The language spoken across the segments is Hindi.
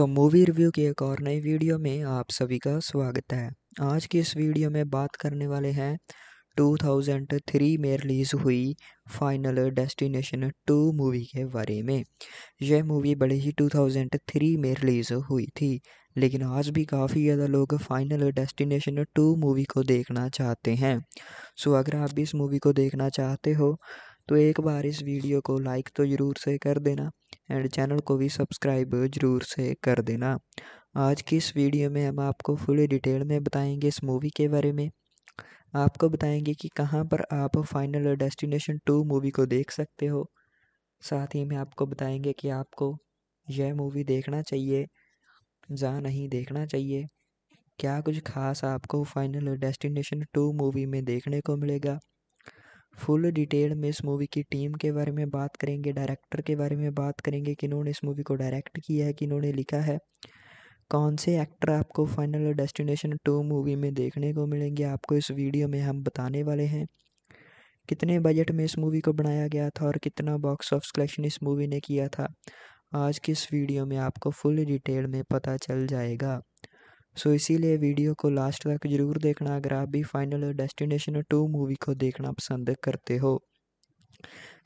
सो मूवी रिव्यू की एक और नई वीडियो में आप सभी का स्वागत है आज की इस वीडियो में बात करने वाले हैं 2003 में रिलीज़ हुई फाइनल डेस्टिनेशन टू मूवी के बारे में यह मूवी बड़े ही 2003 में रिलीज़ हुई थी लेकिन आज भी काफ़ी ज़्यादा लोग फाइनल डेस्टिनेशन टू मूवी को देखना चाहते हैं सो अगर आप भी इस मूवी को देखना चाहते हो तो एक बार इस वीडियो को लाइक तो ज़रूर से कर देना एंड चैनल को भी सब्सक्राइब ज़रूर से कर देना आज की इस वीडियो में हम आपको फुल डिटेल में बताएंगे इस मूवी के बारे में आपको बताएंगे कि कहाँ पर आप फाइनल डेस्टिनेशन टू मूवी को देख सकते हो साथ ही में आपको बताएंगे कि आपको यह मूवी देखना चाहिए या नहीं देखना चाहिए क्या कुछ खास आपको फाइनल डेस्टिनेशन टू मूवी में देखने को मिलेगा फुल डिटेल में इस मूवी की टीम के बारे में बात करेंगे डायरेक्टर के बारे में बात करेंगे कि इस मूवी को डायरेक्ट किया है कि लिखा है कौन से एक्टर आपको फाइनल डेस्टिनेशन टू मूवी में देखने को मिलेंगे आपको इस वीडियो में हम बताने वाले हैं कितने बजट में इस मूवी को बनाया गया था और कितना बॉक्स ऑफ कलेक्शन इस मूवी ने किया था आज की इस वीडियो में आपको फुल डिटेल में पता चल जाएगा सो इसीलिए वीडियो को लास्ट तक ज़रूर देखना अगर आप भी फाइनल डेस्टिनेशन टू मूवी को देखना पसंद करते हो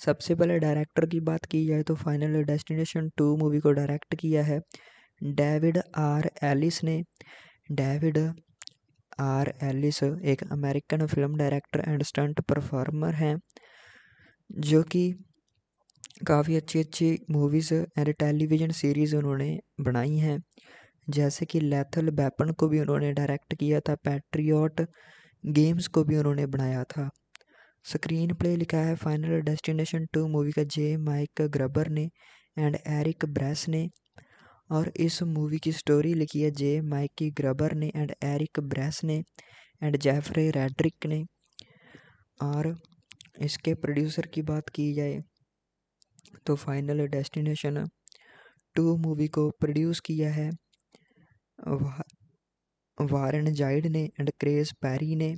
सबसे पहले डायरेक्टर की बात की जाए तो फाइनल डेस्टिनेशन टू मूवी को डायरेक्ट किया है डेविड आर एलिस ने डेविड आर एलिस एक American film director and stunt performer हैं जो कि काफ़ी अच्छी अच्छी मूवीज़ एंड टेलीविज़न सीरीज़ उन्होंने बनाई हैं जैसे कि लैथल वेपन को भी उन्होंने डायरेक्ट किया था पैट्रियट गेम्स को भी उन्होंने बनाया था स्क्रीन प्ले लिखा है फाइनल डेस्टिनेशन टू मूवी का जे माइक ग्रबर ने एंड एरिक ब्रेस ने और इस मूवी की स्टोरी लिखी है जे माइकी ग्रबर ने एंड एरिक ब्रेस ने एंड जेफरे रेड्रिक ने और इसके प्रोड्यूसर की बात की जाए तो फाइनल डेस्टिनेशन टू मूवी को प्रोड्यूस किया है वारन वारेन जाइड ने एंड क्रेस पैरी ने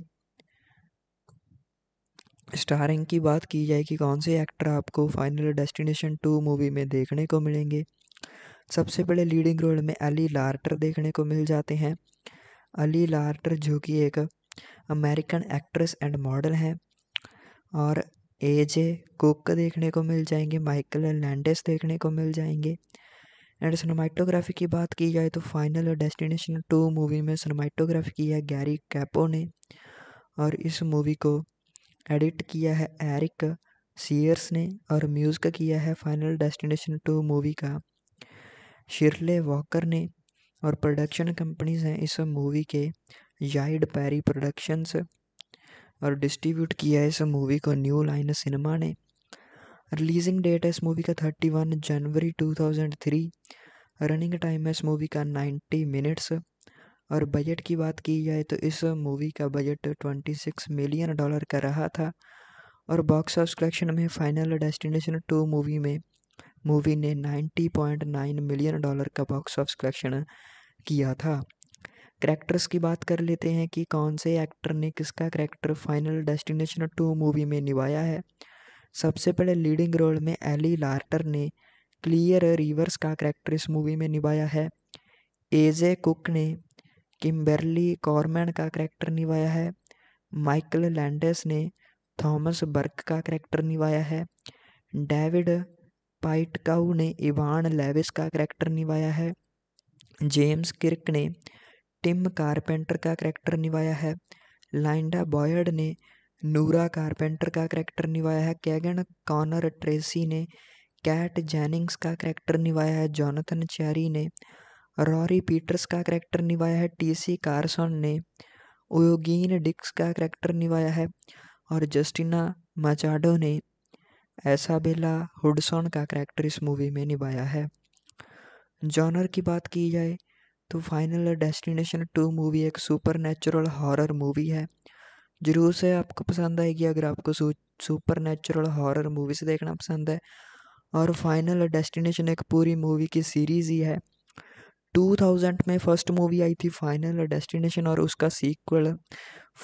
स्टारिंग की बात की जाए कि कौन से एक्टर आपको फाइनल डेस्टिनेशन टू मूवी में देखने को मिलेंगे सबसे पहले लीडिंग रोल में अली लार्टर देखने को मिल जाते हैं अली लार्टर जो कि एक अमेरिकन एक्ट्रेस एंड मॉडल हैं और ए जे कुक देखने को मिल जाएंगे माइकल लैंडेस देखने को मिल जाएंगे एंड सिनेमाटोग्राफी की बात की जाए तो फाइनल और डेस्टिनेशन टू मूवी में सनेमाइटोग्राफी की है गैरी कैपो ने और इस मूवी को एडिट किया है एरिक सीयर्स ने और म्यूज़िक किया है फाइनल डेस्टिनेशन टू मूवी का शिरले वॉकर ने और प्रोडक्शन कंपनीज हैं इस मूवी के जाइड पैरी प्रोडक्शंस और डिस्ट्रीब्यूट किया है इस मूवी को न्यू लाइन सिनेमा ने रिलीजिंग डेट है इस मूवी का थर्टी वन जनवरी two thousand three running time है इस मूवी का नाइन्टी मिनट्स और बजट की बात की जाए तो इस मूवी का budget twenty six million dollar का रहा था और बॉक्स ऑफ कलेक्शन में फाइनल डेस्टिनेशन टू मूवी में मूवी ने पॉइंट नाइन मिलियन डॉलर का बॉक्स ऑफ कलेक्शन किया था करेक्टर्स की बात कर लेते हैं कि कौन से एक्टर ने किसका character final destination two movie में निभाया है सबसे पहले लीडिंग रोल में एली लार्टर ने क्लियर रिवर्स का करैक्टर इस मूवी में निभाया है एजे कुक ने किम्बरली कॉर्मैन का करैक्टर निभाया है माइकल लैंडस ने थॉमस बर्क का करैक्टर निभाया है डेविड पाइटकाऊ ने इवान लेविस का करैक्टर निभाया है जेम्स किर्क ने टिम कारपेंटर का करैक्टर निभाया है लाइंडा बॉयड ने नूरा कारपेंटर का करैक्टर निभाया है कैगन कॉनर ट्रेसी ने कैट जैनिंग्स का करैक्टर निभाया है जॉनथन चैरी ने रॉरी पीटर्स का करैक्टर निभाया है टीसी कार्सन ने ओयोगीन डिक्स का करैक्टर निभाया है और जस्टिना मचाडो ने एसाबेला हुडसन का करैक्टर इस मूवी में निभाया है जॉनर की बात की जाए तो फाइनल डेस्टिनेशन टू मूवी एक सुपर नेचुरल हॉरर मूवी है जरूर से आपको पसंद आएगी अगर आपको सुपर नेचुरल हॉरर मूवीज़ देखना पसंद है और फाइनल डेस्टिनेशन एक पूरी मूवी की सीरीज़ ही है 2000 में फर्स्ट मूवी आई थी फाइनल डेस्टिनेशन और उसका sequel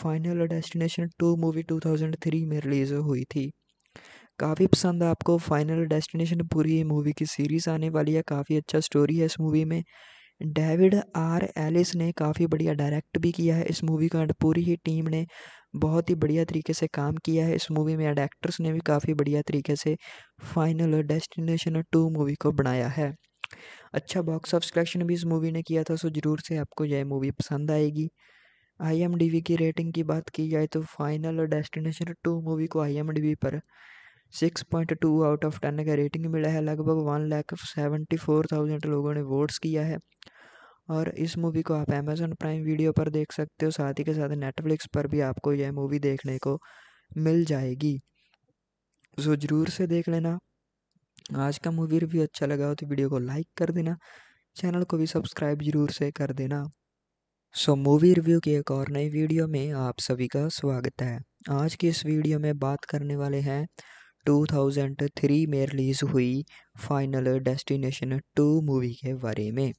final destination two movie 2003 में रिलीज़ हुई थी काफ़ी पसंद है आपको फाइनल डेस्टिनेशन पूरी मूवी की सीरीज़ आने वाली है काफ़ी अच्छा स्टोरी है इस मूवी में डेविड आर एलिस ने काफ़ी बढ़िया डायरेक्ट भी किया है इस मूवी का एंड पूरी ही टीम ने बहुत ही बढ़िया तरीके से काम किया है इस मूवी में एंड एक्टर्स ने भी काफ़ी बढ़िया तरीके से फाइनल और डेस्टिनेशन टू मूवी को बनाया है अच्छा बॉक्स ऑफ कलेक्शन भी इस मूवी ने किया था सो ज़रूर से आपको यह मूवी पसंद आएगी आई की रेटिंग की बात की जाए तो फाइनल और डेस्टिनेशन टू मूवी को आई पर six point two out of ten का रेटिंग मिला है लगभग one lakh seventy four thousand लोगों ने वोट्स किया है और इस मूवी को आप अमेज़न प्राइम वीडियो पर देख सकते हो साथ ही के साथ नेटफ्लिक्स पर भी आपको यह मूवी देखने को मिल जाएगी सो ज़रूर से देख लेना आज का मूवी रिव्यू अच्छा लगा हो तो वीडियो को लाइक कर देना चैनल को भी सब्सक्राइब जरूर से कर देना सो मूवी रिव्यू की एक और नई वीडियो में आप सभी का स्वागत है आज की इस वीडियो में बात करने वाले हैं 2003 में रिलीज़ हुई फाइनल डेस्टिनेशन टू मूवी के बारे में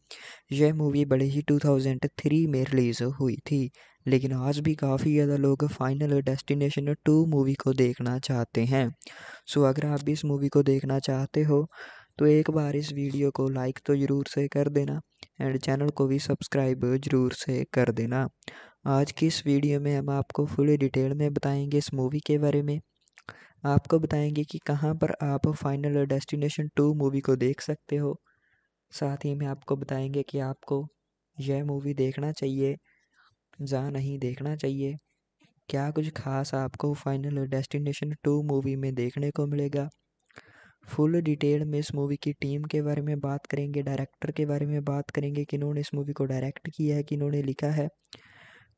यह मूवी बड़े ही 2003 में रिलीज़ हुई थी लेकिन आज भी काफ़ी ज़्यादा लोग फाइनल डेस्टिनेशन टू मूवी को देखना चाहते हैं सो अगर आप भी इस मूवी को देखना चाहते हो तो एक बार इस वीडियो को लाइक तो ज़रूर से कर देना एंड चैनल को भी सब्सक्राइब ज़रूर से कर देना आज की इस वीडियो में हम आपको फुल डिटेल में बताएंगे इस मूवी के बारे में आपको बताएंगे कि कहाँ पर आप फाइनल डेस्टिनेशन टू मूवी को देख सकते हो साथ ही में आपको बताएंगे कि आपको यह मूवी देखना चाहिए या नहीं देखना चाहिए क्या कुछ खास आपको फाइनल डेस्टिनेशन टू मूवी में देखने को मिलेगा फुल डिटेल में इस मूवी की टीम के बारे में बात करेंगे डायरेक्टर के बारे में बात करेंगे कि इन्होंने इस मूवी को डायरेक्ट किया है कि इन्होंने लिखा है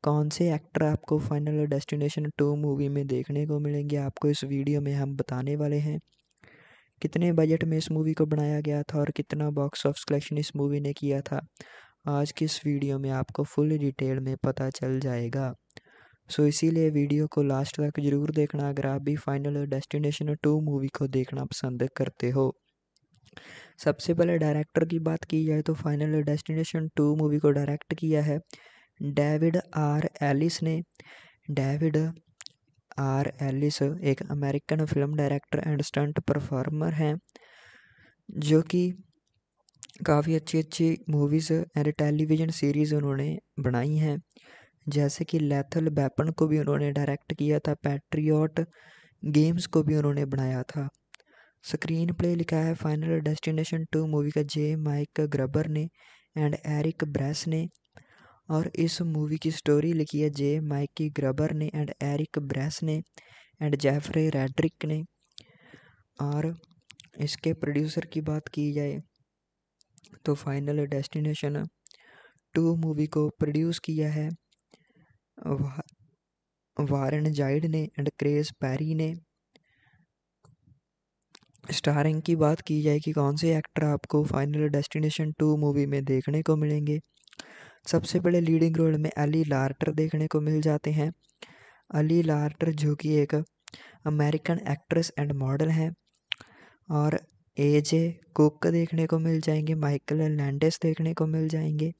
कौन से एक्टर आपको फाइनल डेस्टिनेशन टू मूवी में देखने को मिलेंगे आपको इस वीडियो में हम बताने वाले हैं कितने बजट में इस मूवी को बनाया गया था और कितना बॉक्स ऑफ कलेक्शन इस मूवी ने किया था आज की इस वीडियो में आपको फुल डिटेल में पता चल जाएगा सो so, इसीलिए वीडियो को लास्ट तक ज़रूर देखना अगर आप भी फाइनल डेस्टिनेशन टू मूवी को देखना पसंद करते हो सबसे पहले डायरेक्टर की बात की जाए तो फाइनल डेस्टिनेशन टू मूवी को डायरेक्ट किया है डेविड आर एलिस ने डेविड आर एलिस एक American film director and stunt performer हैं जो कि काफ़ी अच्छी अच्छी मूवीज़ एंड टेलीविज़न सीरीज़ उन्होंने बनाई हैं जैसे कि लेथल वेपन को भी उन्होंने डायरेक्ट किया था पैट्रियट गेम्स को भी उन्होंने बनाया था स्क्रीन प्ले लिखा है फाइनल डेस्टिनेशन टू मूवी का जे माइक ग्रबर ने एंड एरिक ब्रेस ने और इस मूवी की स्टोरी लिखी है जे माइकी ग्रबर ने एंड एरिक ब्रेस ने एंड जेफरे रेड्रिक ने और इसके प्रोड्यूसर की बात की जाए तो फाइनल डेस्टिनेशन टू मूवी को प्रोड्यूस किया है वारन जाइड ने एंड क्रेज पैरी ने स्टारिंग की बात की जाए कि कौन से एक्टर आपको फाइनल डेस्टिनेशन टू मूवी में देखने को मिलेंगे सबसे बड़े लीडिंग रोल में अली लार्टर देखने को मिल जाते हैं अली लार्टर जो कि एक अमेरिकन एक्ट्रेस एंड मॉडल हैं और ए जे कुक देखने को मिल जाएंगे माइकल लैंडेस देखने को मिल जाएंगे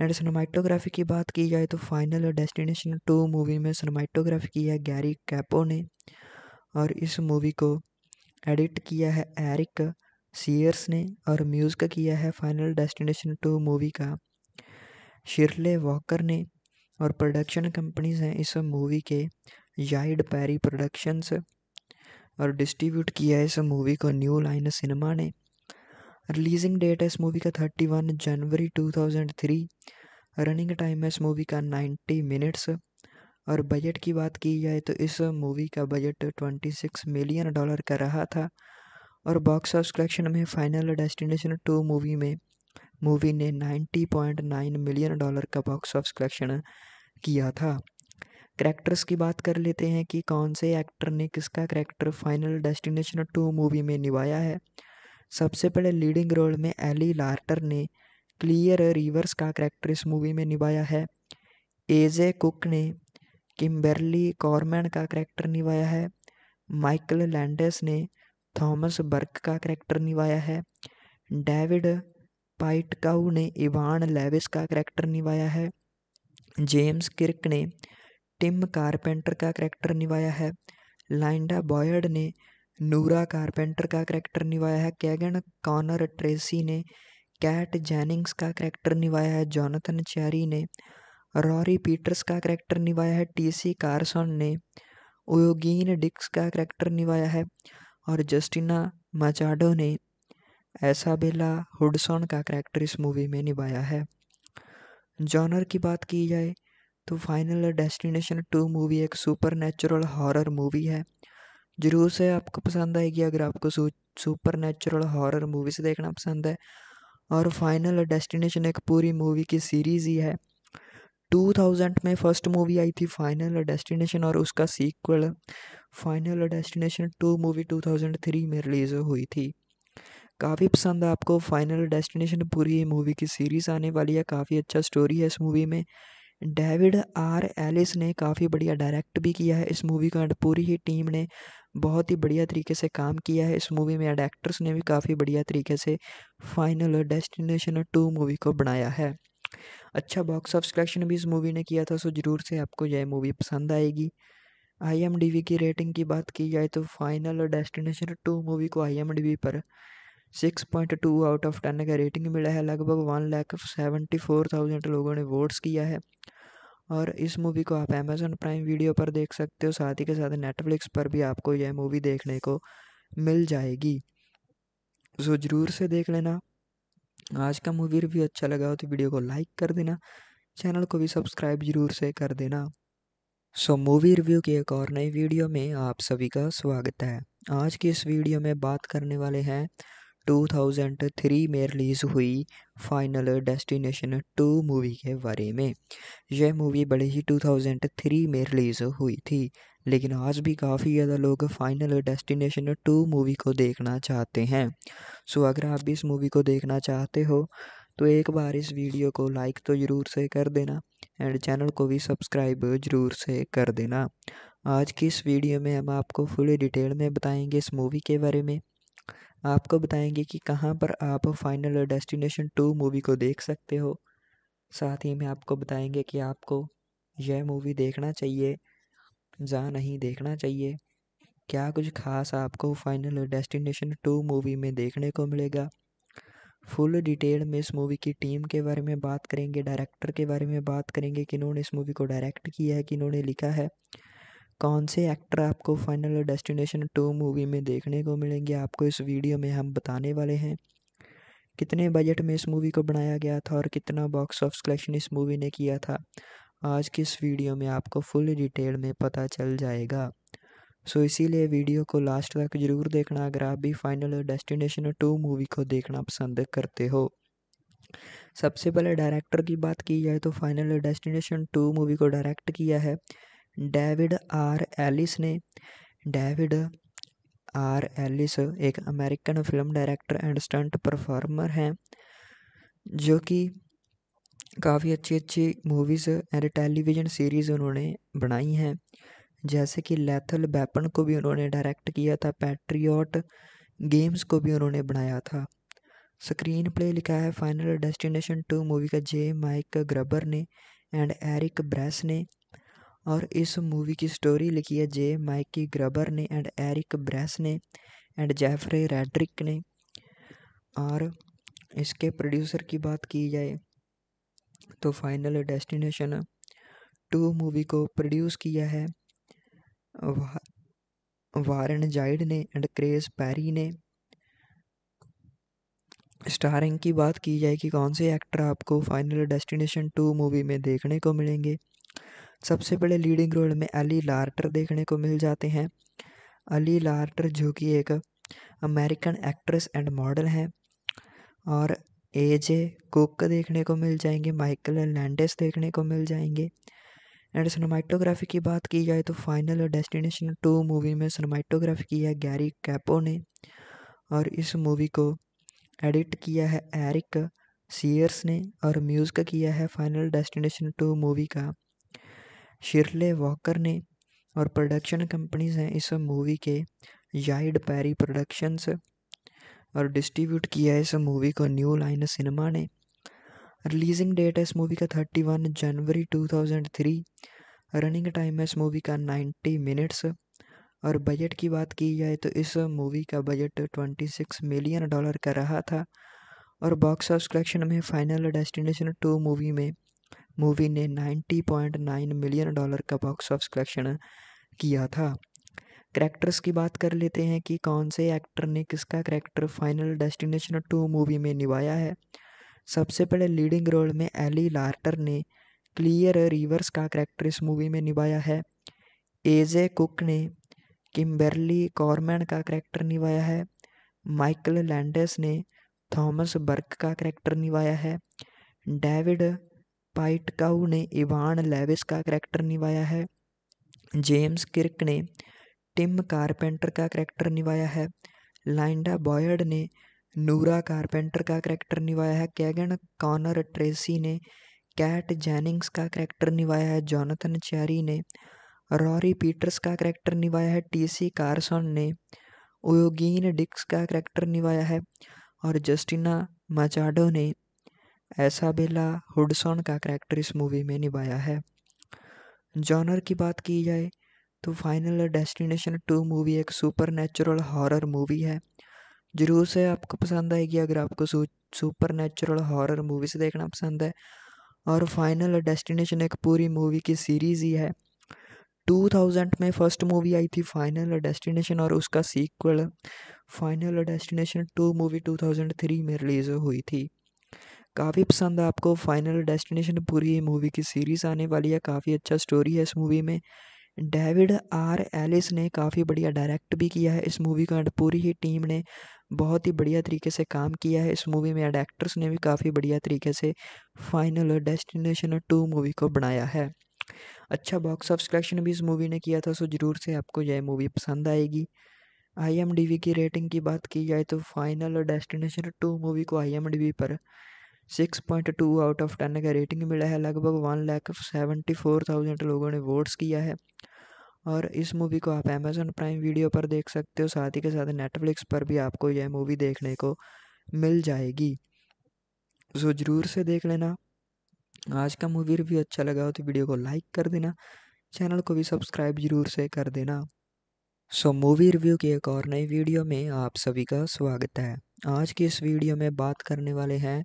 एंड सनेमाइटोग्राफी की बात की जाए तो फाइनल डेस्टिनेशन टू मूवी में सनेमाइटोग्राफी की है गैरी कैपो ने और इस मूवी को एडिट किया है एरिक सीयर्स ने और म्यूज़िक किया है फाइनल डेस्टिनेशन टू मूवी का शिरले वॉकर ने और प्रोडक्शन कंपनीज हैं इस मूवी के याइड पैरी प्रोडक्शंस और डिस्ट्रीब्यूट किया है इस मूवी को न्यू लाइन सिनेमा ने रिलीजिंग डेट है इस मूवी का थर्टी वन जनवरी two thousand three running time है इस मूवी का नाइन्टी मिनट्स और बजट की बात की जाए तो इस मूवी का budget twenty six million dollar का रहा था और बॉक्स ऑफ कलेक्शन में फाइनल डेस्टिनेशन टू मूवी में मूवी ने 90.9 मिलियन डॉलर का बॉक्स ऑफिस कलेक्शन किया था करैक्टर्स की बात कर लेते हैं कि कौन से एक्टर ने किसका character final destination two movie में निभाया है सबसे पहले लीडिंग रोल में एली लार्टर ने क्लियर रिवर्स का करैक्टर इस मूवी में निभाया है एजे कुक ने किम्बरली कॉर्मैन का करैक्टर निभाया है माइकल लैंडस ने थॉमस बर्क का करैक्टर निभाया है डेविड पाइटकाऊ ने इवान लेविस का करैक्टर निभाया है जेम्स किर्क ने टिम कारपेंटर का करैक्टर निभाया है लाइंडा बॉयड ने नूरा कारपेंटर का करैक्टर निभाया है कैगन कॉनर ट्रेसी ने कैट जैनिंग्स का करैक्टर निभाया है जॉनथन चैरी ने रॉरी पीटर्स का करैक्टर निभाया है टीसी कार्सन ने ओयोगीन डिक्स का करैक्टर निभाया है और जस्टिना मचाडो ने ऐसा बेला हुडसन का करैक्टर इस मूवी में निभाया है जॉनर की बात की जाए तो फाइनल डेस्टिनेशन टू मूवी एक सुपर नेचुरल हॉरर मूवी है ज़रूर से आपको पसंद आएगी अगर आपको सुपर नेचुरल हॉरर मूवीज़ देखना पसंद है और फाइनल डेस्टिनेशन एक पूरी मूवी की सीरीज़ ही है 2000 में फर्स्ट मूवी आई थी फाइनल डेस्टिनेशन और उसका sequel final destination two movie 2003 में रिलीज़ हुई थी काफ़ी पसंद है आपको फाइनल डेस्टिनेशन पूरी मूवी की सीरीज़ आने वाली है काफ़ी अच्छा स्टोरी है इस मूवी में डेविड आर एलिस ने काफ़ी बढ़िया डायरेक्ट भी किया है इस मूवी का पूरी ही टीम ने बहुत ही बढ़िया तरीके से काम किया है इस मूवी में एंड एक्टर्स ने भी काफ़ी बढ़िया तरीके से फाइनल डेस्टिनेशन टू मूवी को बनाया है अच्छा बॉक्स ऑफ कलेक्शन भी इस मूवी ने किया था सो ज़रूर से आपको यह मूवी पसंद आएगी आई की रेटिंग की बात की जाए तो फाइनल डेस्टिनेशन टू मूवी को आई पर six point two out of ten का रेटिंग मिला है लगभग one lakh seventy four thousand लोगों ने वोट्स किया है और इस मूवी को आप अमेज़ोन प्राइम वीडियो पर देख सकते हो साथ ही के साथ नेटफ्लिक्स पर भी आपको यह मूवी देखने को मिल जाएगी सो तो ज़रूर से देख लेना आज का मूवी रिव्यू अच्छा लगा हो तो वीडियो को लाइक कर देना चैनल को भी सब्सक्राइब ज़रूर से कर देना सो मूवी रिव्यू की एक और नई वीडियो में आप सभी का स्वागत है आज की इस वीडियो में बात करने वाले हैं 2003 में रिलीज़ हुई फाइनल डेस्टिनेशन टू मूवी के बारे में यह मूवी बड़े ही 2003 में रिलीज़ हुई थी लेकिन आज भी काफ़ी ज़्यादा लोग फाइनल डेस्टिनेशन टू मूवी को देखना चाहते हैं सो अगर आप भी इस मूवी को देखना चाहते हो तो एक बार इस वीडियो को लाइक तो ज़रूर से कर देना एंड चैनल को भी सब्सक्राइब ज़रूर से कर देना आज की इस वीडियो में हम आपको फुल डिटेल में बताएंगे इस मूवी के बारे में आपको बताएंगे कि कहाँ पर आप फाइनल डेस्टिनेशन टू मूवी को देख सकते हो साथ ही में आपको बताएंगे कि आपको यह मूवी देखना चाहिए या नहीं देखना चाहिए क्या कुछ खास आपको फाइनल डेस्टिनेशन टू मूवी में देखने को मिलेगा फुल डिटेल में इस मूवी की टीम के बारे में बात करेंगे डायरेक्टर के बारे में बात करेंगे कि इन्होंने इस मूवी को डायरेक्ट किया है कि इन्होंने लिखा है कौन से एक्टर आपको फाइनल डेस्टिनेशन टू मूवी में देखने को मिलेंगे आपको इस वीडियो में हम बताने वाले हैं कितने बजट में इस मूवी को बनाया गया था और कितना बॉक्स ऑफ कलेक्शन इस मूवी ने किया था आज की इस वीडियो में आपको फुल डिटेल में पता चल जाएगा सो इसीलिए वीडियो को लास्ट तक ज़रूर देखना अगर आप भी फाइनल डेस्टिनेशन टू मूवी को देखना पसंद करते हो सबसे पहले डायरेक्टर की बात की जाए तो फाइनल डेस्टिनेशन टू मूवी को डायरेक्ट किया है डेविड आर एलिस ने डेविड आर एलिस एक American film director and stunt performer हैं जो कि काफ़ी अच्छी अच्छी मूवीज़ एंड टेलीविज़न सीरीज़ उन्होंने बनाई हैं जैसे कि लेथल वेपन को भी उन्होंने डायरेक्ट किया था पैट्रियट गेम्स को भी उन्होंने बनाया था स्क्रीन प्ले लिखा है फाइनल डेस्टिनेशन टू मूवी का जे माइक ग्रबर ने एंड एरिक ब्रेस ने और इस मूवी की स्टोरी लिखी है जे माइकी ग्रबर ने एंड एरिक ब्रेस ने एंड जेफरे रेड्रिक ने और इसके प्रोड्यूसर की बात की जाए तो फाइनल डेस्टिनेशन टू मूवी को प्रोड्यूस किया है वारन जाइड ने एंड क्रेज पैरी ने स्टारिंग की बात की जाए कि कौन से एक्टर आपको फाइनल डेस्टिनेशन टू मूवी में देखने को मिलेंगे सबसे बड़े लीडिंग रोल में अली लार्टर देखने को मिल जाते हैं अली लार्टर जो कि एक अमेरिकन एक्ट्रेस एंड मॉडल हैं और ए जे कुक देखने को मिल जाएंगे माइकल लैंडेस देखने को मिल जाएंगे एंड सिनेमाटोग्राफी की बात की जाए तो फाइनल डेस्टिनेशन टू मूवी में सिनेमाटोग्राफी किया गैरी कैपो ने और इस मूवी को एडिट किया है एरिक सीयर्स ने और म्यूज़िक किया है फाइनल डेस्टिनेशन टू मूवी का शिरले वॉकर ने और प्रोडक्शन कंपनीज हैं इस मूवी के याइड पैरी प्रोडक्शंस और डिस्ट्रीब्यूट किया है इस मूवी को न्यू लाइन सिनेमा ने रिलीजिंग डेट है इस मूवी का थर्टी वन जनवरी two thousand three running time है इस मूवी का नाइन्टी मिनट्स और बजट की बात की जाए तो इस मूवी का budget twenty six million dollar का रहा था और बॉक्स ऑफ कलेक्शन में फाइनल डेस्टिनेशन टू मूवी में मूवी ने 90.9 मिलियन डॉलर का बॉक्स ऑफिस कलेक्शन किया था करैक्टर्स की बात कर लेते हैं कि कौन से एक्टर ने किसका character final destination two movie में निभाया है सबसे पहले लीडिंग रोल में एली लार्टर ने क्लियर रिवर्स का करैक्टर इस मूवी में निभाया है एजे कुक ने किम्बरली कॉर्मैन का करैक्टर निभाया है माइकल लैंडस ने थॉमस बर्क का करैक्टर निभाया है डेविड पाइटकाऊ ने इवान लेविस का करैक्टर निभाया है जेम्स किर्क ने टिम कारपेंटर का करैक्टर निभाया है लाइंडा बॉयड ने नूरा कारपेंटर का करैक्टर निभाया है कैगन कॉनर ट्रेसी ने कैट जैनिंग्स का करैक्टर निभाया है जॉनथन चैरी ने रॉरी पीटर्स का करैक्टर निभाया है टीसी कार्सन ने ओयोगीन डिक्स का करैक्टर निभाया है और जस्टिना मचाडो ने एसाबेला हुडसॉन का कैरेक्टर इस मूवी में निभाया है जॉनर की बात की जाए तो फाइनल डेस्टिनेशन टू मूवी एक सुपर नेचुरल हॉरर मूवी है ज़रूर से आपको पसंद आएगी अगर आपको सुपर नेचुरल हॉर मूवीज़ देखना पसंद है और फाइनल डेस्टिनेशन एक पूरी मूवी की सीरीज़ ही है 2000 में फर्स्ट मूवी आई थी फाइनल डेस्टिनेशन और उसका sequel final destination two movie 2003 में रिलीज़ हुई थी काफ़ी पसंद है आपको फाइनल डेस्टिनेशन पूरी मूवी की सीरीज़ आने वाली है काफ़ी अच्छा स्टोरी है इस मूवी में डेविड आर एलिस ने काफ़ी बढ़िया डायरेक्ट भी किया है इस मूवी का एंड पूरी ही टीम ने बहुत ही बढ़िया तरीके से काम किया है इस मूवी में एंड एक्टर्स ने भी काफ़ी बढ़िया तरीके से फाइनल डेस्टिनेशन टू मूवी को बनाया है अच्छा बॉक्स ऑफ कलेक्शन भी इस मूवी ने किया था सो ज़रूर से आपको यह मूवी पसंद आएगी आई की रेटिंग की बात की जाए तो फाइनल डेस्टिनेशन टू मूवी को आई पर six point two out of ten का रेटिंग मिला है लगभग one lakh seventy four thousand लोगों ने वोट्स किया है और इस मूवी को आप अमेजन प्राइम वीडियो पर देख सकते हो साथ ही के साथ नेटफ्लिक्स पर भी आपको यह मूवी देखने को मिल जाएगी सो ज़रूर से देख लेना आज का मूवी रिव्यू अच्छा लगा हो तो वीडियो को लाइक कर देना चैनल को भी सब्सक्राइब जरूर से कर देना सो मूवी रिव्यू की एक और नई वीडियो में आप सभी का स्वागत है आज की इस वीडियो में बात करने वाले हैं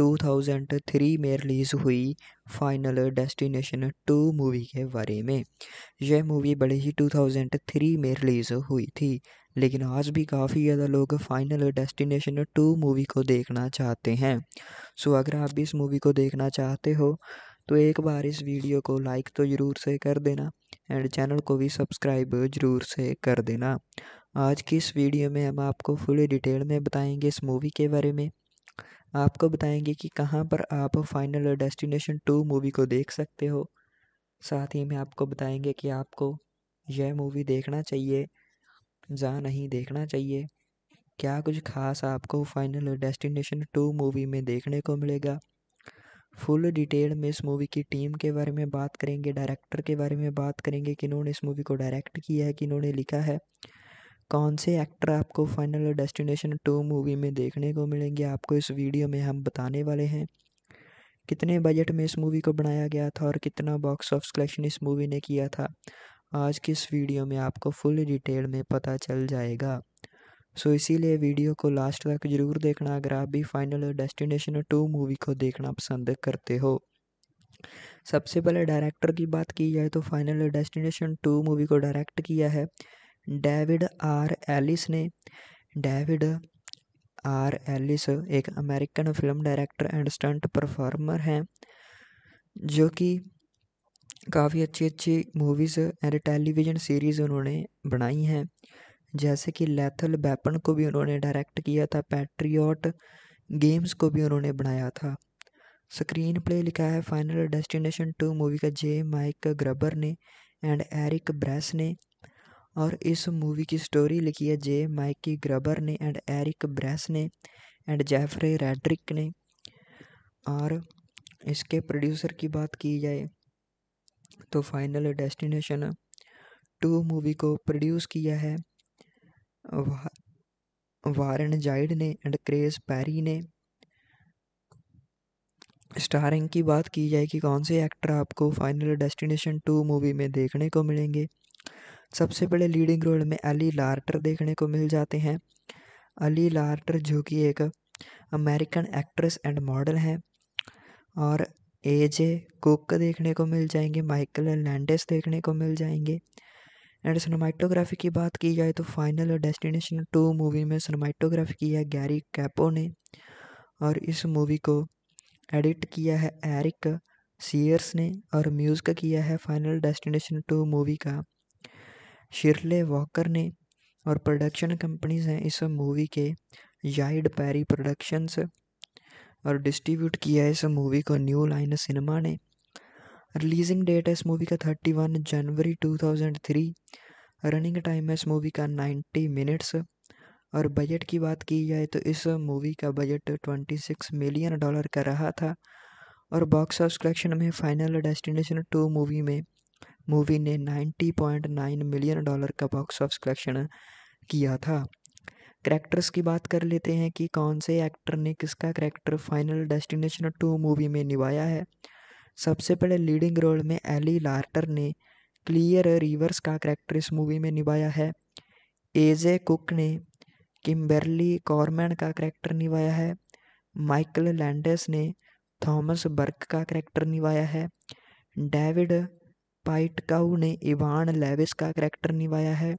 2003 में रिलीज़ हुई फाइनल डेस्टिनेशन टू मूवी के बारे में यह मूवी बड़े ही 2003 में रिलीज़ हुई थी लेकिन आज भी काफ़ी ज़्यादा लोग फाइनल डेस्टिनेशन टू मूवी को देखना चाहते हैं सो अगर आप भी इस मूवी को देखना चाहते हो तो एक बार इस वीडियो को लाइक तो ज़रूर से कर देना एंड चैनल को भी सब्सक्राइब ज़रूर से कर देना आज की इस वीडियो में हम आपको फुल डिटेल में बताएंगे इस मूवी के बारे में आपको बताएंगे कि कहाँ पर आप फाइनल डेस्टिनेशन टू मूवी को देख सकते हो साथ ही में आपको बताएंगे कि आपको यह मूवी देखना चाहिए या नहीं देखना चाहिए क्या कुछ खास आपको फाइनल डेस्टिनेशन टू मूवी में देखने को मिलेगा फुल डिटेल में इस मूवी की टीम के बारे में बात करेंगे डायरेक्टर के बारे में बात करेंगे कि इन्होंने इस मूवी को डायरेक्ट किया है कि इन्होंने लिखा है कौन से एक्टर आपको फाइनल डेस्टिनेशन टू मूवी में देखने को मिलेंगे आपको इस वीडियो में हम बताने वाले हैं कितने बजट में इस मूवी को बनाया गया था और कितना बॉक्स ऑफ कलेक्शन इस मूवी ने किया था आज की इस वीडियो में आपको फुल डिटेल में पता चल जाएगा सो so, इसीलिए वीडियो को लास्ट तक ज़रूर देखना अगर आप भी फाइनल डेस्टिनेशन टू मूवी को देखना पसंद करते हो सबसे पहले डायरेक्टर की बात की जाए तो फाइनल डेस्टिनेशन टू मूवी को डायरेक्ट किया है डेविड आर एलिस ने डेविड आर एलिस एक American film director and stunt performer हैं जो कि काफ़ी अच्छी अच्छी मूवीज़ एंड टेलीविज़न सीरीज़ उन्होंने बनाई हैं जैसे कि लेथल वेपन को भी उन्होंने डायरेक्ट किया था पैट्रियट गेम्स को भी उन्होंने बनाया था स्क्रीन प्ले लिखा है फाइनल डेस्टिनेशन टू मूवी का जे माइक ग्रबर ने एंड एरिक ब्रेस ने और इस मूवी की स्टोरी लिखी है जे माइकी ग्रबर ने एंड एरिक ब्रेस ने एंड जेफरे रेड्रिक ने और इसके प्रोड्यूसर की बात की जाए तो फाइनल डेस्टिनेशन टू मूवी को प्रोड्यूस किया है वारन जाइड ने एंड क्रेज पैरी ने स्टारिंग की बात की जाए कि कौन से एक्टर आपको फाइनल डेस्टिनेशन टू मूवी में देखने को मिलेंगे सबसे बड़े लीडिंग रोल में अली लार्टर देखने को मिल जाते हैं अली लार्टर जो कि एक अमेरिकन एक्ट्रेस एंड मॉडल हैं और ए जे कुक देखने को मिल जाएंगे माइकल लैंडेस देखने को मिल जाएंगे एंड सिनेमाटोग्राफी की बात की जाए तो फाइनल और डेस्टिनेशन टू मूवी में सिनेमाटोग्राफी की है गैरी कैपो ने और इस मूवी को एडिट किया है एरिक सीयर्स ने और म्यूज़िक किया है फाइनल डेस्टिनेशन टू मूवी का शिरले वॉकर ने और प्रोडक्शन कंपनीज़ हैं इस मूवी के याइड पैरी प्रोडक्शंस और डिस्ट्रीब्यूट किया है इस मूवी को न्यू लाइन सिनेमा ने रिलीजिंग डेट है इस मूवी का थर्टी वन जनवरी two thousand three running time है इस मूवी का नाइन्टी मिनट्स और बजट की बात की जाए तो इस मूवी का budget twenty six million dollar का रहा था और बॉक्स ऑफ कलेक्शन में फाइनल डेस्टिनेशन टू मूवी में मूवी ने 90.9 मिलियन डॉलर का बॉक्स ऑफिस कलेक्शन किया था करैक्टर्स की बात कर लेते हैं कि कौन से एक्टर ने किसका character final destination two movie में निभाया है सबसे पहले लीडिंग रोल में एली लार्टर ने क्लियर रिवर्स का करैक्टर इस मूवी में निभाया है एजे कुक ने किम्बरली कॉर्मैन का करैक्टर निभाया है माइकल लैंडस ने थॉमस बर्क का करैक्टर निभाया है डेविड पाइटकाऊ ने इवान लेविस का करैक्टर निभाया है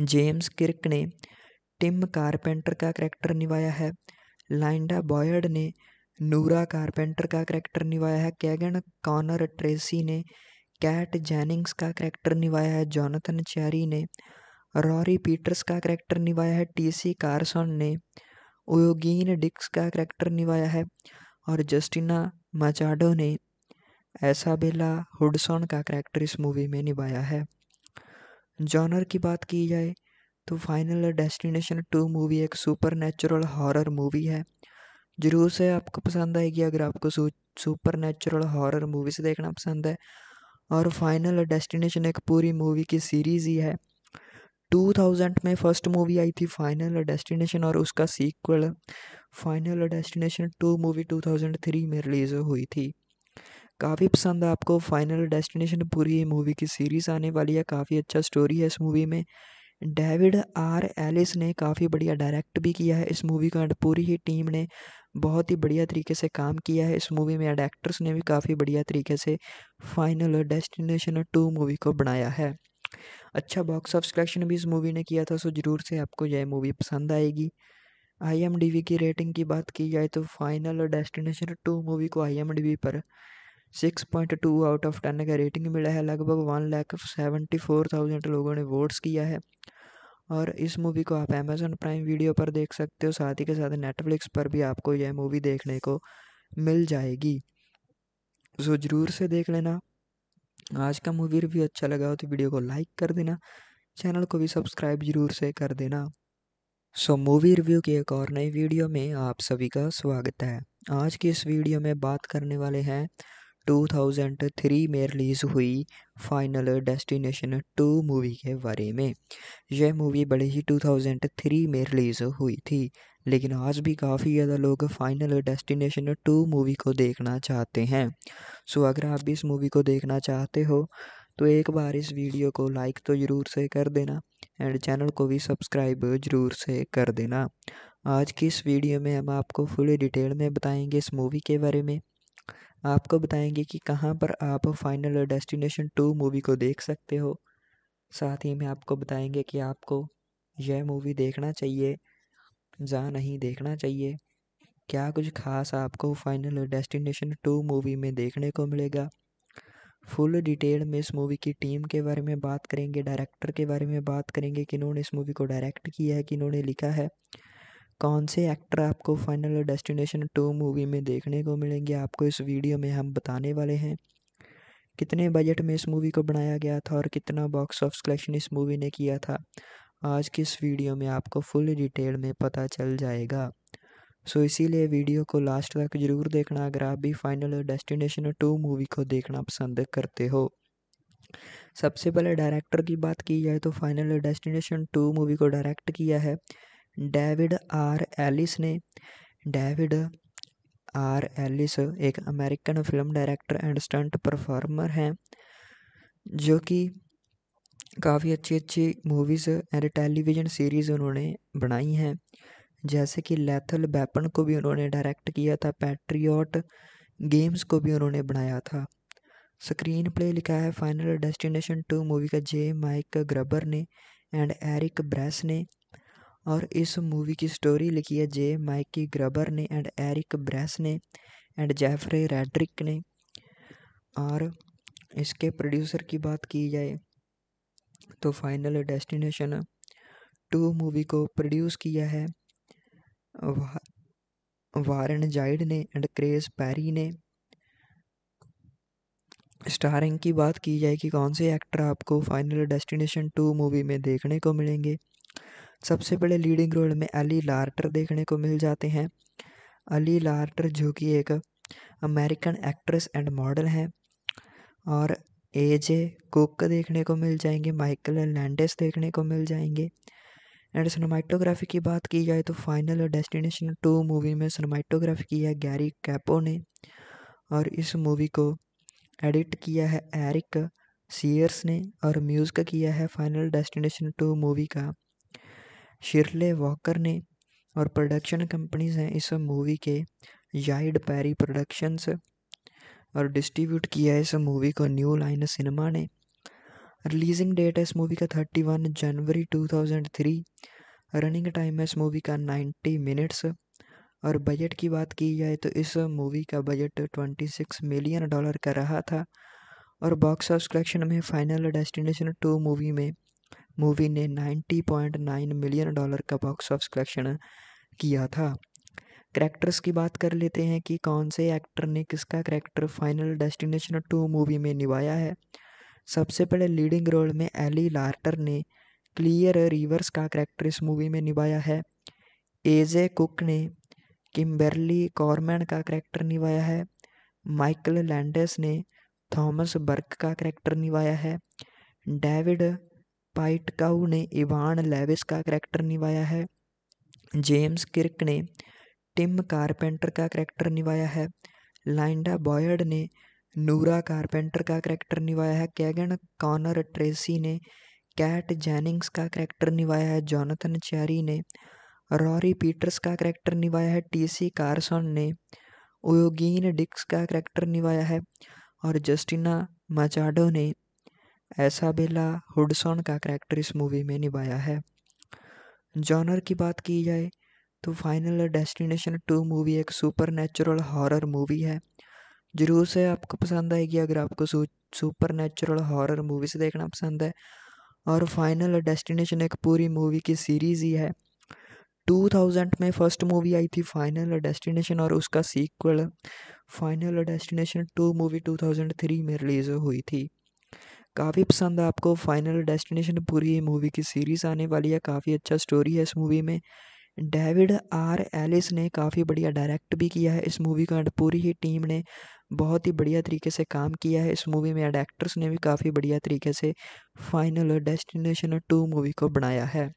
जेम्स किर्क ने टिम कारपेंटर का करैक्टर निभाया है लाइंडा बॉयर्ड ने नूरा कारपेंटर का करैक्टर निभाया है कैगन कॉनर ट्रेसी ने कैट जैनिंग्स का करैक्टर निभाया है जॉनथन चैरी ने रॉरी पीटर्स का करैक्टर निभाया है टीसी कार्सन ने ओयोगीन डिक्स का करैक्टर निभाया है और जस्टिना मचाडो ने एसाबेला हुडसन का करैक्टर इस मूवी में निभाया है जॉनर की बात की जाए तो फाइनल डेस्टिनेशन टू मूवी एक सुपर नेचुरल हॉरर मूवी है ज़रूर से आपको पसंद आएगी अगर आपको सुपर नेचुरल हॉरर मूवीज़ देखना पसंद है और फाइनल डेस्टिनेशन एक पूरी मूवी की सीरीज़ ही है 2000 में फर्स्ट मूवी आई थी फाइनल डेस्टिनेशन और उसका sequel final destination two movie 2003 में रिलीज़ हुई थी काफ़ी पसंद है आपको फाइनल डेस्टिनेशन पूरी मूवी की सीरीज़ आने वाली है काफ़ी अच्छा स्टोरी है इस मूवी में डेविड आर एलिस ने काफ़ी बढ़िया डायरेक्ट भी किया है इस मूवी का एंड पूरी ही टीम ने बहुत ही बढ़िया तरीके से काम किया है इस मूवी में एंड एक्टर्स ने भी काफ़ी बढ़िया तरीके से फाइनल डेस्टिनेशन टू मूवी को बनाया है अच्छा बॉक्स ऑफ कलेक्शन भी इस मूवी ने किया था सो ज़रूर से आपको यह मूवी पसंद आएगी आई की रेटिंग की बात की जाए तो फाइनल डेस्टिनेशन टू मूवी को आई पर six point two out of ten का रेटिंग मिला है लगभग one lakh seventy four thousand लोगों ने वोट्स किया है और इस मूवी को आप अमेजन प्राइम वीडियो पर देख सकते हो साथ ही के साथ नेटफ्लिक्स पर भी आपको यह मूवी देखने को मिल जाएगी सो ज़रूर से देख लेना आज का मूवी रिव्यू अच्छा लगा हो तो वीडियो को लाइक कर देना चैनल को भी सब्सक्राइब जरूर से कर देना सो मूवी रिव्यू की एक और नई वीडियो में आप सभी का स्वागत है आज की इस वीडियो में बात करने वाले हैं 2003 में रिलीज़ हुई फाइनल डेस्टिनेशन टू मूवी के बारे में यह मूवी बड़े ही 2003 में रिलीज़ हुई थी लेकिन आज भी काफ़ी ज़्यादा लोग फाइनल डेस्टिनेशन टू मूवी को देखना चाहते हैं सो अगर आप भी इस मूवी को देखना चाहते हो तो एक बार इस वीडियो को लाइक तो ज़रूर से कर देना एंड चैनल को भी सब्सक्राइब ज़रूर से कर देना आज की इस वीडियो में हम आपको फुल डिटेल में बताएंगे इस मूवी के बारे में आपको बताएंगे कि कहाँ पर आप फाइनल डेस्टिनेशन टू मूवी को देख सकते हो साथ ही में आपको बताएंगे कि आपको यह मूवी देखना चाहिए या नहीं देखना चाहिए क्या कुछ खास आपको फाइनल डेस्टिनेशन टू मूवी में देखने को मिलेगा फुल डिटेल में इस मूवी की टीम के बारे में बात करेंगे डायरेक्टर के बारे में बात करेंगे कि इन्होंने इस मूवी को डायरेक्ट किया है कि इन्होंने लिखा है कौन से एक्टर आपको फाइनल डेस्टिनेशन टू मूवी में देखने को मिलेंगे आपको इस वीडियो में हम बताने वाले हैं कितने बजट में इस मूवी को बनाया गया था और कितना बॉक्स ऑफ कलेक्शन इस मूवी ने किया था आज की इस वीडियो में आपको फुल डिटेल में पता चल जाएगा सो इसीलिए वीडियो को लास्ट तक ज़रूर देखना अगर आप भी फाइनल डेस्टिनेशन टू मूवी को देखना पसंद करते हो सबसे पहले डायरेक्टर की बात की जाए तो फाइनल डेस्टिनेशन टू मूवी को डायरेक्ट किया है डेविड आर एलिस ने डेविड आर एलिस एक American film director and stunt performer हैं जो कि काफ़ी अच्छी अच्छी मूवीज़ एंड टेलीविज़न सीरीज़ उन्होंने बनाई हैं जैसे कि लेथल वेपन को भी उन्होंने डायरेक्ट किया था पैट्रियट गेम्स को भी उन्होंने बनाया था स्क्रीन प्ले लिखा है फाइनल डेस्टिनेशन टू मूवी का जे माइक ग्रबर ने एंड एरिक ब्रेस ने और इस मूवी की स्टोरी लिखी है जे माइकी ग्रबर ने एंड एरिक ब्रेस ने एंड जेफरे रेड्रिक ने और इसके प्रोड्यूसर की बात की जाए तो फाइनल डेस्टिनेशन टू मूवी को प्रोड्यूस किया है वारन जाइड ने एंड क्रेज पैरी ने स्टारिंग की बात की जाए कि कौन से एक्टर आपको फाइनल डेस्टिनेशन टू मूवी में देखने को मिलेंगे सबसे बड़े लीडिंग रोल में अली लार्टर देखने को मिल जाते हैं अली लार्टर जो कि एक अमेरिकन एक्ट्रेस एंड मॉडल हैं और ए जे कुक देखने को मिल जाएंगे माइकल लैंडेस देखने को मिल जाएंगे एंड सिनेमाटोग्राफी की बात की जाए तो फाइनल डेस्टिनेशन टू मूवी में सिनेमाटोग्राफी किया गैरी कैपो ने और इस मूवी को एडिट किया है एरिक सीयर्स ने और म्यूज़िक किया है फाइनल डेस्टिनेशन टू मूवी का शिरले वॉकर ने और प्रोडक्शन कंपनीज हैं इस मूवी के याइड पैरी प्रोडक्शंस और डिस्ट्रीब्यूट किया है इस मूवी को न्यू लाइन सिनेमा ने रिलीजिंग डेट है इस मूवी का थर्टी वन जनवरी two thousand three running time है इस मूवी का नाइन्टी मिनट्स और बजट की बात की जाए तो इस मूवी का budget twenty six million dollar का रहा था और बॉक्स ऑफ कलेक्शन में फाइनल डेस्टिनेशन टू मूवी में मूवी ने 90.9 मिलियन डॉलर का बॉक्स ऑफिस कलेक्शन किया था करैक्टर्स की बात कर लेते हैं कि कौन से एक्टर ने किसका character final destination two movie में निभाया है सबसे पहले लीडिंग रोल में एली लार्टर ने क्लियर रिवर्स का करैक्टर इस मूवी में निभाया है एजे कुक ने किम्बरली कॉर्मैन का करैक्टर निभाया है माइकल लैंडस ने थॉमस बर्क का करैक्टर निभाया है डेविड काउ ने इवान लेविस का करैक्टर निभाया है जेम्स किर्क ने टिम कारपेंटर का करैक्टर निभाया है लाइंडा बॉयड ने नूरा कारपेंटर का करैक्टर निभाया है कैगन कॉनर ट्रेसी ने कैट जैनिंग्स का करैक्टर निभाया है जॉनथन चैरी ने रॉरी पीटर्स का करैक्टर निभाया है टीसी कार्सन ने ओयोगीन डिक्स का करैक्टर निभाया है और जस्टिना मचाडो ने ऐसा बेला हुडसोन का कैरेक्टर इस मूवी में निभाया है जॉनर की बात की जाए तो फाइनल डेस्टिनेशन टू मूवी एक सुपर नेचुरल हॉरर मूवी है ज़रूर से आपको पसंद आएगी अगर आपको सुपर नेचुरल हॉरर मूवीज़ देखना पसंद है और फाइनल डेस्टिनेशन एक पूरी मूवी की सीरीज़ ही है 2000 में फर्स्ट मूवी आई थी फाइनल डेस्टिनेशन और उसका sequel final destination two movie 2003 में रिलीज़ हुई थी काफ़ी पसंद है आपको फाइनल डेस्टिनेशन पूरी मूवी की सीरीज़ आने वाली है काफ़ी अच्छा स्टोरी है इस मूवी में डेविड आर एलिस ने काफ़ी बढ़िया डायरेक्ट भी किया है इस मूवी का एंड पूरी ही टीम ने बहुत ही बढ़िया तरीके से काम किया है इस मूवी में एंड एक्टर्स ने भी काफ़ी बढ़िया तरीके से फाइनल डेस्टिनेशन टू मूवी को बनाया है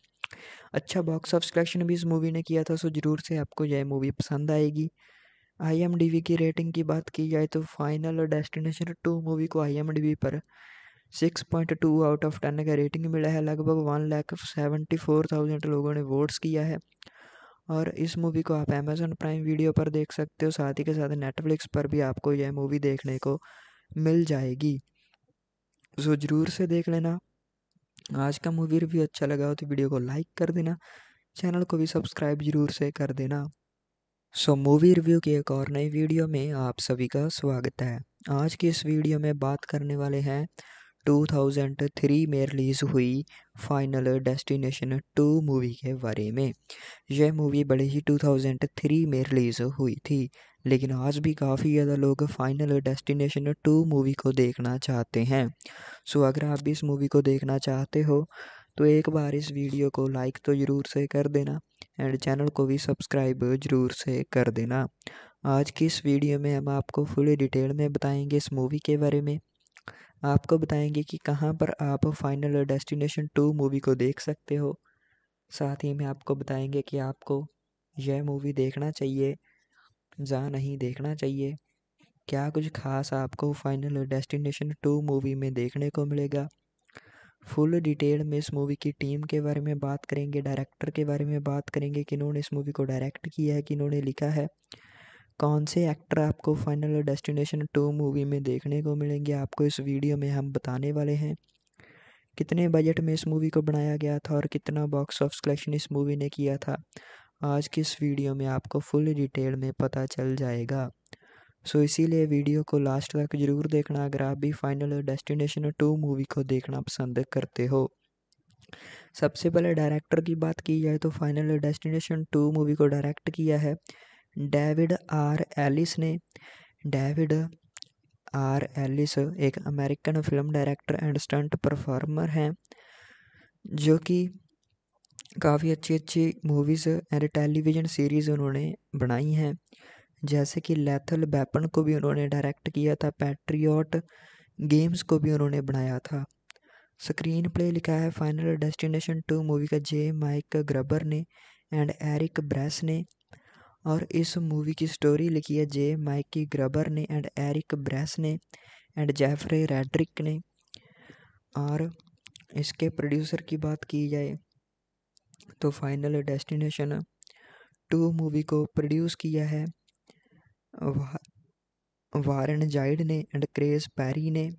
अच्छा बॉक्स ऑफ कलेक्शन भी इस मूवी ने किया था सो ज़रूर से आपको यह मूवी पसंद आएगी आई की रेटिंग की बात की जाए तो फाइनल डेस्टिनेशन टू मूवी को आई पर six point two out of ten का रेटिंग मिला है लगभग one lakh seventy four thousand लोगों ने वोट्स किया है और इस मूवी को आप अमेज़ोन प्राइम वीडियो पर देख सकते हो साथ ही के साथ नेटफ्लिक्स पर भी आपको यह मूवी देखने को मिल जाएगी सो ज़रूर से देख लेना आज का मूवी रिव्यू अच्छा लगा हो तो वीडियो को लाइक कर देना चैनल को भी सब्सक्राइब ज़रूर से कर देना सो मूवी रिव्यू की एक और नई वीडियो में आप सभी का स्वागत है आज की इस वीडियो में बात करने वाले हैं 2003 में रिलीज़ हुई फाइनल डेस्टिनेशन टू मूवी के बारे में यह मूवी बड़े ही 2003 में रिलीज़ हुई थी लेकिन आज भी काफ़ी ज़्यादा लोग फाइनल डेस्टिनेशन टू मूवी को देखना चाहते हैं सो अगर आप भी इस मूवी को देखना चाहते हो तो एक बार इस वीडियो को लाइक तो ज़रूर से कर देना एंड चैनल को भी सब्सक्राइब ज़रूर से कर देना आज की इस वीडियो में हम आपको फुल डिटेल में बताएंगे इस मूवी के बारे में आपको बताएंगे कि कहाँ पर आप फाइनल डेस्टिनेशन टू मूवी को देख सकते हो साथ ही में आपको बताएंगे कि आपको यह मूवी देखना चाहिए या नहीं देखना चाहिए क्या कुछ खास आपको फाइनल डेस्टिनेशन टू मूवी में देखने को मिलेगा फुल डिटेल में इस मूवी की टीम के बारे में बात करेंगे डायरेक्टर के बारे में बात करेंगे कि इन्होंने इस मूवी को डायरेक्ट किया है कि इन्होंने लिखा है कौन से एक्टर आपको फाइनल डेस्टिनेशन टू मूवी में देखने को मिलेंगे आपको इस वीडियो में हम बताने वाले हैं कितने बजट में इस मूवी को बनाया गया था और कितना बॉक्स ऑफ कलेक्शन इस मूवी ने किया था आज की इस वीडियो में आपको फुल डिटेल में पता चल जाएगा सो so, इसीलिए वीडियो को लास्ट तक ज़रूर देखना अगर आप भी फाइनल डेस्टिनेशन टू मूवी को देखना पसंद करते हो सबसे पहले डायरेक्टर की बात की जाए तो फाइनल डेस्टिनेशन टू मूवी को डायरेक्ट किया है डेविड आर एलिस ने डेविड आर एलिस एक American film director and stunt performer हैं जो कि काफ़ी अच्छी अच्छी मूवीज़ एंड टेलीविज़न सीरीज़ उन्होंने बनाई हैं जैसे कि लेथल वेपन को भी उन्होंने डायरेक्ट किया था पैट्रियट गेम्स को भी उन्होंने बनाया था स्क्रीन प्ले लिखा है फाइनल डेस्टिनेशन टू मूवी का जे माइक ग्रबर ने एंड एरिक ब्रेस ने और इस मूवी की स्टोरी लिखी है जे माइकी ग्रबर ने एंड एरिक ब्रेस ने एंड जेफरे रेड्रिक ने और इसके प्रोड्यूसर की बात की जाए तो फाइनल डेस्टिनेशन टू मूवी को प्रोड्यूस किया है वारन जाइड ने एंड क्रेज पैरी ने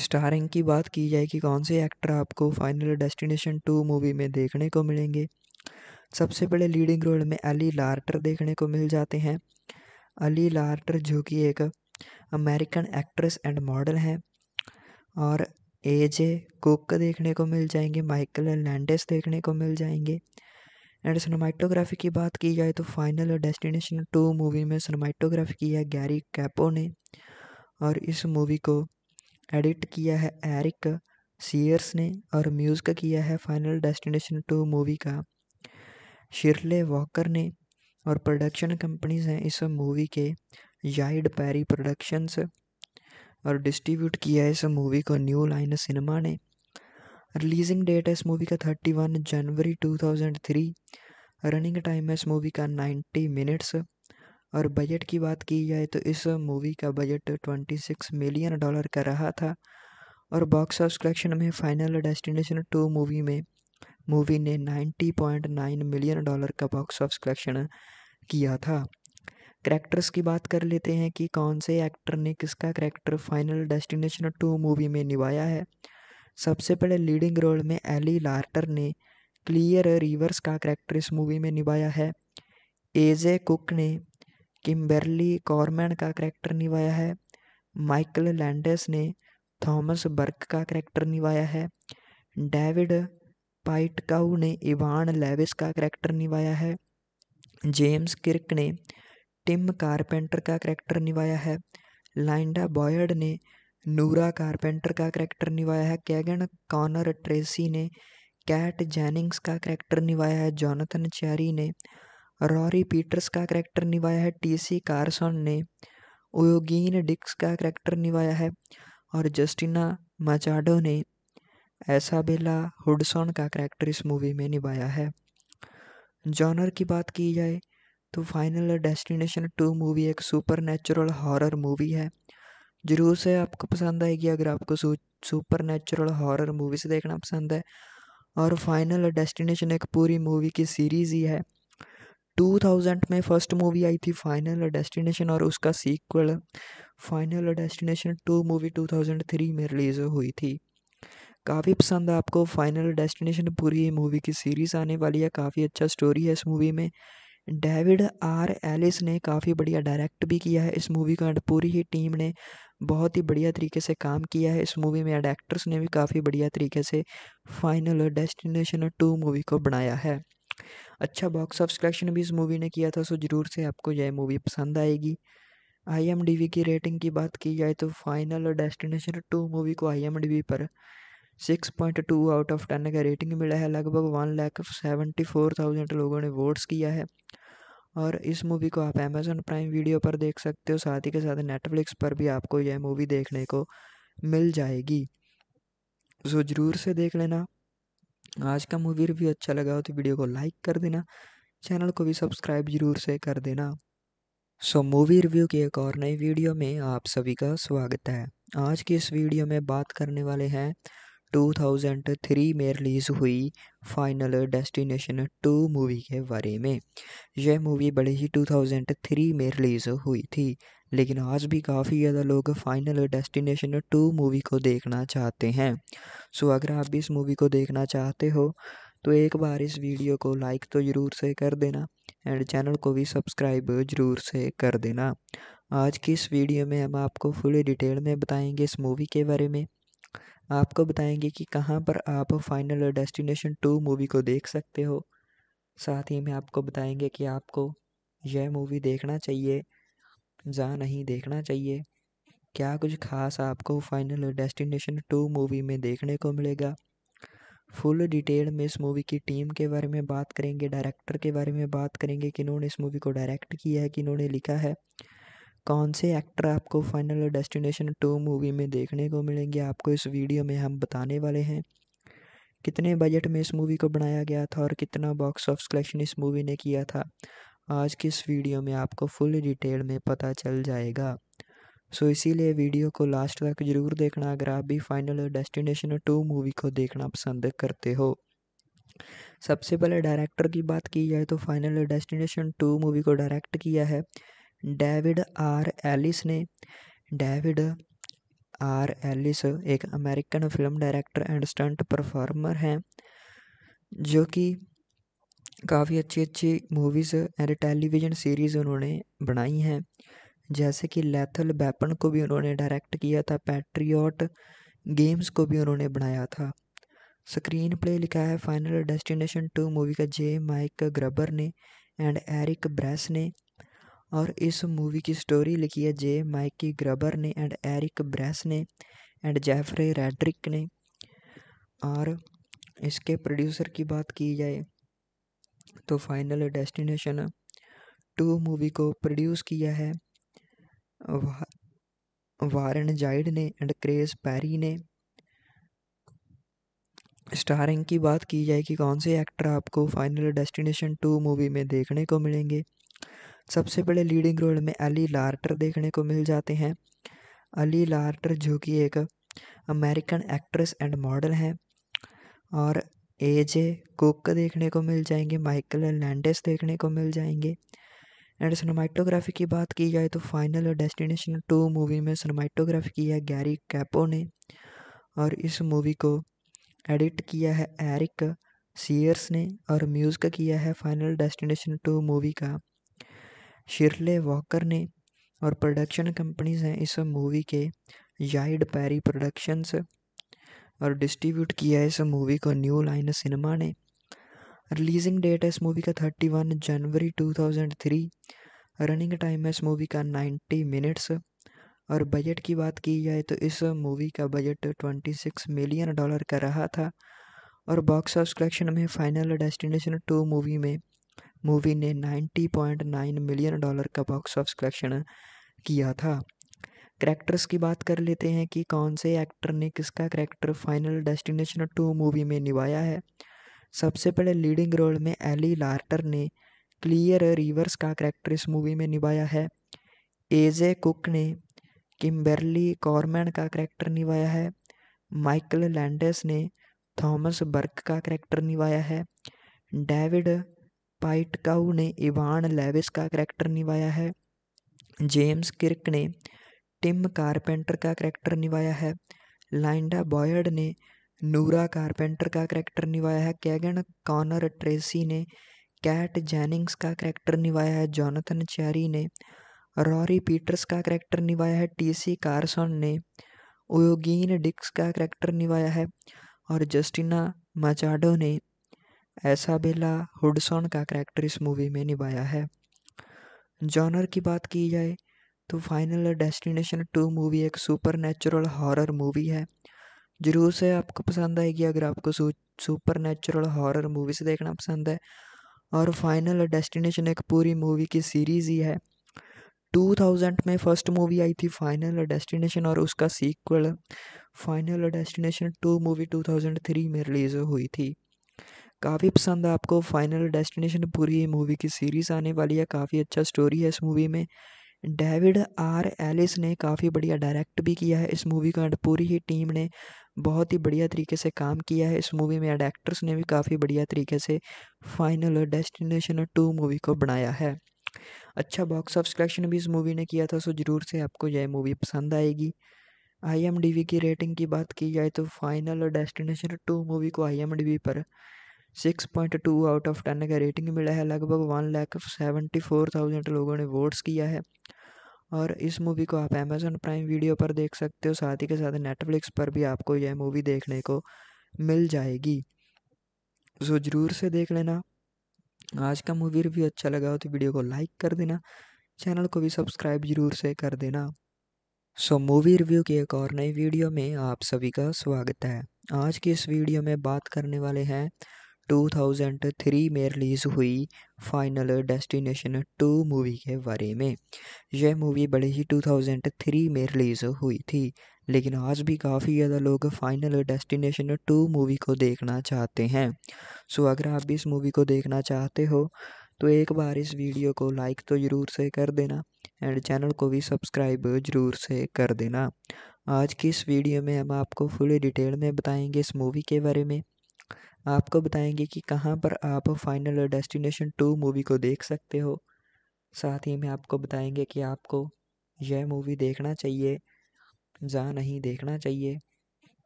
स्टारिंग की बात की जाए कि कौन से एक्टर आपको फाइनल डेस्टिनेशन टू मूवी में देखने को मिलेंगे सबसे बड़े लीडिंग रोल में अली लार्टर देखने को मिल जाते हैं अली लार्टर जो कि एक अमेरिकन एक्ट्रेस एंड मॉडल हैं और ए जे कुक देखने को मिल जाएंगे माइकल लैंडेस देखने को मिल जाएंगे एंड सिनेमाटोग्राफी की बात की जाए तो फाइनल डेस्टिनेशन टू मूवी में सिनेमाटोग्राफी की है गैरी कैपो ने और इस मूवी को एडिट किया है एरिक सीयर्स ने और म्यूज़िक किया है फाइनल डेस्टिनेशन टू मूवी का शिरले वॉकर ने और प्रोडक्शन कंपनीज हैं इस मूवी के याइड पैरी प्रोडक्शंस और डिस्ट्रीब्यूट किया है इस मूवी को न्यू लाइन सिनेमा ने रिलीजिंग डेट है इस मूवी का थर्टी वन जनवरी two thousand three running time है इस मूवी का नाइन्टी मिनट्स और बजट की बात की जाए तो इस मूवी का budget twenty six million dollar का रहा था और बॉक्स ऑफ कलेक्शन में फाइनल डेस्टिनेशन टू मूवी में मूवी ने 90.9 मिलियन डॉलर का बॉक्स ऑफिस कलेक्शन किया था करैक्टर्स की बात कर लेते हैं कि कौन से एक्टर ने किसका character final destination two movie में निभाया है सबसे पहले लीडिंग रोल में एली लार्टर ने क्लियर रिवर्स का करैक्टर इस मूवी में निभाया है एजे कुक ने किम्बरली कॉर्मैन का करैक्टर निभाया है माइकल लैंडस ने थॉमस बर्क का करैक्टर निभाया है डेविड पाइटकाऊ ने इवान लेविस का करैक्टर निभाया है जेम्स किर्क ने टिम कारपेंटर का करैक्टर निभाया है लाइंडा बॉयड ने नूरा कारपेंटर का करैक्टर निभाया है कैगन कॉनर ट्रेसी ने कैट जैनिंग्स का करैक्टर निभाया है जॉनथन चैरी ने रॉरी पीटर्स का करैक्टर निभाया है टीसी कार्सन ने ओयोगीन डिक्स का करैक्टर निभाया है और जस्टिना मचाडो ने ऐसा बेला हुडसन का करैक्टर इस मूवी में निभाया है जॉनर की बात की जाए तो फाइनल डेस्टिनेशन टू मूवी एक सुपर नेचुरल हॉरर मूवी है ज़रूर से आपको पसंद आएगी अगर आपको सुपर नेचुरल हॉरर मूवीज़ देखना पसंद है और फाइनल डेस्टिनेशन एक पूरी मूवी की सीरीज़ ही है 2000 में फर्स्ट मूवी आई थी फाइनल डेस्टिनेशन और उसका sequel final destination two movie 2003 में रिलीज़ हुई थी काफ़ी पसंद है आपको फाइनल डेस्टिनेशन पूरी मूवी की सीरीज़ आने वाली है काफ़ी अच्छा स्टोरी है इस मूवी में डेविड आर एलिस ने काफ़ी बढ़िया डायरेक्ट भी किया है इस मूवी का एंड पूरी ही टीम ने बहुत ही बढ़िया तरीके से काम किया है इस मूवी में एंड एक्टर्स ने भी काफ़ी बढ़िया तरीके से फाइनल डेस्टिनेशन टू मूवी को बनाया है अच्छा बॉक्स ऑफ कलेक्शन भी इस मूवी ने किया था सो ज़रूर से आपको यह मूवी पसंद आएगी आई की रेटिंग की बात की जाए तो फाइनल डेस्टिनेशन टू मूवी को आई पर six point two out of ten का रेटिंग मिला है लगभग one lakh seventy four thousand लोगों ने वोट्स किया है और इस मूवी को आप अमेज़ोन प्राइम वीडियो पर देख सकते हो साथ ही के साथ नेटफ्लिक्स पर भी आपको यह मूवी देखने को मिल जाएगी सो ज़रूर से देख लेना आज का मूवी रिव्यू अच्छा लगा हो तो वीडियो को लाइक कर देना चैनल को भी सब्सक्राइब जरूर से कर देना सो मूवी रिव्यू की एक और नई वीडियो में आप सभी का स्वागत है आज की इस वीडियो में बात करने वाले हैं 2003 में रिलीज़ हुई फाइनल डेस्टिनेशन टू मूवी के बारे में यह मूवी बड़े ही 2003 में रिलीज़ हुई थी लेकिन आज भी काफ़ी ज़्यादा लोग फाइनल डेस्टिनेशन टू मूवी को देखना चाहते हैं सो अगर आप भी इस मूवी को देखना चाहते हो तो एक बार इस वीडियो को लाइक तो ज़रूर से कर देना एंड चैनल को भी सब्सक्राइब ज़रूर से कर देना आज की इस वीडियो में हम आपको फुल डिटेल में बताएंगे इस मूवी के बारे में आपको बताएंगे कि कहाँ पर आप फाइनल डेस्टिनेशन टू मूवी को देख सकते हो साथ ही में आपको बताएंगे कि आपको यह मूवी देखना चाहिए या नहीं देखना चाहिए क्या कुछ खास आपको फाइनल डेस्टिनेशन टू मूवी में देखने को मिलेगा फुल डिटेल में इस मूवी की टीम के बारे में बात करेंगे डायरेक्टर के बारे में बात करेंगे कि इन्होंने इस मूवी को डायरेक्ट किया है कि इन्होंने लिखा है कौन से एक्टर आपको फाइनल डेस्टिनेशन टू मूवी में देखने को मिलेंगे आपको इस वीडियो में हम बताने वाले हैं कितने बजट में इस मूवी को बनाया गया था और कितना बॉक्स ऑफ कलेक्शन इस मूवी ने किया था आज की इस वीडियो में आपको फुल डिटेल में पता चल जाएगा सो so, इसीलिए वीडियो को लास्ट तक ज़रूर देखना अगर आप भी फाइनल डेस्टिनेशन टू मूवी को देखना पसंद करते हो सबसे पहले डायरेक्टर की बात की जाए तो फाइनल डेस्टिनेशन टू मूवी को डायरेक्ट किया है डेविड आर एलिस ने डेविड आर एलिस एक American film director and stunt performer हैं जो कि काफ़ी अच्छी अच्छी मूवीज़ एंड टेलीविज़न सीरीज़ उन्होंने बनाई हैं जैसे कि लेथल बैपन को भी उन्होंने डायरेक्ट किया था पैट्रियट गेम्स को भी उन्होंने बनाया था स्क्रीन प्ले लिखा है फाइनल डेस्टिनेशन टू मूवी का जे माइक ग्रबर ने एंड एरिक ब्रेस ने और इस मूवी की स्टोरी लिखी है जे माइकी ग्रबर ने एंड एरिक ब्रेस ने एंड जेफरे रेड्रिक ने और इसके प्रोड्यूसर की बात की जाए तो फाइनल डेस्टिनेशन टू मूवी को प्रोड्यूस किया है वारन जाइड ने एंड क्रेज पैरी ने स्टारिंग की बात की जाए कि कौन से एक्टर आपको फाइनल डेस्टिनेशन टू मूवी में देखने को मिलेंगे सबसे बड़े लीडिंग रोल में अली लार्टर देखने को मिल जाते हैं अली लार्टर जो कि एक अमेरिकन एक्ट्रेस एंड मॉडल हैं और ए जे कुक देखने को मिल जाएंगे माइकल लैंडेस देखने को मिल जाएंगे एंड सनेमाइटोग्राफी की बात की जाए तो फाइनल डेस्टिनेशन टू मूवी में सनेमाइटोग्राफी की है गैरी कैपो ने और इस मूवी को एडिट किया है एरिक सीयर्स ने और म्यूज़िक किया है फाइनल डेस्टिनेशन टू मूवी का शिरले वॉकर ने और प्रोडक्शन कंपनीज हैं इस मूवी के याइड पैरी प्रोडक्शंस और डिस्ट्रीब्यूट किया है इस मूवी को न्यू लाइन सिनेमा ने रिलीजिंग डेट है इस मूवी का थर्टी वन जनवरी two thousand three running time है इस मूवी का नाइन्टी मिनट्स और बजट की बात की जाए तो इस मूवी का budget twenty six million dollar का रहा था और बॉक्स ऑफ कलेक्शन में फाइनल डेस्टिनेशन टू मूवी में मूवी ने 90.9 मिलियन डॉलर का बॉक्स ऑफिस कलेक्शन किया था करैक्टर्स की बात कर लेते हैं कि कौन से एक्टर ने किसका character final destination two movie में निभाया है सबसे पहले लीडिंग रोल में एली लार्टर ने क्लियर रिवर्स का करैक्टर इस मूवी में निभाया है एजे कुक ने किम्बरली कॉर्मैन का करैक्टर निभाया है माइकल लैंडस ने थॉमस बर्क का करैक्टर निभाया है डेविड पाइटकाऊ ने इवान लेविस का करैक्टर निभाया है जेम्स किर्क ने टिम कारपेंटर का करैक्टर निभाया है लाइंडा बॉयड ने नूरा कारपेंटर का करैक्टर निभाया है कैगन कॉनर ट्रेसी ने कैट जैनिंग्स का करैक्टर निभाया है जॉनथन चैरी ने रॉरी पीटर्स का करैक्टर निभाया है टीसी कार्सन ने ओयोगीन डिक्स का करैक्टर निभाया है और जस्टिना मचाडो ने ऐसा बेला हुडसन का करैक्टर इस मूवी में निभाया है जॉनर की बात की जाए तो फाइनल डेस्टिनेशन टू मूवी एक सुपर नेचुरल हॉरर मूवी है ज़रूर से आपको पसंद आएगी अगर आपको सुपर नेचुरल हॉरर मूवीज़ देखना पसंद है और फाइनल डेस्टिनेशन एक पूरी मूवी की सीरीज़ ही है 2000 में फर्स्ट मूवी आई थी फाइनल डेस्टिनेशन और उसका sequel final destination two movie 2003 में रिलीज़ हुई थी काफ़ी पसंद है आपको फाइनल डेस्टिनेशन पूरी मूवी की सीरीज़ आने वाली है काफ़ी अच्छा स्टोरी है इस मूवी में डेविड आर एलिस ने काफ़ी बढ़िया डायरेक्ट भी किया है इस मूवी का पूरी ही टीम ने बहुत ही बढ़िया तरीके से काम किया है इस मूवी में एंड एक्टर्स ने भी काफ़ी बढ़िया तरीके से फाइनल डेस्टिनेशन टू मूवी को बनाया है अच्छा बॉक्स ऑफ कलेक्शन भी इस मूवी ने किया था सो ज़रूर से आपको यह मूवी पसंद आएगी आई की रेटिंग की बात की जाए तो फाइनल डेस्टिनेशन टू मूवी को आई पर six point two out of ten का रेटिंग मिला है लगभग one lakh seventy four thousand लोगों ने वोट्स किया है और इस मूवी को आप अमेज़ोन प्राइम वीडियो पर देख सकते हो साथ ही के साथ नेटफ्लिक्स पर भी आपको यह मूवी देखने को मिल जाएगी सो तो ज़रूर से देख लेना आज का मूवी रिव्यू अच्छा लगा हो तो वीडियो को लाइक कर देना चैनल को भी सब्सक्राइब ज़रूर से कर देना सो मूवी रिव्यू की एक और नई वीडियो में आप सभी का स्वागत है आज की इस वीडियो में बात करने वाले हैं 2003 में रिलीज़ हुई फाइनल डेस्टिनेशन टू मूवी के बारे में यह मूवी बड़े ही 2003 में रिलीज़ हुई थी लेकिन आज भी काफ़ी ज़्यादा लोग फाइनल डेस्टिनेशन टू मूवी को देखना चाहते हैं सो अगर आप भी इस मूवी को देखना चाहते हो तो एक बार इस वीडियो को लाइक तो ज़रूर से कर देना एंड चैनल को भी सब्सक्राइब ज़रूर से कर देना आज की इस वीडियो में हम आपको फुल डिटेल में बताएंगे इस मूवी के बारे में आपको बताएंगे कि कहाँ पर आप फाइनल डेस्टिनेशन टू मूवी को देख सकते हो साथ ही में आपको बताएंगे कि आपको यह मूवी देखना चाहिए या नहीं देखना चाहिए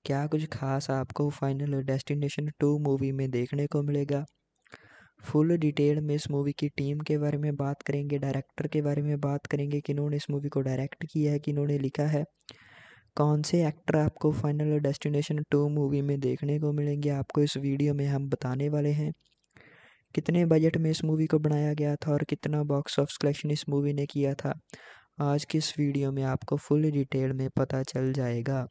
क्या कुछ खास आपको फाइनल डेस्टिनेशन टू मूवी में देखने को मिलेगा फुल डिटेल में इस मूवी की टीम के बारे में बात करेंगे डायरेक्टर के बारे में बात करेंगे कि इन्होंने इस मूवी को डायरेक्ट किया है कि इन्होंने लिखा है कौन से एक्टर आपको फाइनल डेस्टिनेशन टू मूवी में देखने को मिलेंगे आपको इस वीडियो में हम बताने वाले हैं कितने बजट में इस मूवी को बनाया गया था और कितना बॉक्स ऑफ कलेक्शन इस मूवी ने किया था आज की इस वीडियो में आपको फुल डिटेल में पता चल जाएगा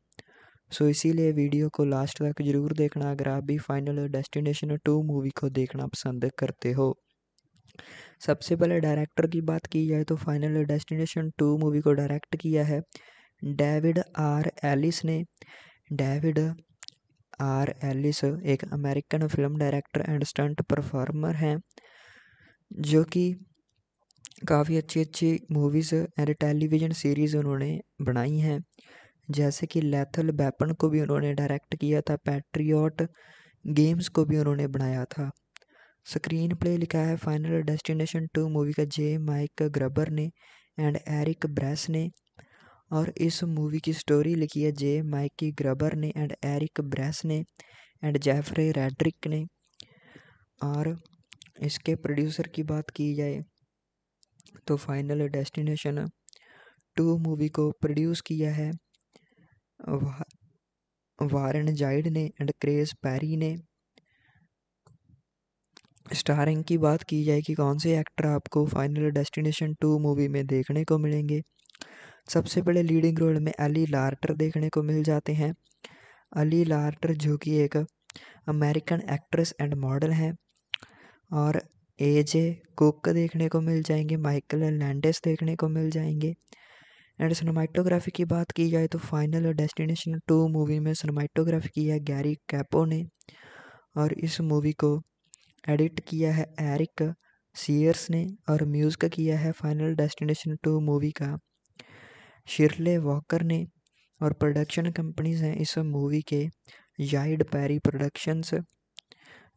सो इसीलिए वीडियो को लास्ट तक ज़रूर देखना अगर आप भी फाइनल डेस्टिनेशन टू मूवी को देखना पसंद करते हो सबसे पहले डायरेक्टर की बात की जाए तो फाइनल डेस्टिनेशन टू मूवी को डायरेक्ट किया है डेविड आर एलिस ने डेविड आर एलिस एक American film director and stunt performer हैं जो कि काफ़ी अच्छी अच्छी मूवीज़ एंड टेलीविज़न सीरीज़ उन्होंने बनाई हैं जैसे कि लेथल वेपन को भी उन्होंने डायरेक्ट किया था पैट्रियट गेम्स को भी उन्होंने बनाया था स्क्रीन प्ले लिखा है फाइनल डेस्टिनेशन टू मूवी का जे माइक ग्रबर ने एंड एरिक ब्रेस ने और इस मूवी की स्टोरी लिखी है जे माइकी ग्रबर ने एंड एरिक ब्रेस ने एंड जेफरे रेड्रिक ने और इसके प्रोड्यूसर की बात की जाए तो फाइनल डेस्टिनेशन टू मूवी को प्रोड्यूस किया है वारन जाइड ने एंड क्रेज पैरी ने स्टारिंग की बात की जाए कि कौन से एक्टर आपको फाइनल डेस्टिनेशन टू मूवी में देखने को मिलेंगे सबसे बड़े लीडिंग रोल में अली लार्टर देखने को मिल जाते हैं अली लार्टर जो कि एक अमेरिकन एक्ट्रेस एंड मॉडल हैं और ए जे कुक देखने को मिल जाएंगे माइकल लैंडेस देखने को मिल जाएंगे एंड सिनेमाटोग्राफी की बात की जाए तो फाइनल डेस्टिनेशन टू मूवी में सिनेमाटोग्राफी किया गैरी कैपो ने और इस मूवी को एडिट किया है एरिक सीयर्स ने और म्यूज़िक किया है फाइनल डेस्टिनेशन टू मूवी का शिरले वॉकर ने और प्रोडक्शन कंपनीज हैं इस मूवी के याइड पैरी प्रोडक्शंस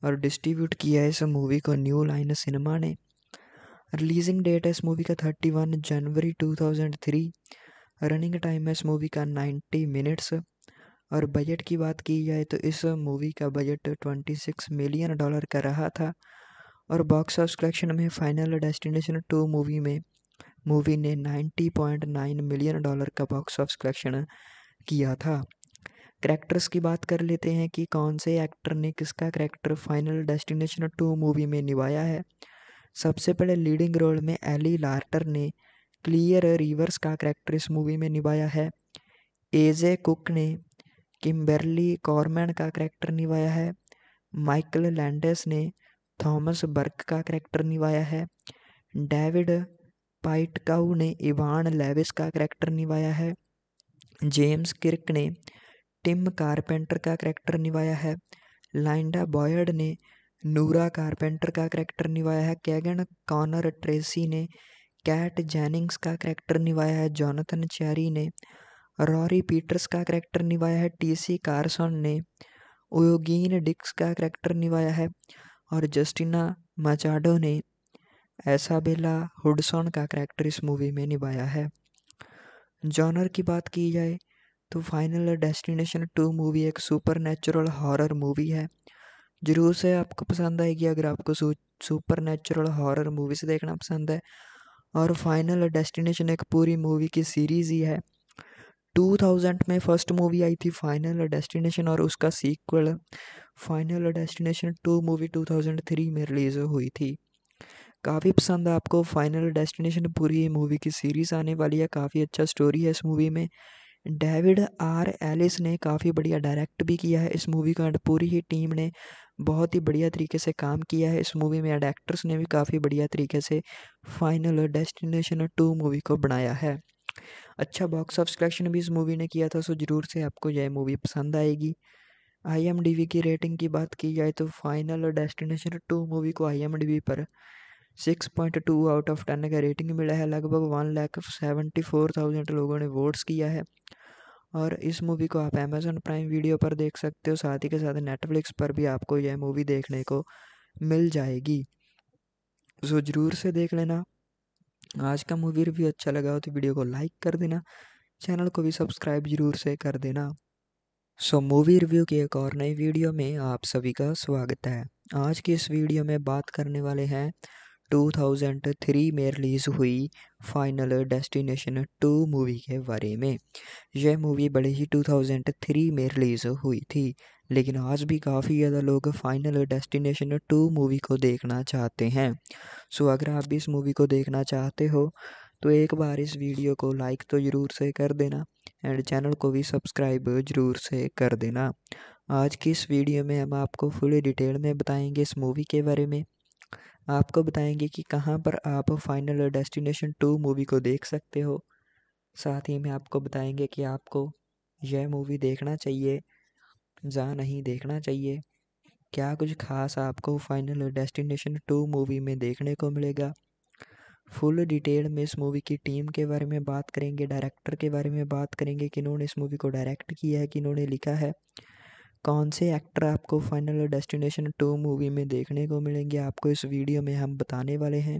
और डिस्ट्रीब्यूट किया है इस मूवी को न्यू लाइन सिनेमा ने रिलीजिंग डेट है इस मूवी का थर्टी वन जनवरी two thousand three running time है इस मूवी का नाइन्टी मिनट्स और बजट की बात की जाए तो इस मूवी का budget twenty six million dollar का रहा था और बॉक्स ऑफ कलेक्शन में फाइनल डेस्टिनेशन टू मूवी में मूवी ने 90.9 मिलियन डॉलर का बॉक्स ऑफिस कलेक्शन किया था करैक्टर्स की बात कर लेते हैं कि कौन से एक्टर ने किसका character final destination two movie में निभाया है सबसे पहले लीडिंग रोल में एली लार्टर ने क्लियर रिवर्स का करैक्टर इस मूवी में निभाया है एजे कुक ने किम्बरली कॉर्मैन का करैक्टर निभाया है माइकल लैंडस ने थॉमस बर्क का करैक्टर निभाया है डेविड पाइटकाऊ ने इवान लेविस का करैक्टर निभाया है जेम्स किर्क ने टिम कारपेंटर का करैक्टर निभाया है लाइंडा बॉयड ने नूरा कारपेंटर का करैक्टर निभाया है कैगन कॉनर ट्रेसी ने कैट जैनिंग्स का करैक्टर निभाया है जॉनथन चैरी ने रॉरी पीटर्स का करैक्टर निभाया है टीसी कार्सन ने ओयोगीन डिक्स का करैक्टर निभाया है और जस्टिना मचाडो ने एसाबेला हुडसॉन का करैक्टर इस मूवी में निभाया है जॉनर की बात की जाए तो फाइनल डेस्टिनेशन टू मूवी एक सुपर नेचुरल हॉरर मूवी है ज़रूर से आपको पसंद आएगी अगर आपको सुपर नेचुरल हॉर मूवीज़ देखना पसंद है और फाइनल डेस्टिनेशन एक पूरी मूवी की सीरीज़ ही है 2000 में फर्स्ट मूवी आई थी फाइनल डेस्टिनेशन और उसका sequel final destination two movie 2003 में रिलीज़ हुई थी काफ़ी पसंद है आपको फाइनल डेस्टिनेशन पूरी मूवी की सीरीज़ आने वाली है काफ़ी अच्छा स्टोरी है इस मूवी में डेविड आर एलिस ने काफ़ी बढ़िया डायरेक्ट भी किया है इस मूवी का एंड पूरी ही टीम ने बहुत ही बढ़िया तरीके से काम किया है इस मूवी में एंड एक्टर्स ने भी काफ़ी बढ़िया तरीके से फाइनल डेस्टिनेशन टू मूवी को बनाया है अच्छा बॉक्स ऑफ कलेक्शन भी इस मूवी ने किया था सो ज़रूर से आपको यह मूवी पसंद आएगी आई की रेटिंग की बात की जाए तो फाइनल डेस्टिनेशन टू मूवी को आई पर six point two out of ten का रेटिंग मिला है लगभग one lakh seventy four thousand लोगों ने वोट्स किया है और इस मूवी को आप अमेजन प्राइम वीडियो पर देख सकते हो साथ ही के साथ नेटफ्लिक्स पर भी आपको यह मूवी देखने को मिल जाएगी सो ज़रूर से देख लेना आज का मूवी रिव्यू अच्छा लगा हो तो वीडियो को लाइक कर देना चैनल को भी सब्सक्राइब जरूर से कर देना सो मूवी रिव्यू की एक और नई वीडियो में आप सभी का स्वागत है आज की इस वीडियो में बात करने वाले हैं 2003 में रिलीज़ हुई फाइनल डेस्टिनेशन टू मूवी के बारे में यह मूवी बड़े ही 2003 में रिलीज़ हुई थी लेकिन आज भी काफ़ी ज़्यादा लोग फाइनल डेस्टिनेशन टू मूवी को देखना चाहते हैं सो अगर आप भी इस मूवी को देखना चाहते हो तो एक बार इस वीडियो को लाइक तो ज़रूर से कर देना एंड चैनल को भी सब्सक्राइब ज़रूर से कर देना आज की इस वीडियो में हम आपको फुल डिटेल में बताएंगे इस मूवी के बारे में आपको बताएंगे कि कहाँ पर आप फाइनल डेस्टिनेशन टू मूवी को देख सकते हो साथ ही में आपको बताएंगे कि आपको यह मूवी देखना चाहिए या नहीं देखना चाहिए क्या कुछ खास आपको फाइनल डेस्टिनेशन टू मूवी में देखने को मिलेगा फुल डिटेल में इस मूवी की टीम के बारे में बात करेंगे डायरेक्टर के बारे में बात करेंगे कि इन्होंने इस मूवी को डायरेक्ट किया है कि इन्होंने लिखा है कौन से एक्टर आपको फाइनल डेस्टिनेशन टू मूवी में देखने को मिलेंगे आपको इस वीडियो में हम बताने वाले हैं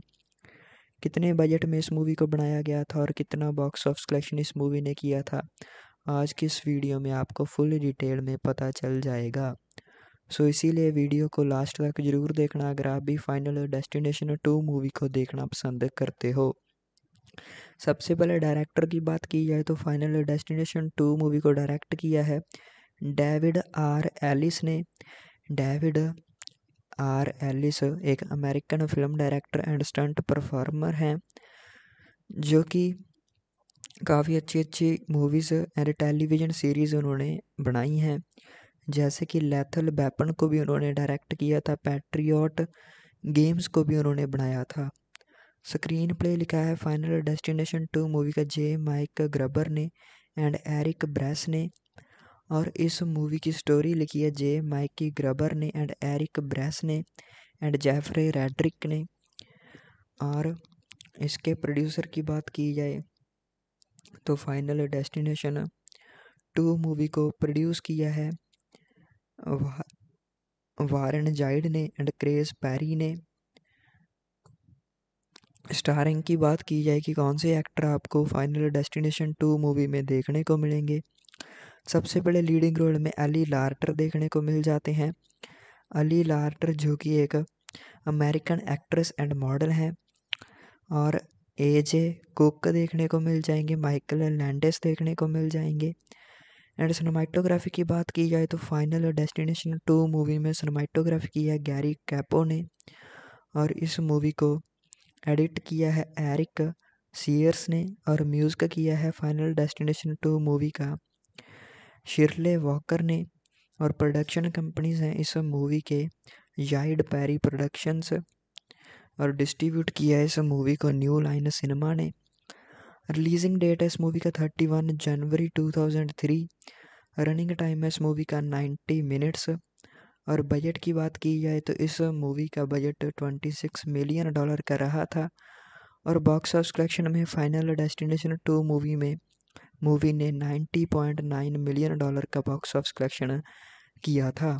कितने बजट में इस मूवी को बनाया गया था और कितना बॉक्स ऑफ कलेक्शन इस मूवी ने किया था आज की इस वीडियो में आपको फुल डिटेल में पता चल जाएगा सो so, इसीलिए वीडियो को लास्ट तक ज़रूर देखना अगर आप भी फाइनल डेस्टिनेशन टू मूवी को देखना पसंद करते हो सबसे पहले डायरेक्टर की बात की जाए तो फाइनल डेस्टिनेशन टू मूवी को डायरेक्ट किया है डेविड आर एलिस ने डेविड आर एलिस एक American film director and stunt performer हैं जो कि काफ़ी अच्छी अच्छी मूवीज़ एंड टेलीविज़न सीरीज़ उन्होंने बनाई हैं जैसे कि लेथल वेपन को भी उन्होंने डायरेक्ट किया था पैट्रियट गेम्स को भी उन्होंने बनाया था स्क्रीन प्ले लिखा है फाइनल डेस्टिनेशन टू मूवी का जे माइक ग्रबर ने एंड एरिक ब्रेस ने और इस मूवी की स्टोरी लिखी है जे माइकी ग्रबर ने एंड एरिक ब्रेस ने एंड जेफरे रेड्रिक ने और इसके प्रोड्यूसर की बात की जाए तो फाइनल डेस्टिनेशन टू मूवी को प्रोड्यूस किया है वारन जाइड ने एंड क्रेज पैरी ने स्टारिंग की बात की जाए कि कौन से एक्टर आपको फाइनल डेस्टिनेशन टू मूवी में देखने को मिलेंगे सबसे बड़े लीडिंग रोल में अली लार्टर देखने को मिल जाते हैं अली लार्टर जो कि एक अमेरिकन एक्ट्रेस एंड मॉडल हैं और ए जे कुक देखने को मिल जाएंगे माइकल लैंडेस देखने को मिल जाएंगे एंड सिनेमाटोग्राफी की बात की जाए तो फाइनल और डेस्टिनेशन टू मूवी में सिनेमाटोग्राफी की है गैरी कैपो ने और इस मूवी को एडिट किया है एरिक सीयर्स ने और म्यूज़िक किया है फाइनल डेस्टिनेशन टू मूवी का शिरले वॉकर ने और प्रोडक्शन कंपनीज़ हैं इस मूवी के याइड पैरी प्रोडक्शंस और डिस्ट्रीब्यूट किया है इस मूवी को न्यू लाइन सिनेमा ने रिलीजिंग डेट है इस मूवी का थर्टी वन जनवरी two thousand three running time है इस मूवी का नाइन्टी मिनट्स और बजट की बात की जाए तो इस मूवी का budget twenty six million dollar का रहा था और बॉक्स ऑफ कलेक्शन में फाइनल डेस्टिनेशन टू मूवी में मूवी ने 90.9 मिलियन डॉलर का बॉक्स ऑफिस कलेक्शन किया था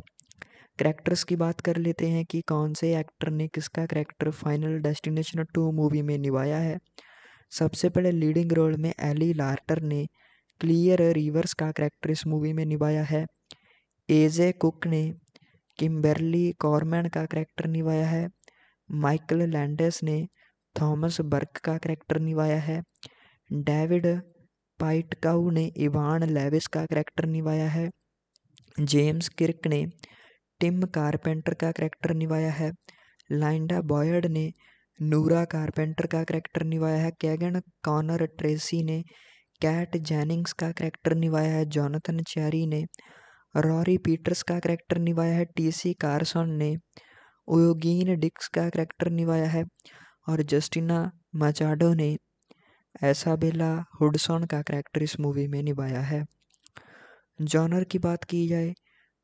करैक्टर्स की बात कर लेते हैं कि कौन से एक्टर ने किसका character final destination two movie में निभाया है सबसे पहले लीडिंग रोल में एली लार्टर ने क्लियर रिवर्स का करैक्टर इस मूवी में निभाया है एजे कुक ने किम्बरली कॉर्मैन का करैक्टर निभाया है माइकल लैंडस ने थॉमस बर्क का करैक्टर निभाया है डेविड पाइटकाऊ ने इवान लेविस का करैक्टर निभाया है जेम्स किर्क ने टिम कारपेंटर का करैक्टर निभाया है लाइंडा बॉयड ने नूरा कारपेंटर का करैक्टर निभाया है कैगन कॉनर ट्रेसी ने कैट जैनिंग्स का करैक्टर निभाया है जॉनथन चैरी ने रॉरी पीटर्स का करैक्टर निभाया है टीसी कार्सन ने ओयोगीन डिक्स का करैक्टर निभाया है और जस्टिना मचाडो ने एसाबेला हुडसन का करैक्टर इस मूवी में निभाया है जॉनर की बात की जाए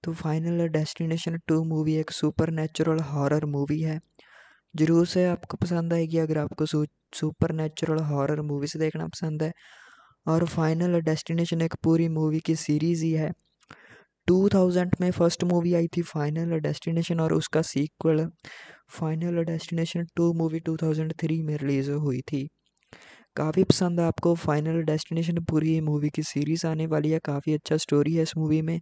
तो फाइनल डेस्टिनेशन टू मूवी एक सुपर नेचुरल हॉरर मूवी है ज़रूर से आपको पसंद आएगी अगर आपको सुपर नेचुरल हॉरर मूवीज़ देखना पसंद है और फाइनल डेस्टिनेशन एक पूरी मूवी की सीरीज़ ही है 2000 में फर्स्ट मूवी आई थी फाइनल डेस्टिनेशन और उसका sequel final destination two movie 2003 में रिलीज़ हुई थी काफ़ी पसंद है आपको फाइनल डेस्टिनेशन पूरी मूवी की सीरीज़ आने वाली है काफ़ी अच्छा स्टोरी है इस मूवी में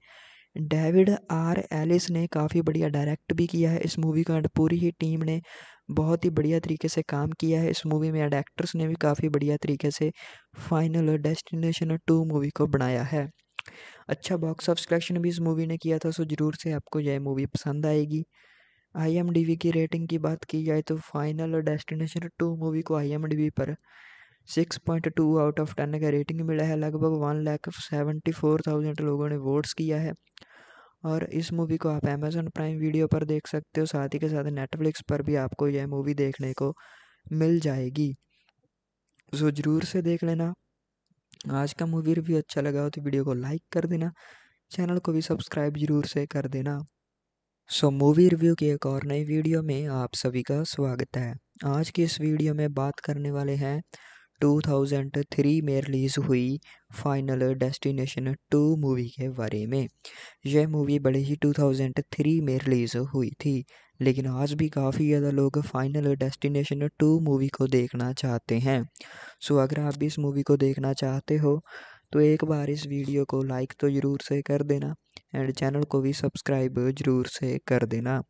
डेविड आर एलिस ने काफ़ी बढ़िया डायरेक्ट भी किया है इस मूवी का एंड पूरी ही टीम ने बहुत ही बढ़िया तरीके से काम किया है इस मूवी में एंड एक्टर्स ने भी काफ़ी बढ़िया तरीके से फाइनल डेस्टिनेशन टू मूवी को बनाया है अच्छा बॉक्स ऑफ कलेक्शन भी इस मूवी ने किया था सो ज़रूर से आपको यह मूवी पसंद आएगी आई की रेटिंग की बात की जाए तो फाइनल डेस्टिनेशन टू मूवी को आई पर six point two out of ten का रेटिंग मिला है लगभग one lakh seventy four thousand लोगों ने वोट्स किया है और इस मूवी को आप अमेजन प्राइम वीडियो पर देख सकते हो साथ ही के साथ नेटफ्लिक्स पर भी आपको यह मूवी देखने को मिल जाएगी सो ज़रूर से देख लेना आज का मूवी रिव्यू अच्छा लगा हो तो वीडियो को लाइक कर देना चैनल को भी सब्सक्राइब जरूर से कर देना सो मूवी रिव्यू की एक और नई वीडियो में आप सभी का स्वागत है आज की इस वीडियो में बात करने वाले हैं 2003 में रिलीज़ हुई फाइनल डेस्टिनेशन टू मूवी के बारे में यह मूवी बड़े ही 2003 में रिलीज़ हुई थी लेकिन आज भी काफ़ी ज़्यादा लोग फाइनल डेस्टिनेशन टू मूवी को देखना चाहते हैं सो अगर आप भी इस मूवी को देखना चाहते हो तो एक बार इस वीडियो को लाइक तो ज़रूर से कर देना एंड चैनल को भी सब्सक्राइब ज़रूर से कर देना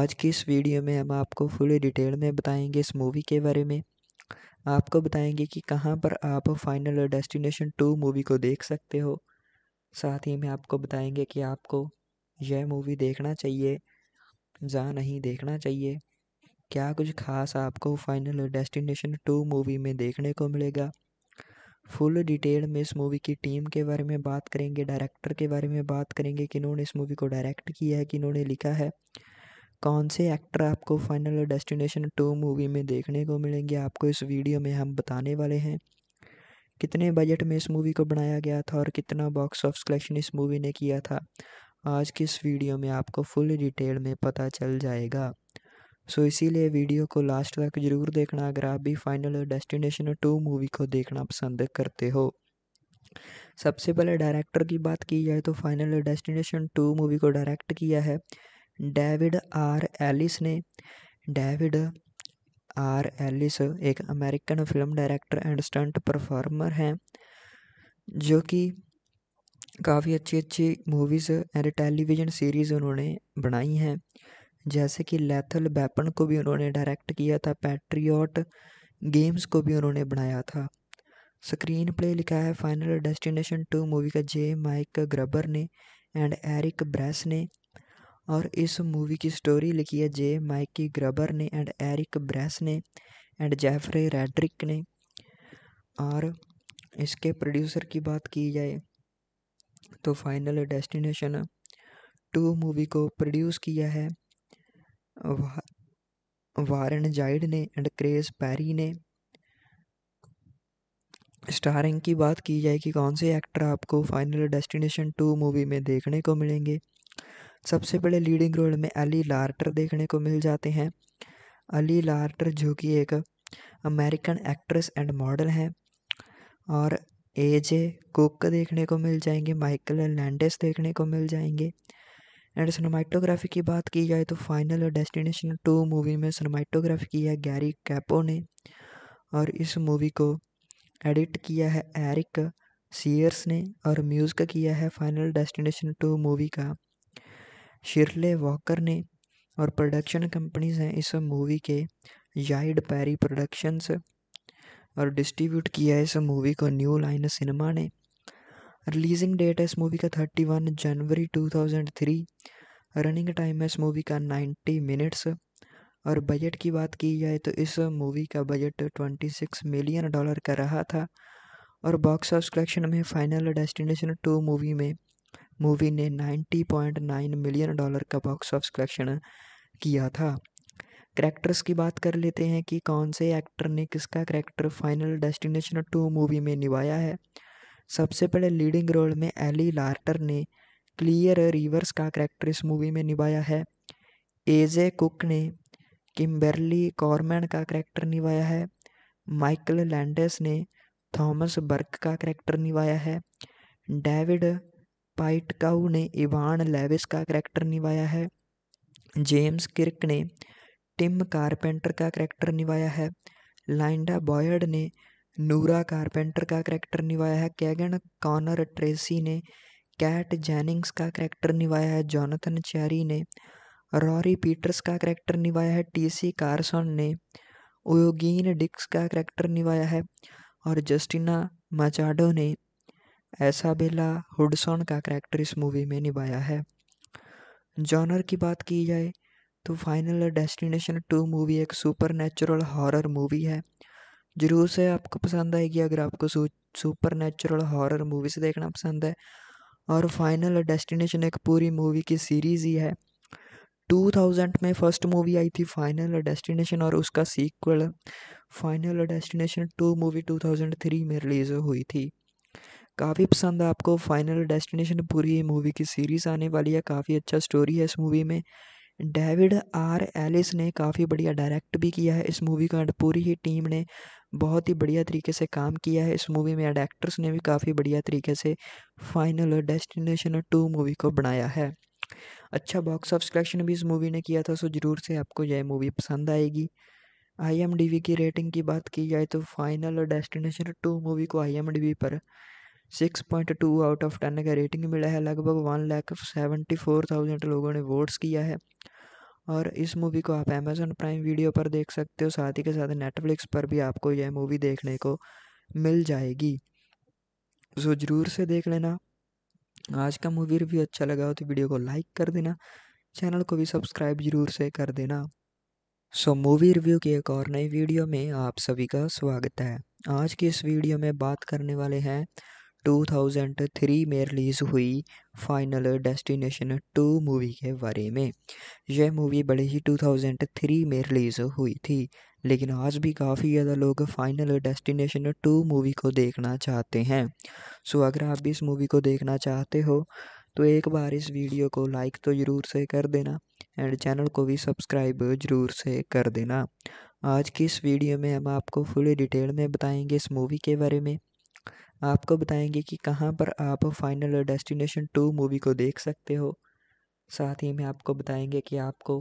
आज की इस वीडियो में हम आपको फुल डिटेल में बताएंगे इस मूवी के बारे में आपको बताएंगे कि कहाँ पर आप फाइनल डेस्टिनेशन टू मूवी को देख सकते हो साथ ही में आपको बताएंगे कि आपको यह मूवी देखना चाहिए या नहीं देखना चाहिए क्या कुछ खास आपको फाइनल डेस्टिनेशन टू मूवी में देखने को मिलेगा फुल डिटेल में इस मूवी की टीम के बारे में बात करेंगे डायरेक्टर के बारे में बात करेंगे कि इन्होंने इस मूवी को डायरेक्ट किया है कि इन्होंने लिखा है कौन से एक्टर आपको फाइनल डेस्टिनेशन टू मूवी में देखने को मिलेंगे आपको इस वीडियो में हम बताने वाले हैं कितने बजट में इस मूवी को बनाया गया था और कितना बॉक्स ऑफ कलेक्शन इस मूवी ने किया था आज की इस वीडियो में आपको फुल डिटेल में पता चल जाएगा सो इसीलिए वीडियो को लास्ट तक ज़रूर देखना अगर आप भी फाइनल डेस्टिनेशन टू मूवी को देखना पसंद करते हो सबसे पहले डायरेक्टर की बात की जाए तो फाइनल डेस्टिनेशन टू मूवी को डायरेक्ट किया है डेविड आर एलिस ने डेविड आर एलिस एक American film director and stunt performer हैं जो कि काफ़ी अच्छी अच्छी मूवीज़ एंड टेलीविज़न सीरीज़ उन्होंने बनाई हैं जैसे कि लेथल वेपन को भी उन्होंने डायरेक्ट किया था पैट्रियट गेम्स को भी उन्होंने बनाया था स्क्रीन प्ले लिखा है फाइनल डेस्टिनेशन टू मूवी का जे माइक ग्रबर ने एंड एरिक ब्रेस ने और इस मूवी की स्टोरी लिखी है जे माइकी ग्रबर ने एंड एरिक ब्रेस ने एंड जेफरे रेड्रिक ने और इसके प्रोड्यूसर की बात की जाए तो फाइनल डेस्टिनेशन टू मूवी को प्रोड्यूस किया है वारन जाइड ने एंड क्रेज पैरी ने स्टारिंग की बात की जाए कि कौन से एक्टर आपको फाइनल डेस्टिनेशन टू मूवी में देखने को मिलेंगे सबसे बड़े लीडिंग रोल में अली लार्टर देखने को मिल जाते हैं अली लार्टर जो कि एक अमेरिकन एक्ट्रेस एंड मॉडल हैं और ए जे कुक देखने को मिल जाएंगे माइकल लैंडेस देखने को मिल जाएंगे एंड सिनेमाटोग्राफी की बात की जाए तो फाइनल डेस्टिनेशन टू मूवी में सिनेमाटोग्राफी किया गैरी कैपो ने और इस मूवी को एडिट किया है एरिक सीयर्स ने और म्यूज़िक किया है फाइनल डेस्टिनेशन टू मूवी का शिरले वॉकर ने और प्रोडक्शन कंपनीज़ हैं इस मूवी के याइड पैरी प्रोडक्शंस और डिस्ट्रीब्यूट किया है इस मूवी को न्यू लाइन सिनेमा ने रिलीजिंग डेट है इस मूवी का थर्टी वन जनवरी two thousand three running time है इस मूवी का नाइन्टी मिनट्स और बजट की बात की जाए तो इस मूवी का budget twenty six million dollar का रहा था और बॉक्स ऑफ कलेक्शन में फाइनल डेस्टिनेशन टू मूवी में मूवी ने 90.9 मिलियन डॉलर का बॉक्स ऑफिस कलेक्शन किया था करैक्टर्स की बात कर लेते हैं कि कौन से एक्टर ने किसका character final destination two movie में निभाया है सबसे पहले लीडिंग रोल में एली लार्टर ने क्लियर रिवर्स का करैक्टर इस मूवी में निभाया है एजे कुक ने किम्बरली कॉर्मैन का करैक्टर निभाया है माइकल लैंडस ने थॉमस बर्क का करैक्टर निभाया है डेविड काउ ने इवान लेविस का करैक्टर निभाया है जेम्स किर्क ने टिम कारपेंटर का करैक्टर निभाया है लाइंडा बॉयड ने नूरा कारपेंटर का करैक्टर निभाया है कैगन कॉनर ट्रेसी ने कैट जैनिंग्स का करैक्टर निभाया है जॉनथन चैरी ने रॉरी पीटर्स का करैक्टर निभाया है टीसी कार्सन ने ओयोगीन डिक्स का करैक्टर निभाया है और जस्टिना मचाडो ने ऐसा बेला हुडसोन का कैरेक्टर इस मूवी में निभाया है जॉनर की बात की जाए तो फाइनल डेस्टिनेशन टू मूवी एक सुपर नेचुरल हॉरर मूवी है ज़रूर से आपको पसंद आएगी अगर आपको सुपर नेचुरल हॉरर मूवीज़ देखना पसंद है और फाइनल डेस्टिनेशन एक पूरी मूवी की सीरीज़ ही है 2000 में फर्स्ट मूवी आई थी फाइनल डेस्टिनेशन और उसका sequel final destination two movie 2003 में रिलीज़ हुई थी काफ़ी पसंद है आपको फाइनल डेस्टिनेशन पूरी मूवी की सीरीज़ आने वाली है काफ़ी अच्छा स्टोरी है इस मूवी में डेविड आर एलिस ने काफ़ी बढ़िया डायरेक्ट भी किया है इस मूवी का एंड पूरी ही टीम ने बहुत ही बढ़िया तरीके से काम किया है इस मूवी में एंड एक्टर्स ने भी काफ़ी बढ़िया तरीके से फाइनल डेस्टिनेशन टू मूवी को बनाया है अच्छा बॉक्स ऑफ कलेक्शन भी इस मूवी ने किया था सो ज़रूर से आपको यह मूवी पसंद आएगी आई की रेटिंग की बात की जाए तो फाइनल डेस्टिनेशन टू मूवी को आई पर six point two out of ten का रेटिंग मिला है लगभग one lakh seventy four thousand लोगों ने वोट्स किया है और इस मूवी को आप अमेज़ोन प्राइम वीडियो पर देख सकते हो साथ ही के साथ नेटफ्लिक्स पर भी आपको यह मूवी देखने को मिल जाएगी सो ज़रूर से देख लेना आज का मूवी रिव्यू अच्छा लगा हो तो वीडियो को लाइक कर देना चैनल को भी सब्सक्राइब ज़रूर से कर देना सो मूवी रिव्यू की एक और नई वीडियो में आप सभी का स्वागत है आज की इस वीडियो में बात करने वाले हैं 2003 में रिलीज़ हुई फाइनल डेस्टिनेशन टू मूवी के बारे में यह मूवी बड़े ही 2003 में रिलीज़ हुई थी लेकिन आज भी काफ़ी ज़्यादा लोग फाइनल डेस्टिनेशन टू मूवी को देखना चाहते हैं सो अगर आप भी इस मूवी को देखना चाहते हो तो एक बार इस वीडियो को लाइक तो ज़रूर से कर देना एंड चैनल को भी सब्सक्राइब ज़रूर से कर देना आज की इस वीडियो में हम आपको फुल डिटेल में बताएंगे इस मूवी के बारे में आपको बताएंगे कि कहाँ पर आप फाइनल डेस्टिनेशन टू मूवी को देख सकते हो साथ ही में आपको बताएंगे कि आपको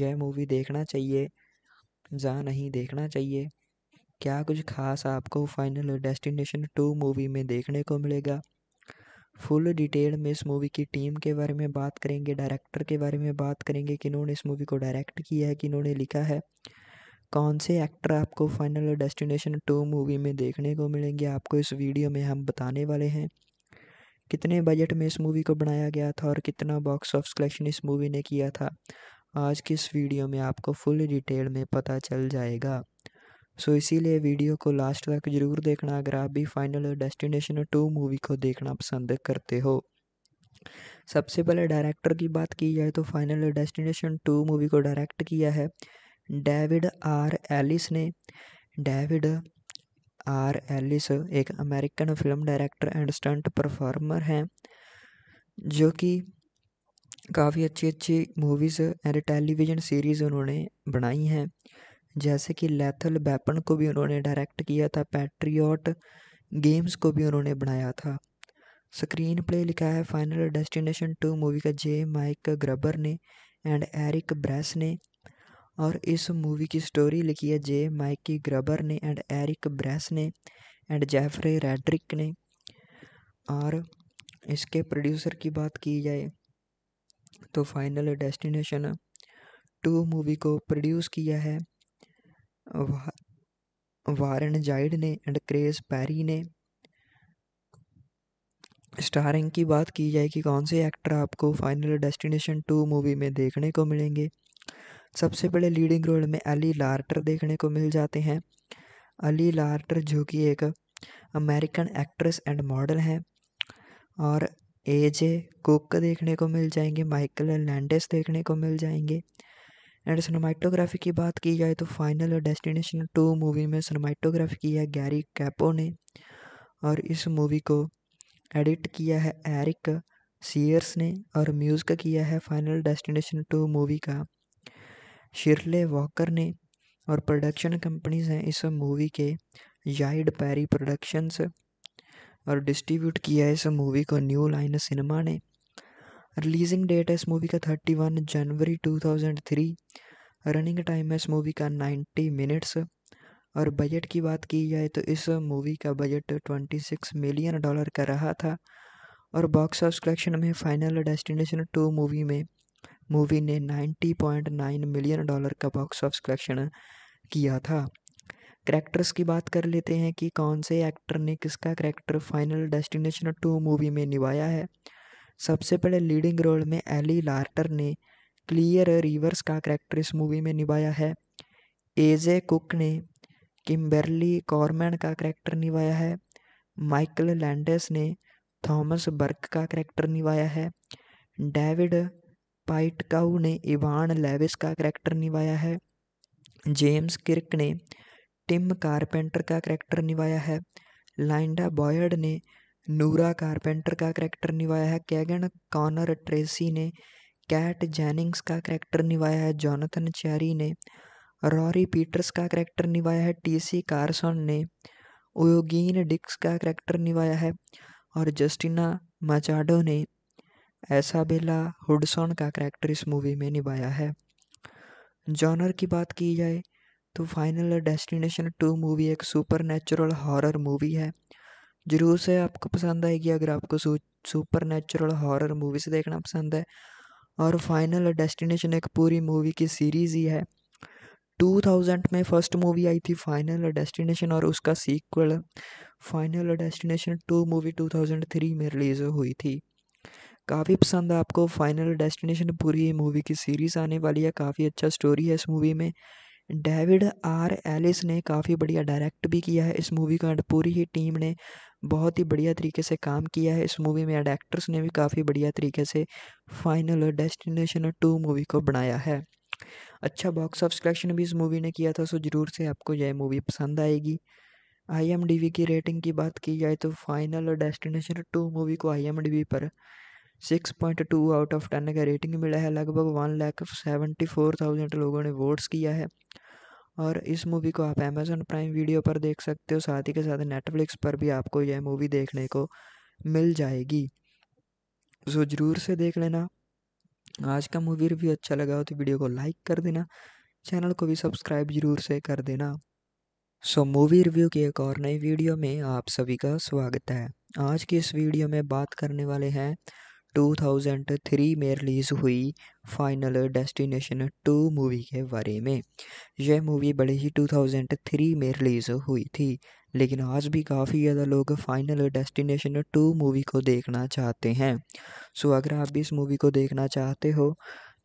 यह मूवी देखना चाहिए या नहीं देखना चाहिए क्या कुछ खास आपको फाइनल डेस्टिनेशन टू मूवी में देखने को मिलेगा फुल डिटेल में इस मूवी की टीम के बारे में बात करेंगे डायरेक्टर के बारे में बात करेंगे कि इन्होंने इस मूवी को डायरेक्ट किया है कि इन्होंने लिखा है कौन से एक्टर आपको फाइनल डेस्टिनेशन टू मूवी में देखने को मिलेंगे आपको इस वीडियो में हम बताने वाले हैं कितने बजट में इस मूवी को बनाया गया था और कितना बॉक्स ऑफ कलेक्शन इस मूवी ने किया था आज की इस वीडियो में आपको फुल डिटेल में पता चल जाएगा सो so, इसीलिए वीडियो को लास्ट तक ज़रूर देखना अगर आप भी फाइनल डेस्टिनेशन टू मूवी को देखना पसंद करते हो सबसे पहले डायरेक्टर की बात की जाए तो फाइनल डेस्टिनेशन टू मूवी को डायरेक्ट किया है डेविड आर एलिस ने डेविड आर एलिस एक American film director and stunt performer हैं जो कि काफ़ी अच्छी अच्छी मूवीज़ एंड टेलीविज़न सीरीज़ उन्होंने बनाई हैं जैसे कि लेथल वेपन को भी उन्होंने डायरेक्ट किया था पैट्रियट गेम्स को भी उन्होंने बनाया था स्क्रीन प्ले लिखा है फाइनल डेस्टिनेशन टू मूवी का जे माइक ग्रबर ने एंड एरिक ब्रेस ने और इस मूवी की स्टोरी लिखी है जे माइकी ग्रबर ने एंड एरिक ब्रेस ने एंड जेफरे रेड्रिक ने और इसके प्रोड्यूसर की बात की जाए तो फाइनल डेस्टिनेशन टू मूवी को प्रोड्यूस किया है वारन जाइड ने एंड क्रेज पैरी ने स्टारिंग की बात की जाए कि कौन से एक्टर आपको फाइनल डेस्टिनेशन टू मूवी में देखने को मिलेंगे सबसे बड़े लीडिंग रोल में अली लार्टर देखने को मिल जाते हैं अली लार्टर जो कि एक अमेरिकन एक्ट्रेस एंड मॉडल हैं और ए जे कुक देखने को मिल जाएंगे माइकल लैंडेस देखने को मिल जाएंगे एंड सिनेमाटोग्राफी की बात की जाए तो फाइनल डेस्टिनेशन टू मूवी में सिनेमाटोग्राफी की है गैरी कैपो ने और इस मूवी को एडिट किया है एरिक सीयर्स ने और म्यूज़िक किया है फाइनल डेस्टिनेशन टू मूवी का शिरले वॉकर ने और प्रोडक्शन कंपनीज हैं इस मूवी के याइड पैरी प्रोडक्शंस और डिस्ट्रीब्यूट किया है इस मूवी को न्यू लाइन सिनेमा ने रिलीजिंग डेट है इस मूवी का थर्टी वन जनवरी two thousand three running time है इस मूवी का नाइन्टी मिनट्स और बजट की बात की जाए तो इस मूवी का budget twenty six million dollar का रहा था और बॉक्स ऑफ कलेक्शन में फाइनल डेस्टिनेशन टू मूवी में मूवी ने 90.9 मिलियन डॉलर का बॉक्स ऑफिस कलेक्शन किया था करैक्टर्स की बात कर लेते हैं कि कौन से एक्टर ने किसका character final destination two movie में निभाया है सबसे पहले लीडिंग रोल में एली लार्टर ने क्लियर रिवर्स का करैक्टर इस मूवी में निभाया है एजे कुक ने किम्बरली कॉर्मैन का करैक्टर निभाया है माइकल लैंडस ने थॉमस बर्क का करैक्टर निभाया है डेविड पाइटकाऊ ने इवान लेविस का करैक्टर निभाया है जेम्स किर्क ने टिम कारपेंटर का करैक्टर निभाया है लाइंडा बॉयड ने नूरा कारपेंटर का करैक्टर निभाया है कैगन कॉनर ट्रेसी ने कैट जैनिंग्स का करैक्टर निभाया है जॉनथन चैरी ने रॉरी पीटर्स का करैक्टर निभाया है टीसी कार्सन ने ओयोगीन डिक्स का करैक्टर निभाया है और जस्टिना मचाडो ने ऐसा बेला हुडसन का करैक्टर इस मूवी में निभाया है जॉनर की बात की जाए तो फाइनल डेस्टिनेशन टू मूवी एक सुपर नेचुरल हॉरर मूवी है ज़रूर से आपको पसंद आएगी अगर आपको सुपर नेचुरल हॉरर मूवीज़ देखना पसंद है और फाइनल डेस्टिनेशन एक पूरी मूवी की सीरीज़ ही है 2000 में फर्स्ट मूवी आई थी फाइनल डेस्टिनेशन और उसका sequel final destination two movie 2003 में रिलीज़ हुई थी काफ़ी पसंद है आपको फाइनल डेस्टिनेशन पूरी मूवी की सीरीज़ आने वाली है काफ़ी अच्छा स्टोरी है इस मूवी में डेविड आर एलिस ने काफ़ी बढ़िया डायरेक्ट भी किया है इस मूवी का एंड पूरी ही टीम ने बहुत ही बढ़िया तरीके से काम किया है इस मूवी में एंड एक्टर्स ने भी काफ़ी बढ़िया तरीके से फाइनल डेस्टिनेशन टू मूवी को बनाया है अच्छा बॉक्स ऑफ कलेक्शन भी इस मूवी ने किया था सो ज़रूर से आपको यह मूवी पसंद आएगी आई की रेटिंग की बात की जाए तो फाइनल डेस्टिनेशन टू मूवी को आई पर six point two out of ten का रेटिंग मिला है लगभग one lakh seventy four thousand लोगों ने वोट्स किया है और इस मूवी को आप अमेज़ोन प्राइम वीडियो पर देख सकते हो साथ ही के साथ नेटफ्लिक्स पर भी आपको यह मूवी देखने को मिल जाएगी सो ज़रूर से देख लेना आज का मूवी रिव्यू अच्छा लगा हो तो वीडियो को लाइक कर देना चैनल को भी सब्सक्राइब जरूर से कर देना सो मूवी रिव्यू की एक और नई वीडियो में आप सभी का स्वागत है आज की इस वीडियो में बात करने वाले हैं 2003 में रिलीज़ हुई फाइनल डेस्टिनेशन टू मूवी के बारे में यह मूवी बड़े ही 2003 में रिलीज़ हुई थी लेकिन आज भी काफ़ी ज़्यादा लोग फाइनल डेस्टिनेशन टू मूवी को देखना चाहते हैं सो अगर आप भी इस मूवी को देखना चाहते हो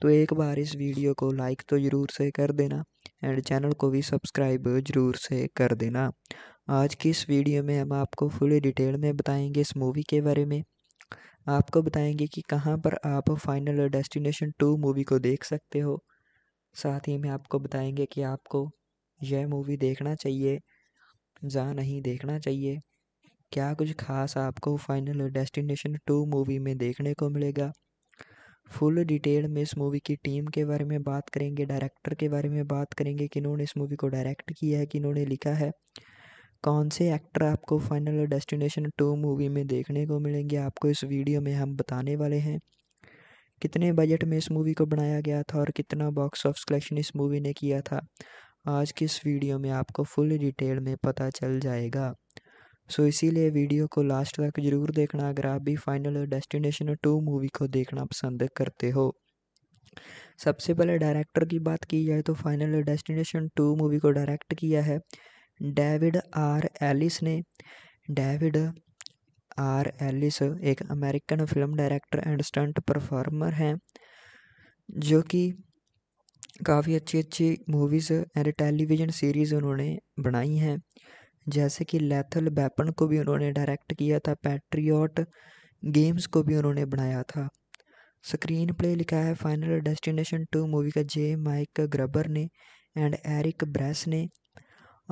तो एक बार इस वीडियो को लाइक तो ज़रूर से कर देना एंड चैनल को भी सब्सक्राइब ज़रूर से कर देना आज की इस वीडियो में हम आपको फुल डिटेल में बताएंगे इस मूवी के बारे में आपको बताएंगे कि कहाँ पर आप फाइनल डेस्टिनेशन टू मूवी को देख सकते हो साथ ही में आपको बताएंगे कि आपको यह मूवी देखना चाहिए या नहीं देखना चाहिए क्या कुछ खास आपको फाइनल डेस्टिनेशन टू मूवी में देखने को मिलेगा फुल डिटेल में इस मूवी की टीम के बारे में बात करेंगे डायरेक्टर के बारे में बात करेंगे कि इन्होंने इस मूवी को डायरेक्ट किया है कि इन्होंने लिखा है कौन से एक्टर आपको फाइनल डेस्टिनेशन टू मूवी में देखने को मिलेंगे आपको इस वीडियो में हम बताने वाले हैं कितने बजट में इस मूवी को बनाया गया था और कितना बॉक्स ऑफ कलेक्शन इस मूवी ने किया था आज की इस वीडियो में आपको फुल डिटेल में पता चल जाएगा सो so, इसीलिए वीडियो को लास्ट तक ज़रूर देखना अगर आप भी फाइनल डेस्टिनेशन टू मूवी को देखना पसंद करते हो सबसे पहले डायरेक्टर की बात की जाए तो फाइनल डेस्टिनेशन टू मूवी को डायरेक्ट किया है डेविड आर एलिस ने डेविड आर एलिस एक American film director and stunt performer हैं जो कि काफ़ी अच्छी अच्छी मूवीज़ एंड टेलीविज़न सीरीज़ उन्होंने बनाई हैं जैसे कि लेथल बैपन को भी उन्होंने डायरेक्ट किया था पैट्रियट गेम्स को भी उन्होंने बनाया था स्क्रीन प्ले लिखा है फाइनल डेस्टिनेशन टू मूवी का जे माइक ग्रबर ने एंड एरिक ब्रेस ने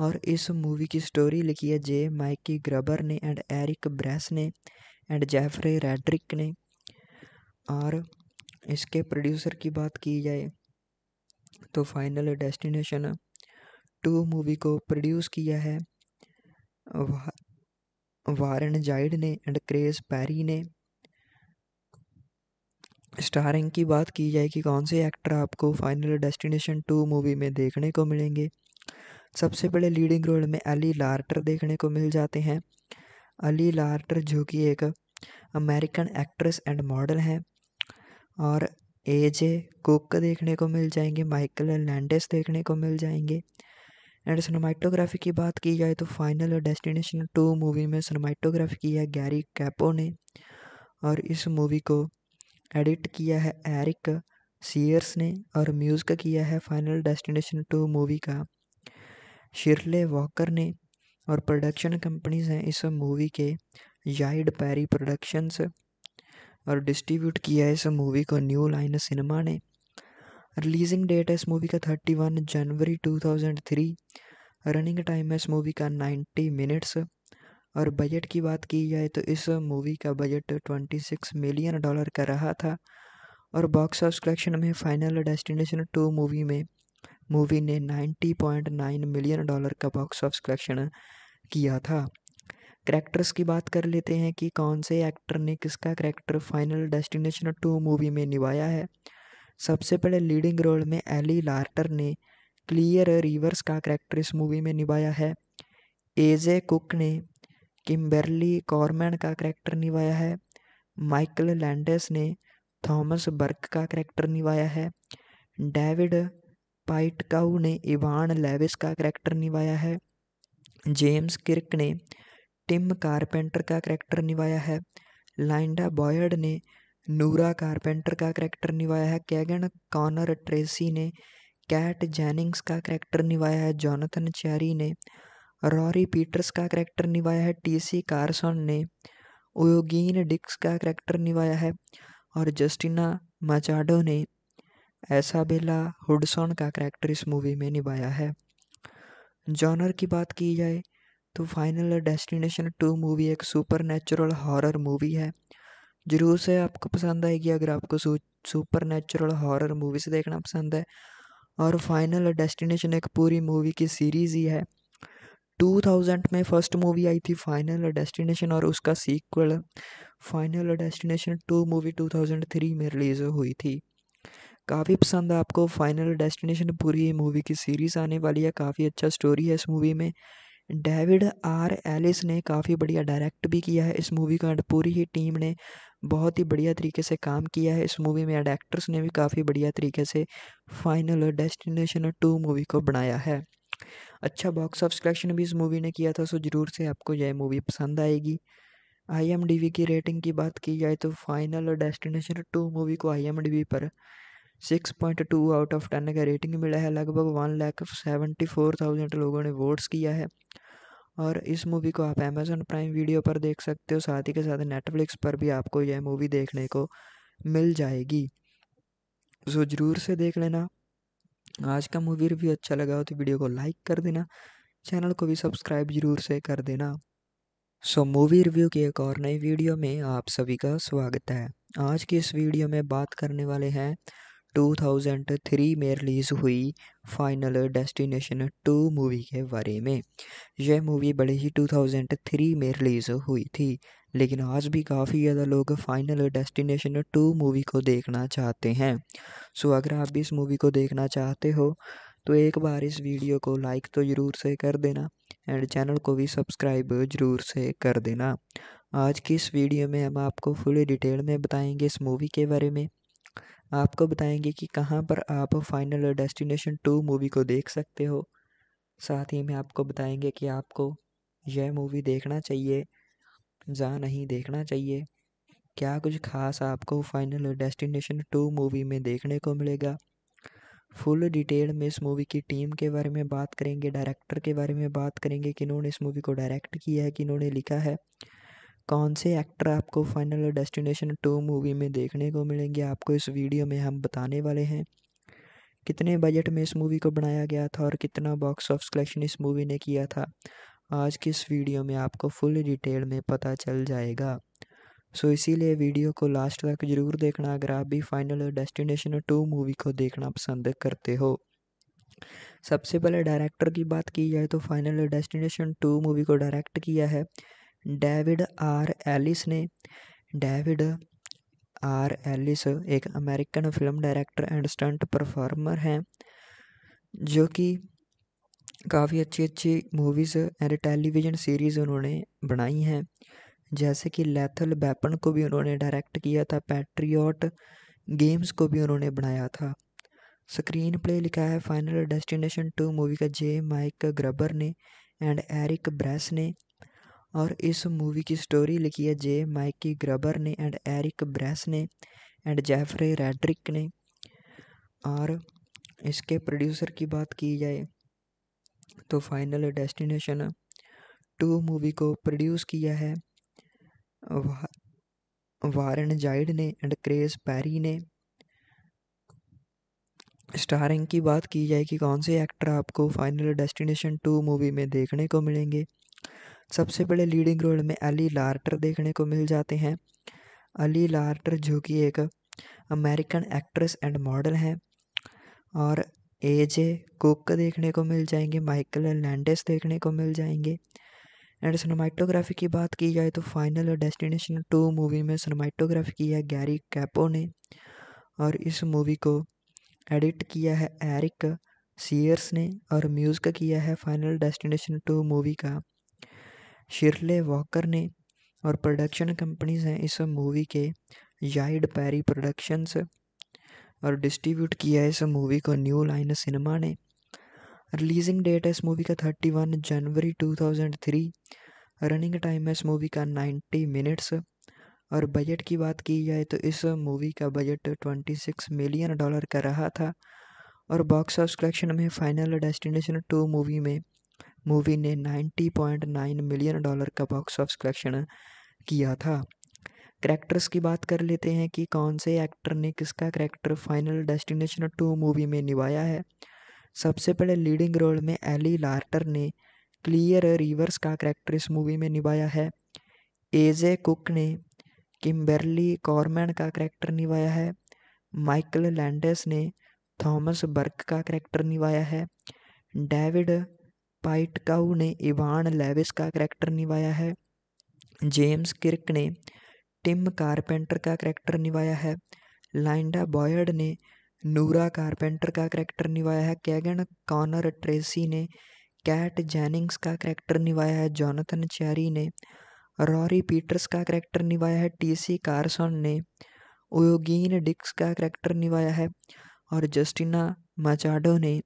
और इस मूवी की स्टोरी लिखी है जे माइकी ग्रबर ने एंड एरिक ब्रेस ने एंड जेफरे रेड्रिक ने और इसके प्रोड्यूसर की बात की जाए तो फाइनल डेस्टिनेशन टू मूवी को प्रोड्यूस किया है वारन जाइड ने एंड क्रेज पैरी ने स्टारिंग की बात की जाए कि कौन से एक्टर आपको फाइनल डेस्टिनेशन टू मूवी में देखने को मिलेंगे सबसे बड़े लीडिंग रोल में अली लार्टर देखने को मिल जाते हैं अली लार्टर जो कि एक अमेरिकन एक्ट्रेस एंड मॉडल हैं और ए जे कुक देखने को मिल जाएंगे माइकल लैंडेस देखने को मिल जाएंगे एंड सनेमाइटोग्राफी की बात की जाए तो फाइनल डेस्टिनेशन टू मूवी में सनेमाइटोग्राफी की है गैरी कैपो ने और इस मूवी को एडिट किया है एरिक सीयर्स ने और म्यूज़िक किया है फाइनल डेस्टिनेशन टू मूवी का शिरले वॉकर ने और प्रोडक्शन कंपनीज हैं इस मूवी के जाइड पैरी प्रोडक्शंस और डिस्ट्रीब्यूट किया है इस मूवी को न्यू लाइन सिनेमा ने रिलीजिंग डेट है इस मूवी का थर्टी वन जनवरी two thousand three running time है इस मूवी का नाइन्टी मिनट्स और बजट की बात की जाए तो इस मूवी का budget twenty six million dollar का रहा था और बॉक्स ऑफ कलेक्शन में फाइनल डेस्टिनेशन टू मूवी में मूवी ने 90.9 मिलियन डॉलर का बॉक्स ऑफिस कलेक्शन किया था करैक्टर्स की बात कर लेते हैं कि कौन से एक्टर ने किसका character final destination two movie में निभाया है सबसे पहले लीडिंग रोल में एली लार्टर ने क्लियर रिवर्स का करैक्टर इस मूवी में निभाया है एजे कुक ने किम्बरली कॉर्मैन का करैक्टर निभाया है माइकल लैंडस ने थॉमस बर्क का करैक्टर निभाया है डेविड पाइटकाऊ ने इवान लेविस का करैक्टर निभाया है जेम्स किर्क ने टिम कारपेंटर का करैक्टर निभाया है लाइंडा बॉयड ने नूरा कारपेंटर का करैक्टर निभाया है कैगन कॉनर ट्रेसी ने कैट जैनिंग्स का करैक्टर निभाया है जॉनथन चैरी ने रॉरी पीटर्स का करैक्टर निभाया है टीसी कार्सन ने ओयोगीन डिक्स का करैक्टर निभाया है और जस्टिना मचाडो ने ऐसा बेला हुडसन का करैक्टर इस मूवी में निभाया है जॉनर की बात की जाए तो फाइनल डेस्टिनेशन टू मूवी एक सुपर नेचुरल हॉरर मूवी है ज़रूर से आपको पसंद आएगी अगर आपको सुपर नेचुरल हॉरर मूवीज़ देखना पसंद है और फाइनल डेस्टिनेशन एक पूरी मूवी की सीरीज़ ही है 2000 में फर्स्ट मूवी आई थी फाइनल डेस्टिनेशन और उसका sequel final destination two movie 2003 में रिलीज़ हुई थी काफ़ी पसंद है आपको फाइनल डेस्टिनेशन पूरी मूवी की सीरीज़ आने वाली है काफ़ी अच्छा स्टोरी है इस मूवी में डेविड आर एलिस ने काफ़ी बढ़िया डायरेक्ट भी किया है इस मूवी का पूरी ही टीम ने बहुत ही बढ़िया तरीके से काम किया है इस मूवी में एंड एक्टर्स ने भी काफ़ी बढ़िया तरीके से फाइनल डेस्टिनेशन टू मूवी को बनाया है अच्छा बॉक्स ऑफ कलेक्शन भी इस मूवी ने किया था सो ज़रूर से आपको यह मूवी पसंद आएगी आई की रेटिंग की बात की जाए तो फाइनल डेस्टिनेशन टू मूवी को आई पर six point two out of ten का रेटिंग मिला है लगभग one lakh seventy four thousand लोगों ने वोट्स किया है और इस मूवी को आप अमेजन प्राइम वीडियो पर देख सकते हो साथ ही के साथ नेटफ्लिक्स पर भी आपको यह मूवी देखने को मिल जाएगी सो ज़रूर से देख लेना आज का मूवी रिव्यू अच्छा लगा हो तो वीडियो को लाइक कर देना चैनल को भी सब्सक्राइब ज़रूर से कर देना सो मूवी रिव्यू की एक और नई वीडियो में आप सभी का स्वागत है आज की इस वीडियो में बात करने वाले हैं 2003 में रिलीज़ हुई फाइनल डेस्टिनेशन टू मूवी के बारे में यह मूवी बड़े ही 2003 में रिलीज़ हुई थी लेकिन आज भी काफ़ी ज़्यादा लोग फाइनल डेस्टिनेशन टू मूवी को देखना चाहते हैं सो अगर आप भी इस मूवी को देखना चाहते हो तो एक बार इस वीडियो को लाइक तो ज़रूर से कर देना एंड चैनल को भी सब्सक्राइब ज़रूर से कर देना आज की इस वीडियो में हम आपको फुल डिटेल में बताएंगे इस मूवी के बारे में आपको बताएंगे कि कहाँ पर आप फाइनल डेस्टिनेशन टू मूवी को देख सकते हो साथ ही में आपको बताएंगे कि आपको यह मूवी देखना चाहिए या नहीं देखना चाहिए क्या कुछ खास आपको फाइनल डेस्टिनेशन टू मूवी में देखने को मिलेगा फुल डिटेल में इस मूवी की टीम के बारे में बात करेंगे डायरेक्टर के बारे में बात करेंगे कि इन्होंने इस मूवी को डायरेक्ट किया है कि इन्होंने लिखा है कौन से एक्टर आपको फाइनल डेस्टिनेशन टू मूवी में देखने को मिलेंगे आपको इस वीडियो में हम बताने वाले हैं कितने बजट में इस मूवी को बनाया गया था और कितना बॉक्स ऑफ कलेक्शन इस मूवी ने किया था आज की इस वीडियो में आपको फुल डिटेल में पता चल जाएगा सो इसीलिए वीडियो को लास्ट तक ज़रूर देखना अगर आप भी फाइनल डेस्टिनेशन टू मूवी को देखना पसंद करते हो सबसे पहले डायरेक्टर की बात की जाए तो फाइनल डेस्टिनेशन टू मूवी को डायरेक्ट किया है डेविड आर एलिस ने डेविड आर एलिस एक American film director and stunt performer हैं जो कि काफ़ी अच्छी अच्छी मूवीज़ एंड टेलीविज़न सीरीज़ उन्होंने बनाई हैं जैसे कि लेथल वेपन को भी उन्होंने डायरेक्ट किया था पैट्रियट गेम्स को भी उन्होंने बनाया था स्क्रीन प्ले लिखा है फाइनल डेस्टिनेशन टू मूवी का जे माइक ग्रबर ने एंड एरिक ब्रेस ने और इस मूवी की स्टोरी लिखी है जे माइकी ग्रबर ने एंड एरिक ब्रेस ने एंड जेफरे रेड्रिक ने और इसके प्रोड्यूसर की बात की जाए तो फाइनल डेस्टिनेशन टू मूवी को प्रोड्यूस किया है वारन जाइड ने एंड क्रेज पैरी ने स्टारिंग की बात की जाए कि कौन से एक्टर आपको फाइनल डेस्टिनेशन टू मूवी में देखने को मिलेंगे सबसे बड़े लीडिंग रोल में अली लार्टर देखने को मिल जाते हैं अली लार्टर जो कि एक अमेरिकन एक्ट्रेस एंड मॉडल हैं और ए जे कुक देखने को मिल जाएंगे माइकल लैंडेस देखने को मिल जाएंगे एंड सिनेमाटोग्राफी की बात की जाए तो फाइनल डेस्टिनेशन टू मूवी में सिनेमाटोग्राफी किया गैरी कैपो ने और इस मूवी को एडिट किया है एरिक सीयर्स ने और म्यूज़िक किया है फाइनल डेस्टिनेशन टू मूवी का शिरले वॉकर ने और प्रोडक्शन कंपनीज हैं इस मूवी के याइड पैरी प्रोडक्शंस और डिस्ट्रीब्यूट किया है इस मूवी को न्यू लाइन सिनेमा ने रिलीजिंग डेट है इस मूवी का थर्टी वन जनवरी two thousand three running time है इस मूवी का नाइन्टी मिनट्स और बजट की बात की जाए तो इस मूवी का budget twenty six million dollar का रहा था और बॉक्स ऑफ कलेक्शन में फाइनल डेस्टिनेशन टू मूवी में मूवी ने 90.9 मिलियन डॉलर का बॉक्स ऑफिस कलेक्शन किया था करैक्टर्स की बात कर लेते हैं कि कौन से एक्टर ने किसका character final destination two movie में निभाया है सबसे पहले लीडिंग रोल में एली लार्टर ने क्लियर रिवर्स का करैक्टर इस मूवी में निभाया है एजे कुक ने किम्बरली कॉर्मैन का करैक्टर निभाया है माइकल लैंडस ने थॉमस बर्क का करैक्टर निभाया है डेविड पाइटकाऊ ने इवान लेविस का करैक्टर निभाया है जेम्स किर्क ने टिम कारपेंटर का करैक्टर निभाया है लाइंडा बॉयड ने नूरा कारपेंटर का करैक्टर निभाया है कैगन कॉनर ट्रेसी ने कैट जैनिंग्स का करैक्टर निभाया है जॉनथन चैरी ने रॉरी पीटर्स का करैक्टर निभाया है टीसी कार्सन ने ओयोगीन डिक्स का करैक्टर निभाया है और जस्टिना मचाडो ने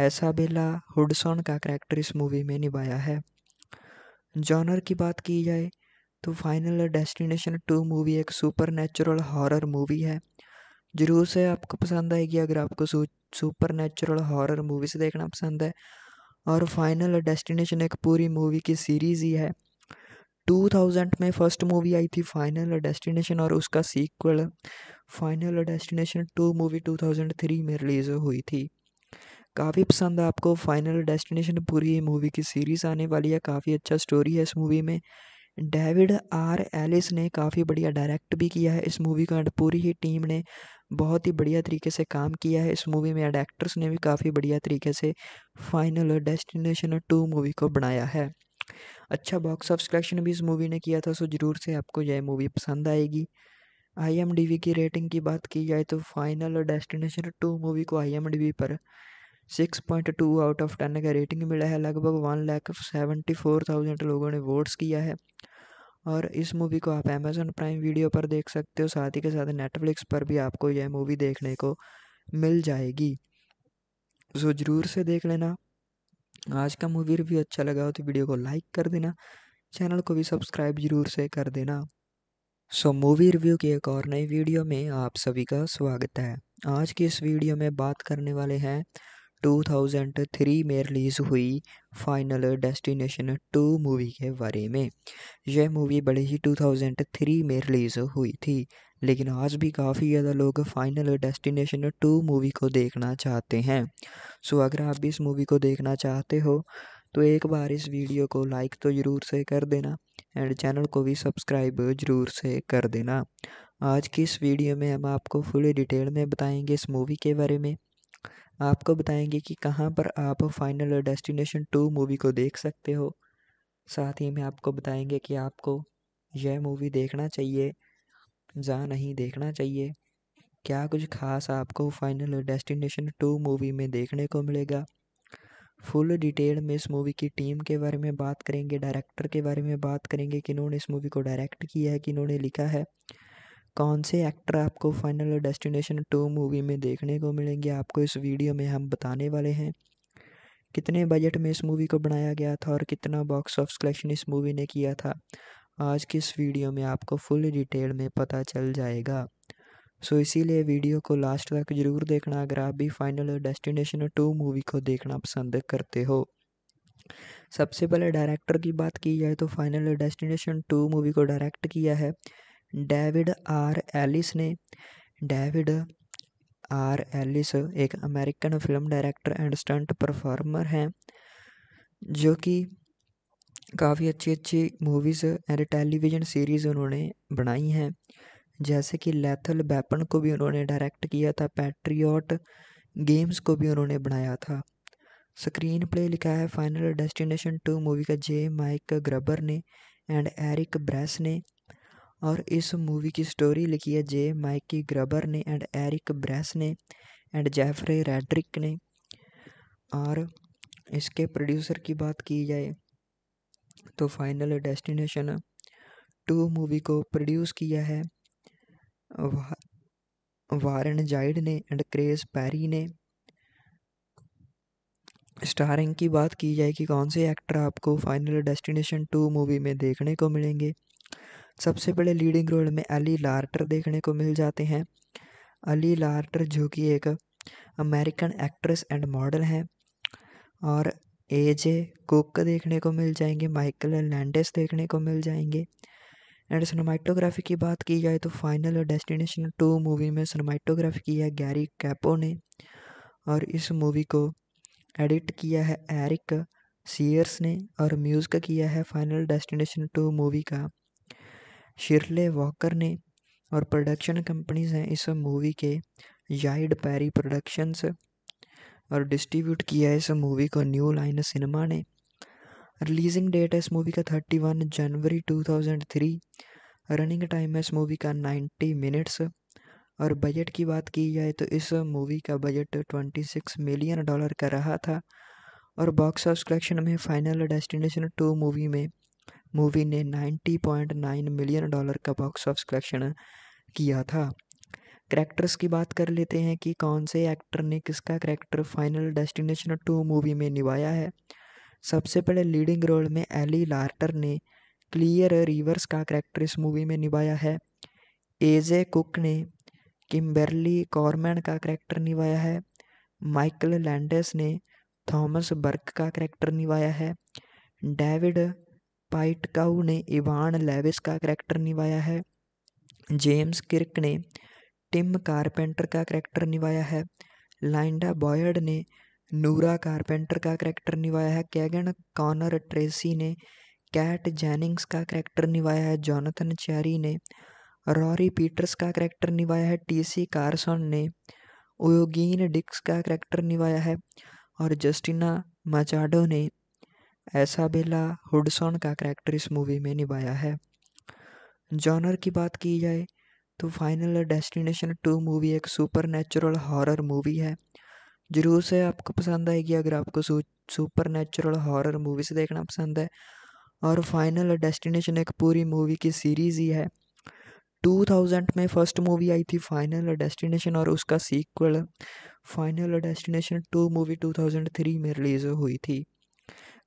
एसाबेला हुडसॉन का कैरेक्टर इस मूवी में निभाया है जॉनर की बात की जाए तो फाइनल डेस्टिनेशन टू मूवी एक सुपर नेचुरल हॉरर मूवी है ज़रूर से आपको पसंद आएगी अगर आपको सुपर नेचुरल हॉर मूवीज़ देखना पसंद है और फाइनल डेस्टिनेशन एक पूरी मूवी की सीरीज़ ही है 2000 में फर्स्ट मूवी आई थी फाइनल डेस्टिनेशन और उसका sequel final destination two movie 2003 में रिलीज़ हुई थी काफ़ी पसंद है आपको फाइनल डेस्टिनेशन पूरी मूवी की सीरीज़ आने वाली है काफ़ी अच्छा स्टोरी है इस मूवी में डेविड आर एलिस ने काफ़ी बढ़िया डायरेक्ट भी किया है इस मूवी का एंड पूरी ही टीम ने बहुत ही बढ़िया तरीके से काम किया है इस मूवी में एंड एक्टर्स ने भी काफ़ी बढ़िया तरीके से फाइनल डेस्टिनेशन टू मूवी को बनाया है अच्छा बॉक्स ऑफ कलेक्शन भी इस मूवी ने किया था सो ज़रूर से आपको यह मूवी पसंद आएगी आई की रेटिंग की बात की जाए तो फाइनल डेस्टिनेशन टू मूवी को आई पर six point two out of ten का रेटिंग मिला है लगभग one lakh seventy four thousand लोगों ने वोट्स किया है और इस मूवी को आप अमेज़ोन प्राइम वीडियो पर देख सकते हो साथ ही के साथ नेटफ्लिक्स पर भी आपको यह मूवी देखने को मिल जाएगी सो ज़रूर से देख लेना आज का मूवी रिव्यू अच्छा लगा हो तो वीडियो को लाइक कर देना चैनल को भी सब्सक्राइब जरूर से कर देना सो मूवी रिव्यू की एक और नई वीडियो में आप सभी का स्वागत है आज की इस वीडियो में बात करने वाले हैं 2003 में रिलीज़ हुई फाइनल डेस्टिनेशन टू मूवी के बारे में यह मूवी बड़े ही 2003 में रिलीज़ हुई थी लेकिन आज भी काफ़ी ज़्यादा लोग फाइनल डेस्टिनेशन टू मूवी को देखना चाहते हैं सो अगर आप भी इस मूवी को देखना चाहते हो तो एक बार इस वीडियो को लाइक तो ज़रूर से कर देना एंड चैनल को भी सब्सक्राइब ज़रूर से कर देना आज की इस वीडियो में हम आपको फुल डिटेल में बताएंगे इस मूवी के बारे में आपको बताएंगे कि कहाँ पर आप फाइनल डेस्टिनेशन टू मूवी को देख सकते हो साथ ही में आपको बताएंगे कि आपको यह मूवी देखना चाहिए या नहीं देखना चाहिए क्या कुछ खास आपको फाइनल डेस्टिनेशन टू मूवी में देखने को मिलेगा फुल डिटेल में इस मूवी की टीम के बारे में बात करेंगे डायरेक्टर के बारे में बात करेंगे कि इन्होंने इस मूवी को डायरेक्ट किया है कि इन्होंने लिखा है कौन से एक्टर आपको फाइनल डेस्टिनेशन टू मूवी में देखने को मिलेंगे आपको इस वीडियो में हम बताने वाले हैं कितने बजट में इस मूवी को बनाया गया था और कितना बॉक्स ऑफ कलेक्शन इस मूवी ने किया था आज की इस वीडियो में आपको फुल डिटेल में पता चल जाएगा सो so, इसीलिए वीडियो को लास्ट तक ज़रूर देखना अगर आप भी फाइनल डेस्टिनेशन टू मूवी को देखना पसंद करते हो सबसे पहले डायरेक्टर की बात की जाए तो फाइनल डेस्टिनेशन टू मूवी को डायरेक्ट किया है डेविड आर एलिस ने डेविड आर एलिस एक American film director and stunt performer हैं जो कि काफ़ी अच्छी अच्छी मूवीज़ एंड टेलीविज़न सीरीज़ उन्होंने बनाई हैं जैसे कि लेथल वेपन को भी उन्होंने डायरेक्ट किया था पैट्रियट गेम्स को भी उन्होंने बनाया था स्क्रीन प्ले लिखा है फाइनल डेस्टिनेशन टू मूवी का जे माइक ग्रबर ने एंड एरिक ब्रेस ने और इस मूवी की स्टोरी लिखी है जे माइकी ग्रबर ने एंड एरिक ब्रेस ने एंड जेफरे रेड्रिक ने और इसके प्रोड्यूसर की बात की जाए तो फाइनल डेस्टिनेशन टू मूवी को प्रोड्यूस किया है वारन जाइड ने एंड क्रेज पैरी ने स्टारिंग की बात की जाए कि कौन से एक्टर आपको फाइनल डेस्टिनेशन टू मूवी में देखने को मिलेंगे सबसे बड़े लीडिंग रोल में अली लार्टर देखने को मिल जाते हैं अली लार्टर जो कि एक अमेरिकन एक्ट्रेस एंड मॉडल हैं और ए जे कुक देखने को मिल जाएंगे माइकल लैंडेस देखने को मिल जाएंगे एंड सिनेमाटोग्राफी की बात की जाए तो फाइनल और डेस्टिनेशन टू मूवी में सिनेमाटोग्राफी की है गैरी कैपो ने और इस मूवी को एडिट किया है एरिक सीयर्स ने और म्यूज़िक किया है फाइनल डेस्टिनेशन टू मूवी का शिरले वॉकर ने और प्रोडक्शन कंपनीज़ हैं इस मूवी के याइड पैरी प्रोडक्शंस और डिस्ट्रीब्यूट किया है इस मूवी को न्यू लाइन सिनेमा ने रिलीजिंग डेट है इस मूवी का थर्टी वन जनवरी two thousand three running time है इस मूवी का नाइन्टी मिनट्स और बजट की बात की जाए तो इस मूवी का budget twenty six million dollar का रहा था और बॉक्स ऑफ कलेक्शन में फाइनल डेस्टिनेशन टू मूवी में मूवी ने 90.9 मिलियन डॉलर का बॉक्स ऑफिस कलेक्शन किया था करैक्टर्स की बात कर लेते हैं कि कौन से एक्टर ने किसका character final destination two movie में निभाया है सबसे पहले लीडिंग रोल में एली लार्टर ने क्लियर रिवर्स का करैक्टर इस मूवी में निभाया है एजे कुक ने किम्बरली कॉर्मैन का करैक्टर निभाया है माइकल लैंडस ने थॉमस बर्क का करैक्टर निभाया है डेविड पाइटकाऊ ने इवान लेविस का करैक्टर निभाया है जेम्स किर्क ने टिम कारपेंटर का करैक्टर निभाया है लाइंडा बॉयड ने नूरा कारपेंटर का करैक्टर निभाया है कैगन कॉनर ट्रेसी ने कैट जैनिंग्स का करैक्टर निभाया है जॉनथन चैरी ने रॉरी पीटर्स का करैक्टर निभाया है टीसी कार्सन ने ओयोगीन डिक्स का करैक्टर निभाया है और जस्टिना मचाडो ने एसाबेला हुडसन का करैक्टर इस मूवी में निभाया है जॉनर की बात की जाए तो फाइनल डेस्टिनेशन टू मूवी एक सुपर नेचुरल हॉरर मूवी है ज़रूर से आपको पसंद आएगी अगर आपको सुपर नेचुरल हॉरर मूवीज़ देखना पसंद है और फाइनल डेस्टिनेशन एक पूरी मूवी की सीरीज़ ही है 2000 में फर्स्ट मूवी आई थी फाइनल डेस्टिनेशन और उसका sequel final destination two movie 2003 में रिलीज़ हुई थी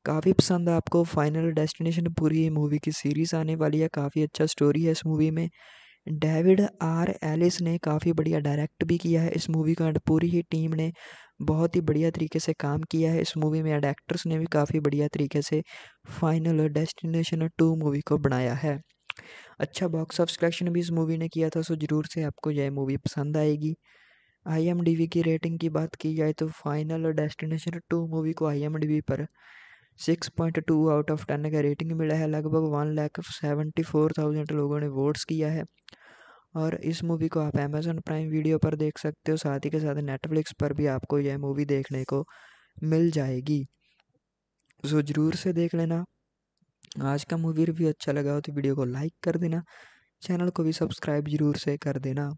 काफ़ी पसंद है आपको फाइनल डेस्टिनेशन पूरी मूवी की सीरीज़ आने वाली है काफ़ी अच्छा स्टोरी है इस मूवी में डेविड आर एलिस ने काफ़ी बढ़िया डायरेक्ट भी किया है इस मूवी का एंड पूरी ही टीम ने बहुत ही बढ़िया तरीके से काम किया है इस मूवी में एंड एक्टर्स ने भी काफ़ी बढ़िया तरीके से फाइनल डेस्टिनेशन टू मूवी को बनाया है अच्छा बॉक्स ऑफ कलेक्शन भी इस मूवी ने किया था सो ज़रूर से आपको यह मूवी पसंद आएगी आई की रेटिंग की बात की जाए तो फाइनल डेस्टिनेशन टू मूवी को आई पर six point two out of ten का रेटिंग मिला है लगभग one lakh seventy four thousand लोगों ने वोट्स किया है और इस मूवी को आप अमेजन प्राइम वीडियो पर देख सकते हो साथ ही के साथ नेटफ्लिक्स पर भी आपको यह मूवी देखने को मिल जाएगी सो ज़रूर से देख लेना आज का मूवी रिव्यू अच्छा लगा हो तो वीडियो को लाइक कर देना चैनल को भी सब्सक्राइब जरूर से कर देना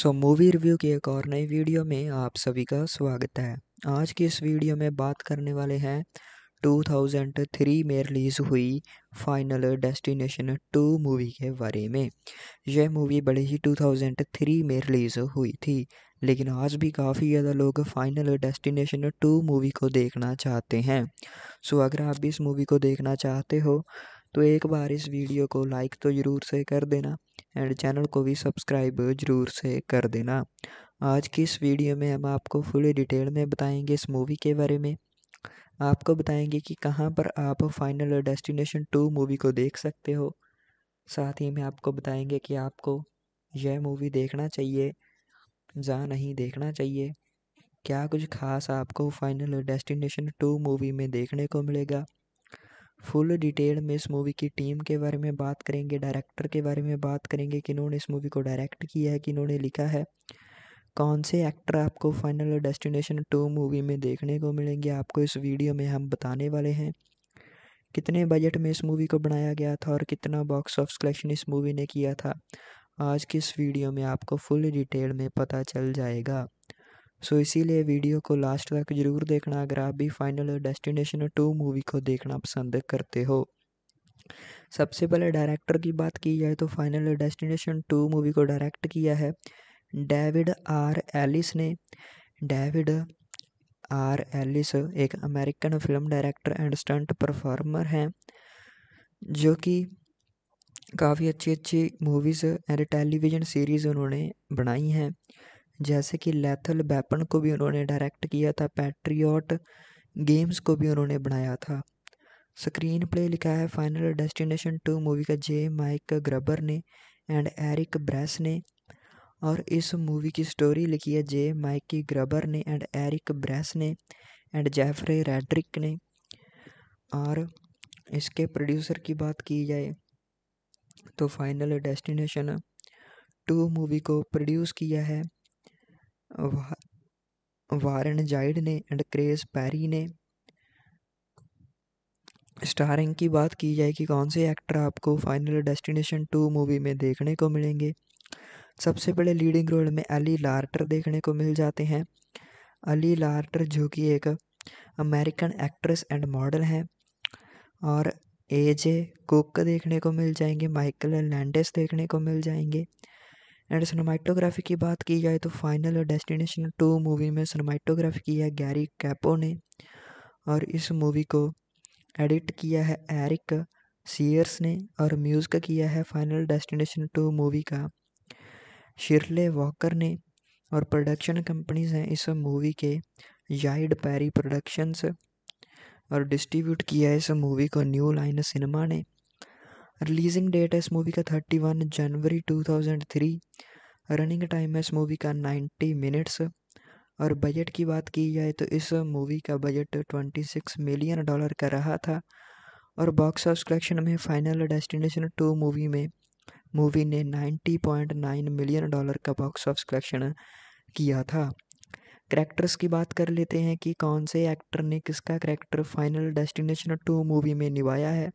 सो मूवी रिव्यू की एक और नई वीडियो में आप सभी का स्वागत है आज की इस वीडियो में बात करने वाले हैं 2003 में रिलीज़ हुई फाइनल डेस्टिनेशन टू मूवी के बारे में यह मूवी बड़े ही 2003 में रिलीज़ हुई थी लेकिन आज भी काफ़ी ज़्यादा लोग फाइनल डेस्टिनेशन टू मूवी को देखना चाहते हैं सो अगर आप भी इस मूवी को देखना चाहते हो तो एक बार इस वीडियो को लाइक तो ज़रूर से कर देना एंड चैनल को भी सब्सक्राइब ज़रूर से कर देना आज की इस वीडियो में हम आपको फुल डिटेल में बताएंगे इस मूवी के बारे में आपको बताएंगे कि कहाँ पर आप फाइनल डेस्टिनेशन टू मूवी को देख सकते हो साथ ही में आपको बताएंगे कि आपको यह मूवी देखना चाहिए या नहीं देखना चाहिए क्या कुछ खास आपको फाइनल डेस्टिनेशन टू मूवी में देखने को मिलेगा फुल डिटेल में इस मूवी की टीम के बारे में बात करेंगे डायरेक्टर के बारे में बात करेंगे कि इन्होंने इस मूवी को डायरेक्ट किया है कि इन्होंने लिखा है कौन से एक्टर आपको फाइनल डेस्टिनेशन टू मूवी में देखने को मिलेंगे आपको इस वीडियो में हम बताने वाले हैं कितने बजट में इस मूवी को बनाया गया था और कितना बॉक्स ऑफ कलेक्शन इस मूवी ने किया था आज की इस वीडियो में आपको फुल डिटेल में पता चल जाएगा सो इसीलिए वीडियो को लास्ट तक ज़रूर देखना अगर आप भी फाइनल डेस्टिनेशन टू मूवी को देखना पसंद करते हो सबसे पहले डायरेक्टर की बात की जाए तो फाइनल डेस्टिनेशन टू मूवी को डायरेक्ट किया है डेविड आर एलिस ने डेविड आर एलिस एक American film director and stunt performer हैं जो कि काफ़ी अच्छी अच्छी मूवीज़ एंड टेलीविज़न सीरीज़ उन्होंने बनाई हैं जैसे कि लेथल वेपन को भी उन्होंने डायरेक्ट किया था पैट्रियट गेम्स को भी उन्होंने बनाया था स्क्रीन प्ले लिखा है फाइनल डेस्टिनेशन टू मूवी का जे माइक ग्रबर ने एंड एरिक ब्रेस ने और इस मूवी की स्टोरी लिखी है जे माइकी ग्रबर ने एंड एरिक ब्रेस ने एंड जेफरे रेड्रिक ने और इसके प्रोड्यूसर की बात की जाए तो फाइनल डेस्टिनेशन टू मूवी को प्रोड्यूस किया है वारन जाइड ने एंड क्रेज पैरी ने स्टारिंग की बात की जाए कि कौन से एक्टर आपको फाइनल डेस्टिनेशन टू मूवी में देखने को मिलेंगे सबसे बड़े लीडिंग रोल में अली लार्टर देखने को मिल जाते हैं अली लार्टर जो कि एक अमेरिकन एक्ट्रेस एंड मॉडल हैं और ए जे कुक देखने को मिल जाएंगे माइकल लैंडेस देखने को मिल जाएंगे एंड सिनेमाटोग्राफी की बात की जाए तो फाइनल डेस्टिनेशन टू मूवी में सिनेमाटोग्राफी किया गैरी कैपो ने और इस मूवी को एडिट किया है एरिक सीयर्स ने और म्यूज़िक किया है फाइनल डेस्टिनेशन टू मूवी का शिरले वॉकर ने और प्रोडक्शन कंपनीज हैं इस मूवी के याइड पैरी प्रोडक्शंस और डिस्ट्रीब्यूट किया है इस मूवी को न्यू लाइन सिनेमा ने रिलीजिंग डेट है इस मूवी का थर्टी वन जनवरी two thousand three running time है इस मूवी का नाइन्टी मिनट्स और बजट की बात की जाए तो इस मूवी का budget twenty six million dollar का रहा था और बॉक्स ऑफ कलेक्शन में फाइनल डेस्टिनेशन टू मूवी में मूवी ने 90.9 मिलियन डॉलर का बॉक्स ऑफिस कलेक्शन किया था करैक्टर्स की बात कर लेते हैं कि कौन से एक्टर ने किसका character final destination two movie में निभाया है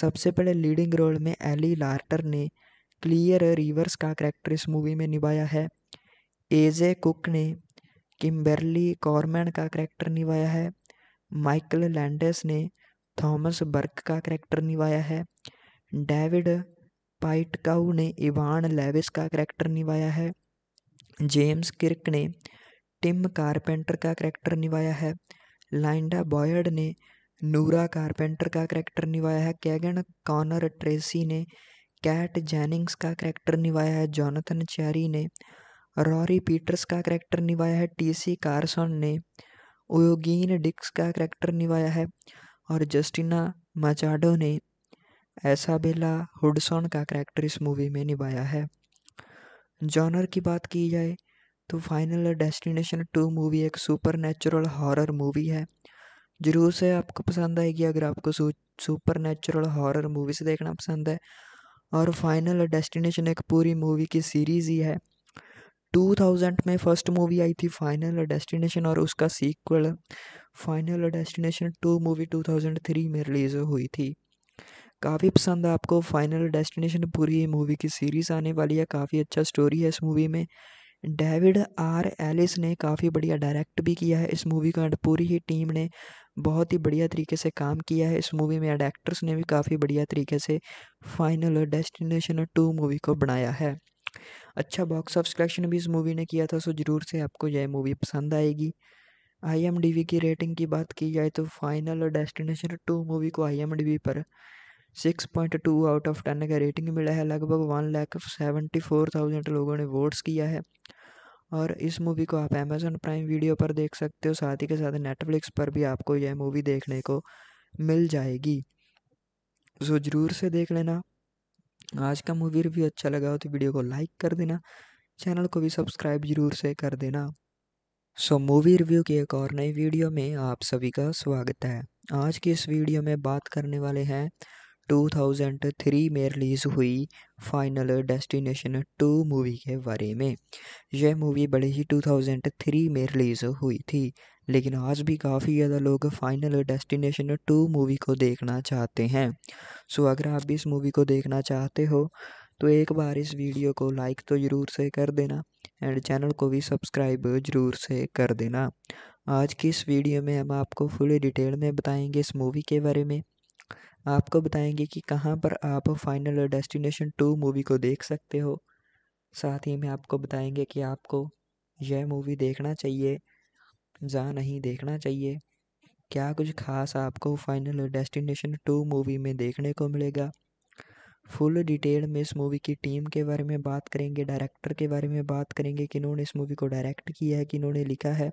सबसे पहले लीडिंग रोल में एली लार्टर ने क्लियर रिवर्स का करैक्टर इस मूवी में निभाया है एजे कुक ने किम्बरली कॉर्मैन का करैक्टर निभाया है माइकल लैंडस ने थॉमस बर्क का करैक्टर निभाया है डेविड काउ ने इवान लेविस का करैक्टर निभाया है जेम्स किर्क ने टिम कारपेंटर का करैक्टर निभाया है लाइंडा बॉयड ने नूरा कारपेंटर का करैक्टर निभाया है कैगन कॉनर ट्रेसी ने कैट जैनिंग्स का करैक्टर निभाया है जॉनथन चैरी ने रॉरी पीटर्स का करैक्टर निभाया है टीसी कार्सन ने ओयोगीन डिक्स का करैक्टर निभाया है और जस्टिना मचाडो ने ऐसा बेला हुडसोन का कैरेक्टर इस मूवी में निभाया है जॉनर की बात की जाए तो फाइनल डेस्टिनेशन टू मूवी एक सुपर नेचुरल हॉरर मूवी है ज़रूर से आपको पसंद आएगी अगर आपको सुपर नेचुरल हॉरर मूवीज़ देखना पसंद है और फाइनल डेस्टिनेशन एक पूरी मूवी की सीरीज़ ही है 2000 में फर्स्ट मूवी आई थी फाइनल डेस्टिनेशन और उसका sequel final destination two movie 2003 में रिलीज़ हुई थी काफ़ी पसंद है आपको फाइनल डेस्टिनेशन पूरी मूवी की सीरीज़ आने वाली है काफ़ी अच्छा स्टोरी है इस मूवी में डेविड आर एलिस ने काफ़ी बढ़िया डायरेक्ट भी किया है इस मूवी का एंड पूरी ही टीम ने बहुत ही बढ़िया तरीके से काम किया है इस मूवी में एंड एक्टर्स ने भी काफ़ी बढ़िया तरीके से फाइनल डेस्टिनेशन टू मूवी को बनाया है अच्छा बॉक्स ऑफ कलेक्शन भी इस मूवी ने किया था सो ज़रूर से आपको यह मूवी पसंद आएगी आई की रेटिंग की बात की जाए तो फाइनल डेस्टिनेशन टू मूवी को आई पर six point two out of ten का रेटिंग मिला है लगभग one lakh seventy four thousand लोगों ने वोट्स किया है और इस मूवी को आप अमेज़ोन प्राइम वीडियो पर देख सकते हो साथ ही के साथ नेटफ्लिक्स पर भी आपको यह मूवी देखने को मिल जाएगी सो तो ज़रूर से देख लेना आज का मूवी रिव्यू अच्छा लगा हो तो वीडियो को लाइक कर देना चैनल को भी सब्सक्राइब ज़रूर से कर देना सो मूवी रिव्यू की एक और नई वीडियो में आप सभी का स्वागत है आज की इस वीडियो में बात करने वाले हैं 2003 में रिलीज़ हुई फाइनल डेस्टिनेशन टू मूवी के बारे में यह मूवी बड़े ही 2003 में रिलीज़ हुई थी लेकिन आज भी काफ़ी ज़्यादा लोग फाइनल डेस्टिनेशन टू मूवी को देखना चाहते हैं सो अगर आप भी इस मूवी को देखना चाहते हो तो एक बार इस वीडियो को लाइक तो ज़रूर से कर देना एंड चैनल को भी सब्सक्राइब ज़रूर से कर देना आज की इस वीडियो में हम आपको फुल डिटेल में बताएंगे इस मूवी के बारे में आपको बताएंगे कि कहाँ पर आप फाइनल डेस्टिनेशन टू मूवी को देख सकते हो साथ ही में आपको बताएंगे कि आपको यह मूवी देखना चाहिए या नहीं देखना चाहिए क्या कुछ खास आपको फाइनल डेस्टिनेशन टू मूवी में देखने को मिलेगा फुल डिटेल में इस मूवी की टीम के बारे में बात करेंगे डायरेक्टर के बारे में बात करेंगे कि इन्होंने इस मूवी को डायरेक्ट किया है कि इन्होंने लिखा है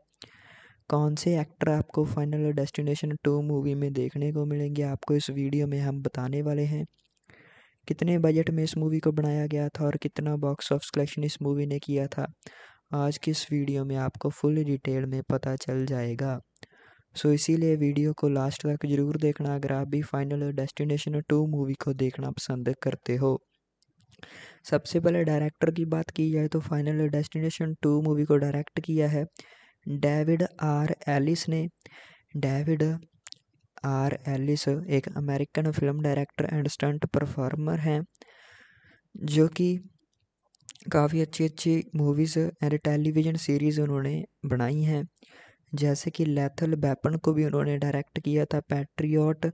कौन से एक्टर आपको फाइनल डेस्टिनेशन टू मूवी में देखने को मिलेंगे आपको इस वीडियो में हम बताने वाले हैं कितने बजट में इस मूवी को बनाया गया था और कितना बॉक्स ऑफ कलेक्शन इस मूवी ने किया था आज की इस वीडियो में आपको फुल डिटेल में पता चल जाएगा सो so, इसीलिए वीडियो को लास्ट तक ज़रूर देखना अगर आप भी फाइनल डेस्टिनेशन टू मूवी को देखना पसंद करते हो सबसे पहले डायरेक्टर की बात की जाए तो फाइनल डेस्टिनेशन टू मूवी को डायरेक्ट किया है डेविड आर एलिस ने डेविड आर एलिस एक American film director and stunt performer हैं जो कि काफ़ी अच्छी अच्छी मूवीज़ एंड टेलीविज़न सीरीज़ उन्होंने बनाई हैं जैसे कि लेथल वेपन को भी उन्होंने डायरेक्ट किया था पैट्रियट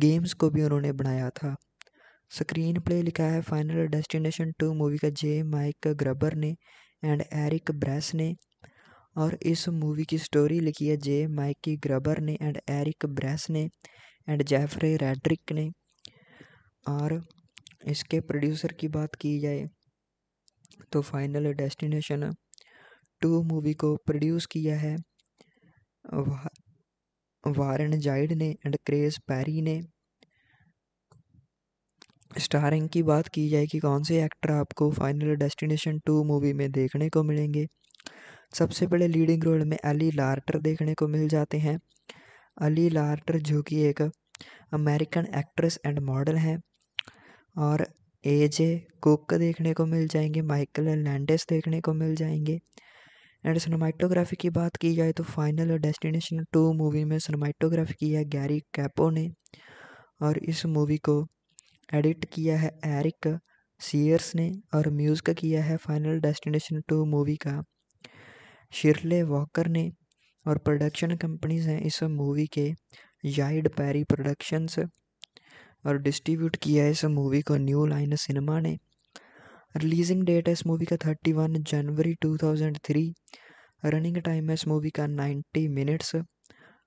गेम्स को भी उन्होंने बनाया था स्क्रीन प्ले लिखा है फाइनल डेस्टिनेशन टू मूवी का जे माइक ग्रबर ने एंड एरिक ब्रेस ने और इस मूवी की स्टोरी लिखी है जे माइकी ग्रबर ने एंड एरिक ब्रेस ने एंड जेफरे रेड्रिक ने और इसके प्रोड्यूसर की बात की जाए तो फाइनल डेस्टिनेशन टू मूवी को प्रोड्यूस किया है वारन जाइड ने एंड क्रेज पैरी ने स्टारिंग की बात की जाए कि कौन से एक्टर आपको फाइनल डेस्टिनेशन टू मूवी में देखने को मिलेंगे सबसे बड़े लीडिंग रोल में अली लार्टर देखने को मिल जाते हैं अली लार्टर जो कि एक अमेरिकन एक्ट्रेस एंड मॉडल हैं और ए जे कुक देखने को मिल जाएंगे माइकल लैंडेस देखने को मिल जाएंगे एंड सिनेमाटोग्राफी की बात की जाए तो फाइनल डेस्टिनेशन टू मूवी में सिनेमाटोग्राफी की है गैरी कैपो ने और इस मूवी को एडिट किया है एरिक सीयर्स ने और म्यूज़िक किया है फाइनल डेस्टिनेशन टू मूवी का शिरले वॉकर ने और प्रोडक्शन कंपनीज हैं इस मूवी के याइड पैरी प्रोडक्शंस और डिस्ट्रीब्यूट किया है इस मूवी को न्यू लाइन सिनेमा ने रिलीजिंग डेट है इस मूवी का थर्टी वन जनवरी two thousand three running time है इस मूवी का नाइन्टी मिनट्स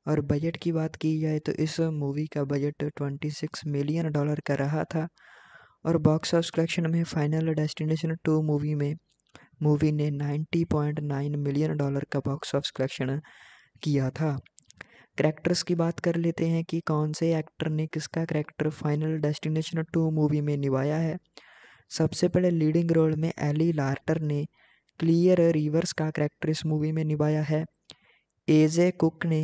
और बजट की बात की जाए तो इस मूवी का budget twenty six million dollar का रहा था और बॉक्स ऑफ कलेक्शन में फाइनल डेस्टिनेशन टू मूवी में मूवी ने 90.9 मिलियन डॉलर का बॉक्स ऑफिस कलेक्शन किया था करैक्टर्स की बात कर लेते हैं कि कौन से एक्टर ने किसका character final destination two movie में निभाया है सबसे पहले लीडिंग रोल में एली लार्टर ने क्लियर रिवर्स का करैक्टर इस मूवी में निभाया है एजे कुक ने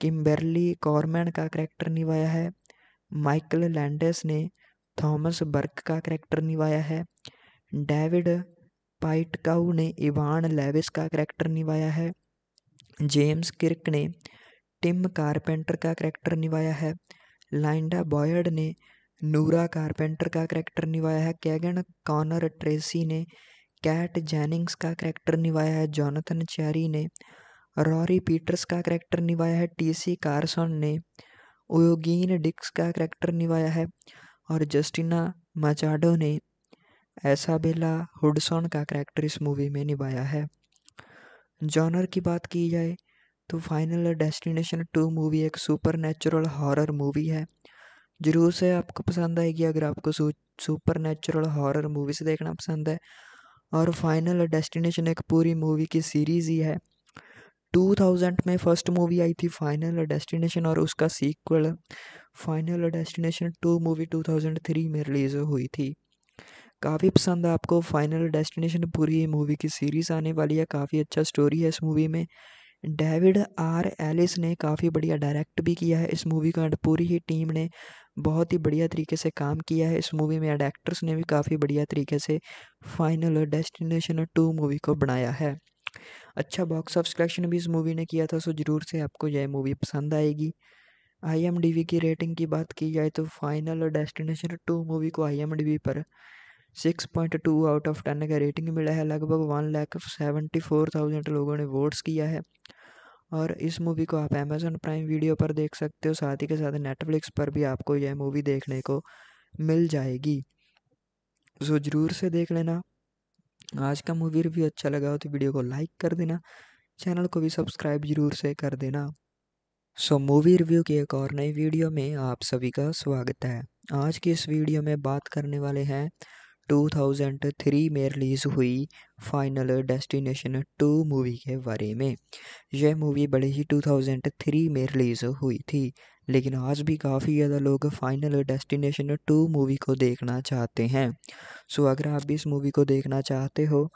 किम्बरली कॉर्मैन का करैक्टर निभाया है माइकल लैंडस ने थॉमस बर्क का करैक्टर निभाया है डेविड पाइटकाऊ ने इवान लेविस का करैक्टर निभाया है जेम्स किर्क ने टिम कारपेंटर का करैक्टर निभाया है लाइंडा बॉयड ने नूरा कारपेंटर का करैक्टर निभाया है कैगन कॉनर ट्रेसी ने कैट जैनिंग्स का करैक्टर निभाया है जॉनथन चैरी ने रॉरी पीटर्स का करैक्टर निभाया है टीसी कार्सन ने ओयोगीन डिक्स का करैक्टर निभाया है और जस्टिना मचाडो ने ऐसा बेला हुडसन का करैक्टर इस मूवी में निभाया है जॉनर की बात की जाए तो फाइनल डेस्टिनेशन टू मूवी एक सुपर नेचुरल हॉरर मूवी है ज़रूर से आपको पसंद आएगी अगर आपको सुपर नेचुरल हॉरर मूवीज़ देखना पसंद है और फाइनल डेस्टिनेशन एक पूरी मूवी की सीरीज़ ही है 2000 में फर्स्ट मूवी आई थी फाइनल डेस्टिनेशन और उसका sequel final destination two movie 2003 में रिलीज़ हुई थी काफ़ी पसंद है आपको फाइनल डेस्टिनेशन पूरी मूवी की सीरीज़ आने वाली है काफ़ी अच्छा स्टोरी है इस मूवी में डेविड आर एलिस ने काफ़ी बढ़िया डायरेक्ट भी किया है इस मूवी का एंड पूरी ही टीम ने बहुत ही बढ़िया तरीके से काम किया है इस मूवी में एंड एक्टर्स ने भी काफ़ी बढ़िया तरीके से फाइनल डेस्टिनेशन टू मूवी को बनाया है अच्छा बॉक्स ऑफ कलेक्शन भी इस मूवी ने किया था सो ज़रूर से आपको यह मूवी पसंद आएगी आई की रेटिंग की बात की जाए तो फाइनल डेस्टिनेशन टू मूवी को आई पर six point two out of ten का रेटिंग मिला है लगभग one lakh seventy four thousand लोगों ने वोट्स किया है और इस मूवी को आप अमेज़ोन प्राइम वीडियो पर देख सकते हो साथ ही के साथ नेटफ्लिक्स पर भी आपको यह मूवी देखने को मिल जाएगी सो ज़रूर से देख लेना आज का मूवी रिव्यू अच्छा लगा हो तो वीडियो को लाइक कर देना चैनल को भी सब्सक्राइब जरूर से कर देना सो मूवी रिव्यू की एक और नई वीडियो में आप सभी का स्वागत है आज की इस वीडियो में बात करने वाले हैं 2003 में रिलीज़ हुई फाइनल डेस्टिनेशन टू मूवी के बारे में यह मूवी बड़े ही 2003 में रिलीज़ हुई थी लेकिन आज भी काफ़ी ज़्यादा लोग फाइनल डेस्टिनेशन टू मूवी को देखना चाहते हैं सो अगर आप भी इस मूवी को देखना चाहते हो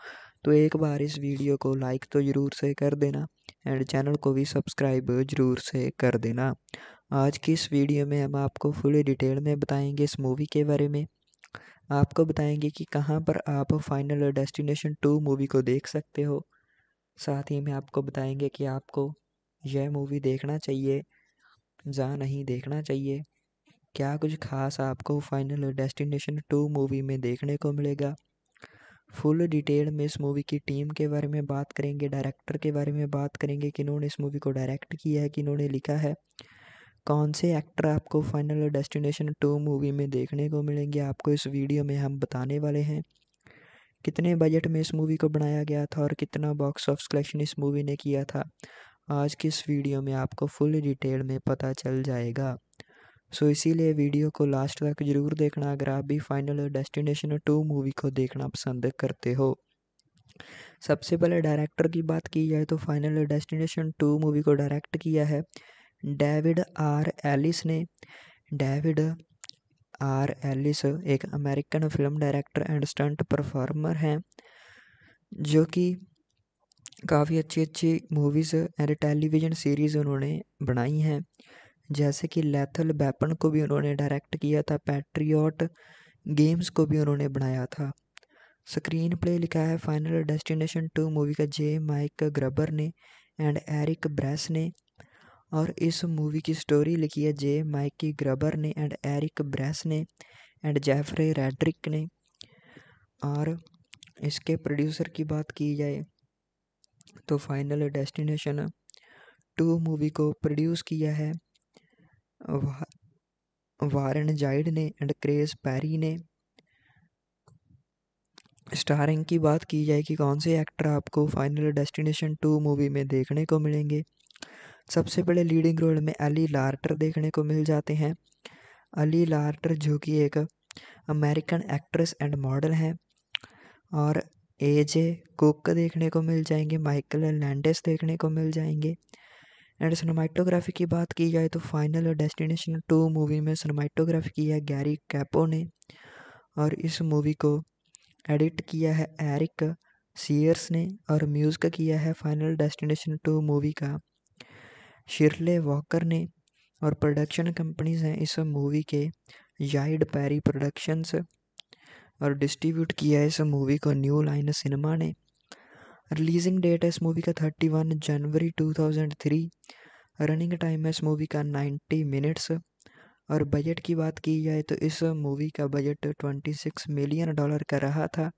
तो एक बार इस वीडियो को लाइक तो ज़रूर से कर देना एंड चैनल को भी सब्सक्राइब ज़रूर से कर देना आज की इस वीडियो में हम आपको फुल डिटेल में बताएंगे इस मूवी के बारे में आपको बताएंगे कि कहाँ पर आप फाइनल डेस्टिनेशन टू मूवी को देख सकते हो साथ ही में आपको बताएंगे कि आपको यह मूवी देखना चाहिए या नहीं देखना चाहिए क्या कुछ खास आपको फाइनल डेस्टिनेशन टू मूवी में देखने को मिलेगा फुल डिटेल में इस मूवी की टीम के बारे में बात करेंगे डायरेक्टर के बारे में बात करेंगे कि इन्होंने इस मूवी को डायरेक्ट किया है कि इन्होंने लिखा है कौन से एक्टर आपको फाइनल डेस्टिनेशन टू मूवी में देखने को मिलेंगे आपको इस वीडियो में हम बताने वाले हैं कितने बजट में इस मूवी को बनाया गया था और कितना बॉक्स ऑफ कलेक्शन इस मूवी ने किया था आज की इस वीडियो में आपको फुल डिटेल में पता चल जाएगा सो so, इसीलिए वीडियो को लास्ट तक ज़रूर देखना अगर आप भी फाइनल डेस्टिनेशन टू मूवी को देखना पसंद करते हो सबसे पहले डायरेक्टर की बात की जाए तो फाइनल डेस्टिनेशन टू मूवी को डायरेक्ट किया है डेविड आर एलिस ने डेविड आर एलिस एक American film director and stunt performer हैं जो कि काफ़ी अच्छी अच्छी मूवीज़ एंड टेलीविज़न सीरीज़ उन्होंने बनाई हैं जैसे कि लेथल बैपन को भी उन्होंने डायरेक्ट किया था पैट्रियट गेम्स को भी उन्होंने बनाया था स्क्रीन प्ले लिखा है फाइनल डेस्टिनेशन टू मूवी का जे माइक ग्रबर ने एंड एरिक ब्रेस ने और इस मूवी की स्टोरी लिखी है जे माइकी ग्रबर ने एंड एरिक ब्रेस ने एंड जेफरे रेड्रिक ने और इसके प्रोड्यूसर की बात की जाए तो फाइनल डेस्टिनेशन टू मूवी को प्रोड्यूस किया है वारन जाइड ने एंड क्रेज पैरी ने स्टारिंग की बात की जाए कि कौन से एक्टर आपको फाइनल डेस्टिनेशन टू मूवी में देखने को मिलेंगे सबसे बड़े लीडिंग रोल में अली लार्टर देखने को मिल जाते हैं अली लार्टर जो कि एक अमेरिकन एक्ट्रेस एंड मॉडल हैं और ए जे कुक देखने को मिल जाएंगे माइकल लैंडेस देखने को मिल जाएंगे एंड सनेमाइटोग्राफी की बात की जाए तो फाइनल डेस्टिनेशन टू मूवी में सनेमाइटोग्राफी की है गैरी कैपो ने और इस मूवी को एडिट किया है एरिक सीयर्स ने और म्यूज़िक किया है फाइनल डेस्टिनेशन टू मूवी का शिरले वॉकर ने और प्रोडक्शन कंपनीज हैं इस मूवी के याइड पैरी प्रोडक्शंस और डिस्ट्रीब्यूट किया है इस मूवी को न्यू लाइन सिनेमा ने रिलीजिंग डेट है इस मूवी का थर्टी वन जनवरी two thousand three running time है इस मूवी का नाइन्टी मिनट्स और बजट की बात की जाए तो इस मूवी का budget twenty six million dollar का रहा था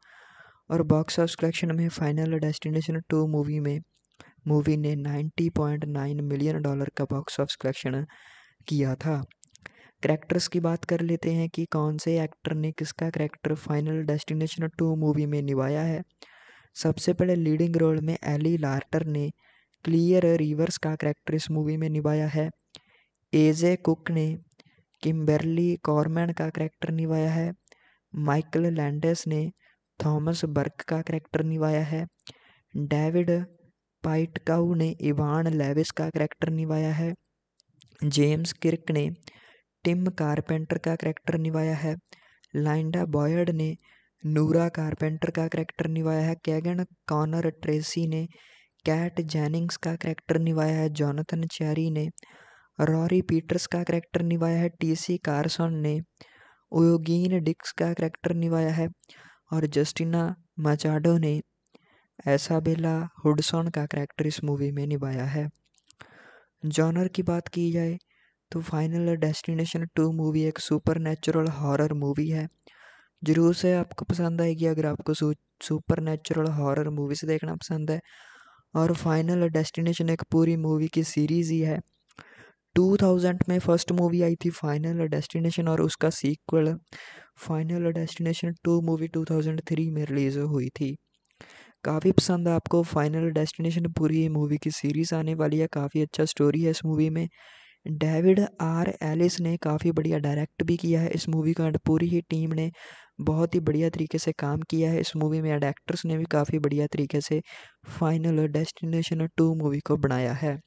और बॉक्स ऑफ कलेक्शन में फाइनल डेस्टिनेशन टू मूवी में मूवी ने 90.9 मिलियन डॉलर का बॉक्स ऑफिस कलेक्शन किया था करैक्टर्स की बात कर लेते हैं कि कौन से एक्टर ने किसका character final destination two movie में निभाया है सबसे पहले लीडिंग रोल में एली लार्टर ने क्लियर रिवर्स का करैक्टर इस मूवी में निभाया है एजे कुक ने किम्बरली कॉर्मैन का करैक्टर निभाया है माइकल लैंडस ने थॉमस बर्क का करैक्टर निभाया है डेविड पाइटकाऊ ने इवान लेविस का करैक्टर निभाया है जेम्स किर्क ने टिम कारपेंटर का करैक्टर निभाया है लाइंडा बॉयड ने नूरा कारपेंटर का करैक्टर निभाया है कैगन कॉनर ट्रेसी ने कैट जैनिंग्स का करैक्टर निभाया है जॉनथन चैरी ने रॉरी पीटर्स का करैक्टर निभाया है टीसी कार्सन ने ओयोगीन डिक्स का करैक्टर निभाया है और जस्टिना मचाडो ने ऐसा बेला हुडसन का करैक्टर इस मूवी में निभाया है जॉनर की बात की जाए तो फाइनल डेस्टिनेशन टू मूवी एक सुपर नेचुरल हॉरर मूवी है ज़रूर से आपको पसंद आएगी अगर आपको सुपर नेचुरल हॉरर मूवीज़ देखना पसंद है और फाइनल डेस्टिनेशन एक पूरी मूवी की सीरीज़ ही है 2000 में फर्स्ट मूवी आई थी फाइनल डेस्टिनेशन और उसका sequel final destination two movie 2003 में रिलीज़ हुई थी काफ़ी पसंद है आपको फाइनल डेस्टिनेशन पूरी मूवी की सीरीज़ आने वाली है काफ़ी अच्छा स्टोरी है इस मूवी में डेविड आर एलिस ने काफ़ी बढ़िया डायरेक्ट भी किया है इस मूवी का पूरी ही टीम ने बहुत ही बढ़िया तरीके से काम किया है इस मूवी में एंड एक्टर्स ने भी काफ़ी बढ़िया तरीके से फाइनल डेस्टिनेशन टू मूवी को बनाया है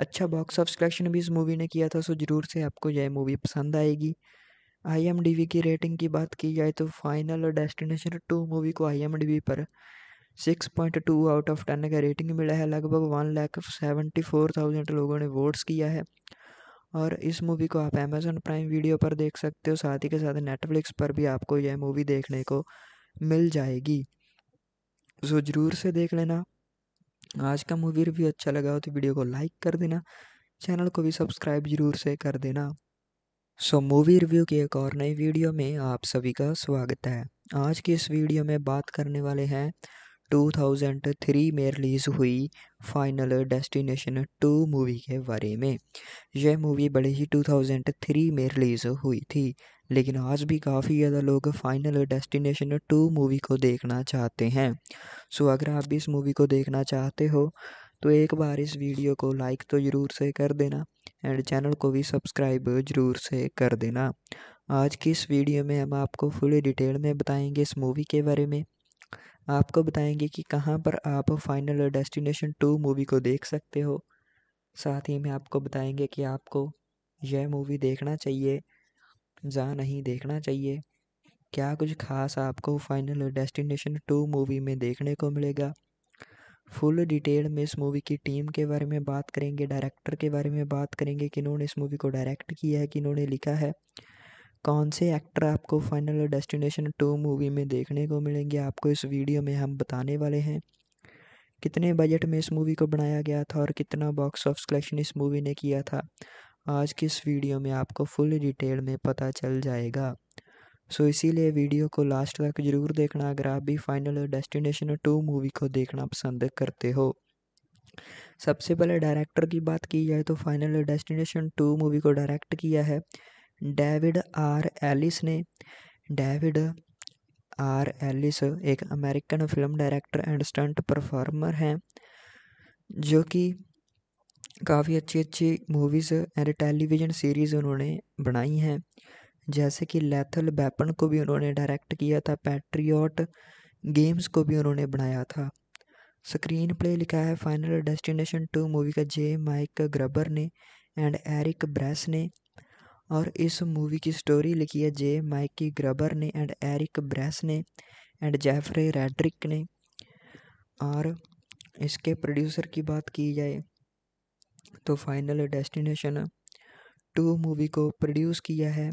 अच्छा बॉक्स ऑफ कलेक्शन भी इस मूवी ने किया था सो ज़रूर से आपको यह मूवी पसंद आएगी आई की रेटिंग की बात की जाए तो फाइनल डेस्टिनेशन टू मूवी को आई पर six point two out of ten का रेटिंग मिला है लगभग one lakh seventy four thousand लोगों ने वोट्स किया है और इस मूवी को आप अमेजन प्राइम वीडियो पर देख सकते हो साथ ही के साथ नेटफ्लिक्स पर भी आपको यह मूवी देखने को मिल जाएगी सो तो ज़रूर से देख लेना आज का मूवी रिव्यू अच्छा लगा हो तो वीडियो को लाइक कर देना चैनल को भी सब्सक्राइब ज़रूर से कर देना सो मूवी रिव्यू की एक और नई वीडियो में आप सभी का स्वागत है आज की इस वीडियो में बात करने वाले हैं 2003 में रिलीज़ हुई फाइनल डेस्टिनेशन टू मूवी के बारे में यह मूवी बड़े ही 2003 में रिलीज़ हुई थी लेकिन आज भी काफ़ी ज़्यादा लोग फाइनल डेस्टिनेशन टू मूवी को देखना चाहते हैं सो अगर आप भी इस मूवी को देखना चाहते हो तो एक बार इस वीडियो को लाइक तो ज़रूर से कर देना एंड चैनल को भी सब्सक्राइब ज़रूर से कर देना आज की इस वीडियो में हम आपको फुल डिटेल में बताएंगे इस मूवी के बारे में आपको बताएंगे कि कहाँ पर आप फाइनल डेस्टिनेशन टू मूवी को देख सकते हो साथ ही में आपको बताएंगे कि आपको यह मूवी देखना चाहिए या नहीं देखना चाहिए क्या कुछ खास आपको फाइनल डेस्टिनेशन टू मूवी में देखने को मिलेगा फुल डिटेल में इस मूवी की टीम के बारे में बात करेंगे डायरेक्टर के बारे में बात करेंगे कि इन्होंने इस मूवी को डायरेक्ट किया है कि इन्होंने लिखा है कौन से एक्टर आपको फाइनल डेस्टिनेशन टू मूवी में देखने को मिलेंगे आपको इस वीडियो में हम बताने वाले हैं कितने बजट में इस मूवी को बनाया गया था और कितना बॉक्स ऑफ कलेक्शन इस मूवी ने किया था आज की इस वीडियो में आपको फुल डिटेल में पता चल जाएगा सो इसीलिए वीडियो को लास्ट तक ज़रूर देखना अगर आप भी फाइनल डेस्टिनेशन टू मूवी को देखना पसंद करते हो सबसे पहले डायरेक्टर की बात की जाए तो फाइनल डेस्टिनेशन टू मूवी को डायरेक्ट किया है डेविड आर एलिस ने डेविड आर एलिस एक American film director and stunt performer हैं जो कि काफ़ी अच्छी अच्छी मूवीज़ एंड टेलीविज़न सीरीज़ उन्होंने बनाई हैं जैसे कि लेथल वेपन को भी उन्होंने डायरेक्ट किया था पैट्रियट गेम्स को भी उन्होंने बनाया था स्क्रीन प्ले लिखा है फाइनल डेस्टिनेशन टू मूवी का जे माइक ग्रबर ने एंड एरिक ब्रेस ने और इस मूवी की स्टोरी लिखी है जे माइकी ग्रबर ने एंड एरिक ब्रेस ने एंड जेफरे रेड्रिक ने और इसके प्रोड्यूसर की बात की जाए तो फाइनल डेस्टिनेशन टू मूवी को प्रोड्यूस किया है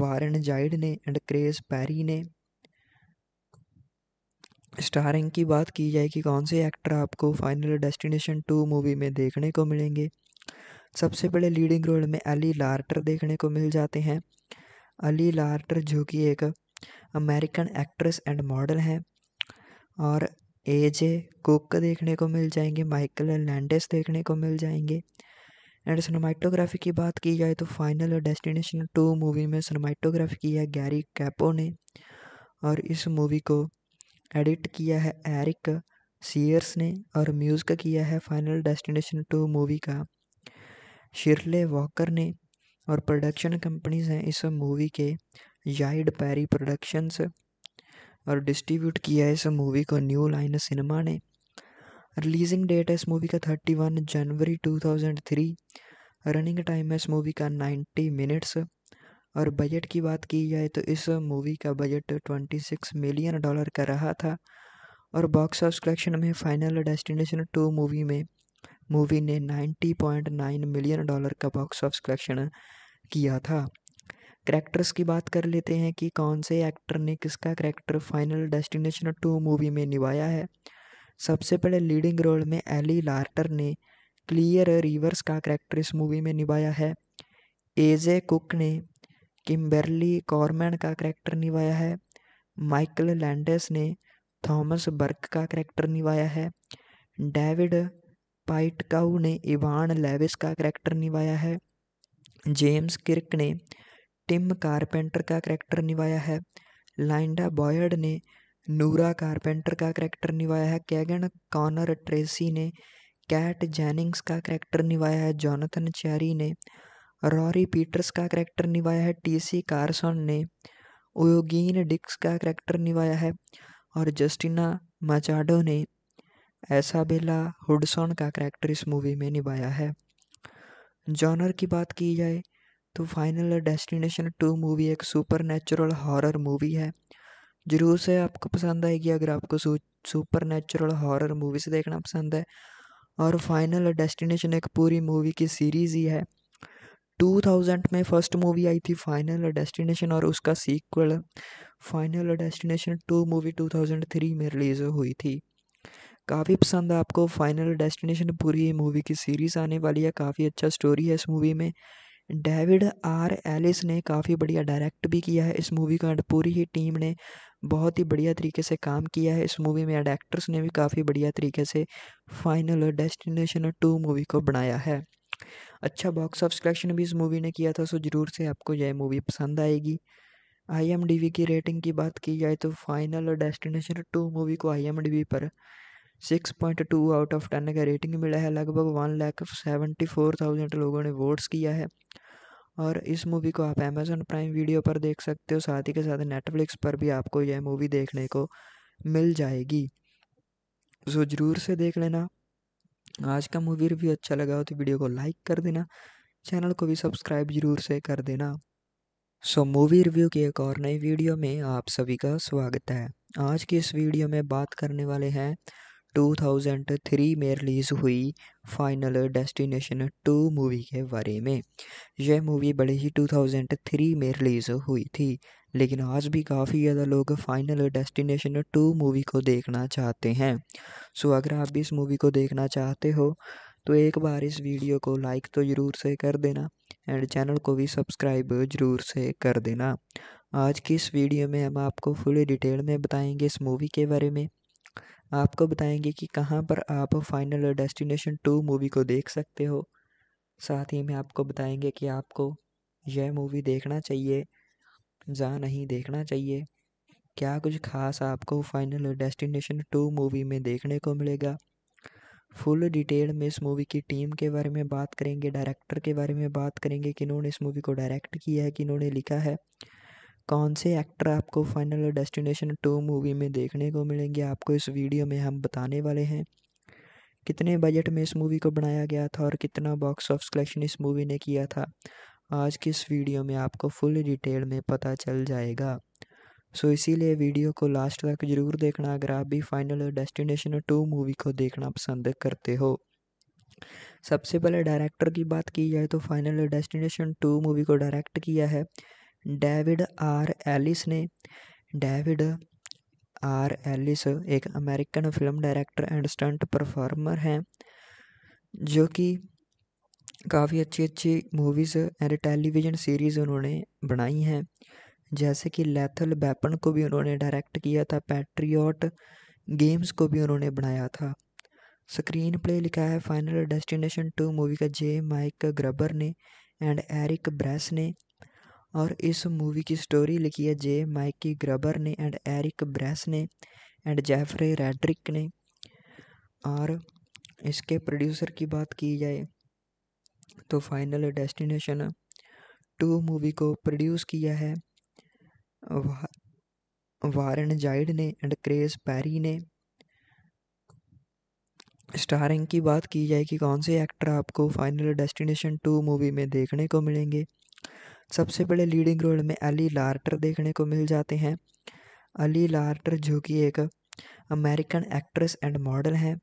वारन जाइड ने एंड क्रेज पैरी ने स्टारिंग की बात की जाए कि कौन से एक्टर आपको फाइनल डेस्टिनेशन टू मूवी में देखने को मिलेंगे सबसे बड़े लीडिंग रोल में अली लार्टर देखने को मिल जाते हैं अली लार्टर जो कि एक अमेरिकन एक्ट्रेस एंड मॉडल हैं और ए जे कुक देखने को मिल जाएंगे माइकल लैंडेस देखने को मिल जाएंगे एंड सिनेमाटोग्राफी की बात की जाए तो फाइनल डेस्टिनेशन टू मूवी में सिनेमाटोग्राफी किया गैरी कैपो ने और इस मूवी को एडिट किया है एरिक सीयर्स ने और म्यूज़िक किया है फाइनल डेस्टिनेशन टू मूवी का शिरले वॉकर ने और प्रोडक्शन कंपनीज हैं इस मूवी के याइड पैरी प्रोडक्शंस और डिस्ट्रीब्यूट किया है इस मूवी को न्यू लाइन सिनेमा ने रिलीजिंग डेट है इस मूवी का थर्टी वन जनवरी two thousand three running time है इस मूवी का नाइन्टी मिनट्स और बजट की बात की जाए तो इस मूवी का budget twenty six million dollar का रहा था और बॉक्स ऑफ कलेक्शन में फाइनल डेस्टिनेशन टू मूवी में मूवी ने 90.9 मिलियन डॉलर का बॉक्स ऑफिस कलेक्शन किया था करैक्टर्स की बात कर लेते हैं कि कौन से एक्टर ने किसका character final destination two movie में निभाया है सबसे पहले लीडिंग रोल में एली लार्टर ने क्लियर रिवर्स का करैक्टर इस मूवी में निभाया है एजे कुक ने किम्बरली कॉर्मैन का करैक्टर निभाया है माइकल लैंडस ने थॉमस बर्क का करैक्टर निभाया है डेविड पाइटकाऊ ने इवान लेविस का करैक्टर निभाया है जेम्स किर्क ने टिम कारपेंटर का करैक्टर निभाया है लाइंडा बॉयड ने नूरा कारपेंटर का करैक्टर निभाया है कैगन कॉनर ट्रेसी ने कैट जैनिंग्स का करैक्टर निभाया है जॉनथन चैरी ने रॉरी पीटर्स का करैक्टर निभाया है टीसी कार्सन ने ओयोगीन डिक्स का करैक्टर निभाया है और जस्टिना मचाडो ने एसाबेला हुडसॉन का कैरेक्टर इस मूवी में निभाया है जॉनर की बात की जाए तो फाइनल डेस्टिनेशन टू मूवी एक सुपर नेचुरल हॉरर मूवी है ज़रूर से आपको पसंद आएगी अगर आपको सुपर नेचुरल हॉर मूवीज़ देखना पसंद है और फाइनल डेस्टिनेशन एक पूरी मूवी की सीरीज़ ही है 2000 में फर्स्ट मूवी आई थी फाइनल डेस्टिनेशन और उसका sequel final destination two movie 2003 में रिलीज़ हुई थी काफ़ी पसंद है आपको फाइनल डेस्टिनेशन पूरी मूवी की सीरीज़ आने वाली है काफ़ी अच्छा स्टोरी है इस मूवी में डेविड आर एलिस ने काफ़ी बढ़िया डायरेक्ट भी किया है इस मूवी का एंड पूरी ही टीम ने बहुत ही बढ़िया तरीके से काम किया है इस मूवी में एंड एक्टर्स ने भी काफ़ी बढ़िया तरीके से फाइनल डेस्टिनेशन टू मूवी को बनाया है अच्छा बॉक्स ऑफ कलेक्शन भी इस मूवी ने किया था सो ज़रूर से आपको यह मूवी पसंद आएगी आई की रेटिंग की बात की जाए तो फाइनल डेस्टिनेशन टू मूवी को आई पर six point two out of ten का रेटिंग मिला है लगभग one lakh seventy four thousand लोगों ने वोट्स किया है और इस मूवी को आप अमेजन प्राइम वीडियो पर देख सकते हो साथ ही के साथ नेटफ्लिक्स पर भी आपको यह मूवी देखने को मिल जाएगी सो ज़रूर से देख लेना आज का मूवी रिव्यू अच्छा लगा हो तो वीडियो को लाइक कर देना चैनल को भी सब्सक्राइब जरूर से कर देना सो मूवी रिव्यू की एक और नई वीडियो में आप सभी का स्वागत है आज की इस वीडियो में बात करने वाले हैं 2003 में रिलीज़ हुई फाइनल डेस्टिनेशन टू मूवी के बारे में यह मूवी बड़े ही 2003 में रिलीज़ हुई थी लेकिन आज भी काफ़ी ज़्यादा लोग फाइनल डेस्टिनेशन टू मूवी को देखना चाहते हैं सो अगर आप भी इस मूवी को देखना चाहते हो तो एक बार इस वीडियो को लाइक तो ज़रूर से कर देना एंड चैनल को भी सब्सक्राइब ज़रूर से कर देना आज की इस वीडियो में हम आपको फुल डिटेल में बताएंगे इस मूवी के बारे में आपको बताएंगे कि कहाँ पर आप फाइनल डेस्टिनेशन टू मूवी को देख सकते हो साथ ही में आपको बताएंगे कि आपको यह मूवी देखना चाहिए या नहीं देखना चाहिए क्या कुछ खास आपको फाइनल डेस्टिनेशन टू मूवी में देखने को मिलेगा फुल डिटेल में इस मूवी की टीम के बारे में बात करेंगे डायरेक्टर के बारे में बात करेंगे कि इन्होंने इस मूवी को डायरेक्ट किया है कि इन्होंने लिखा है कौन से एक्टर आपको फाइनल डेस्टिनेशन टू मूवी में देखने को मिलेंगे आपको इस वीडियो में हम बताने वाले हैं कितने बजट में इस मूवी को बनाया गया था और कितना बॉक्स ऑफ कलेक्शन इस मूवी ने किया था आज की इस वीडियो में आपको फुल डिटेल में पता चल जाएगा सो so, इसीलिए वीडियो को लास्ट तक ज़रूर देखना अगर आप भी फाइनल डेस्टिनेशन टू मूवी को देखना पसंद करते हो सबसे पहले डायरेक्टर की बात की जाए तो फाइनल डेस्टिनेशन टू मूवी को डायरेक्ट किया है डेविड आर एलिस ने डेविड आर एलिस एक American film director and stunt performer हैं जो कि काफ़ी अच्छी अच्छी मूवीज़ एंड टेलीविज़न सीरीज़ उन्होंने बनाई हैं जैसे कि लेथल वेपन को भी उन्होंने डायरेक्ट किया था पैट्रियट गेम्स को भी उन्होंने बनाया था स्क्रीन प्ले लिखा है फाइनल डेस्टिनेशन टू मूवी का जे माइक ग्रबर ने एंड एरिक ब्रेस ने और इस मूवी की स्टोरी लिखी है जे माइकी ग्रबर ने एंड एरिक ब्रेस ने एंड जेफरे रेड्रिक ने और इसके प्रोड्यूसर की बात की जाए तो फाइनल डेस्टिनेशन टू मूवी को प्रोड्यूस किया है वारन जाइड ने एंड क्रेज पैरी ने स्टारिंग की बात की जाए कि कौन से एक्टर आपको फाइनल डेस्टिनेशन टू मूवी में देखने को मिलेंगे सबसे बड़े लीडिंग रोल में अली लार्टर देखने को मिल जाते हैं अली लार्टर जो कि एक अमेरिकन एक्ट्रेस एंड मॉडल हैं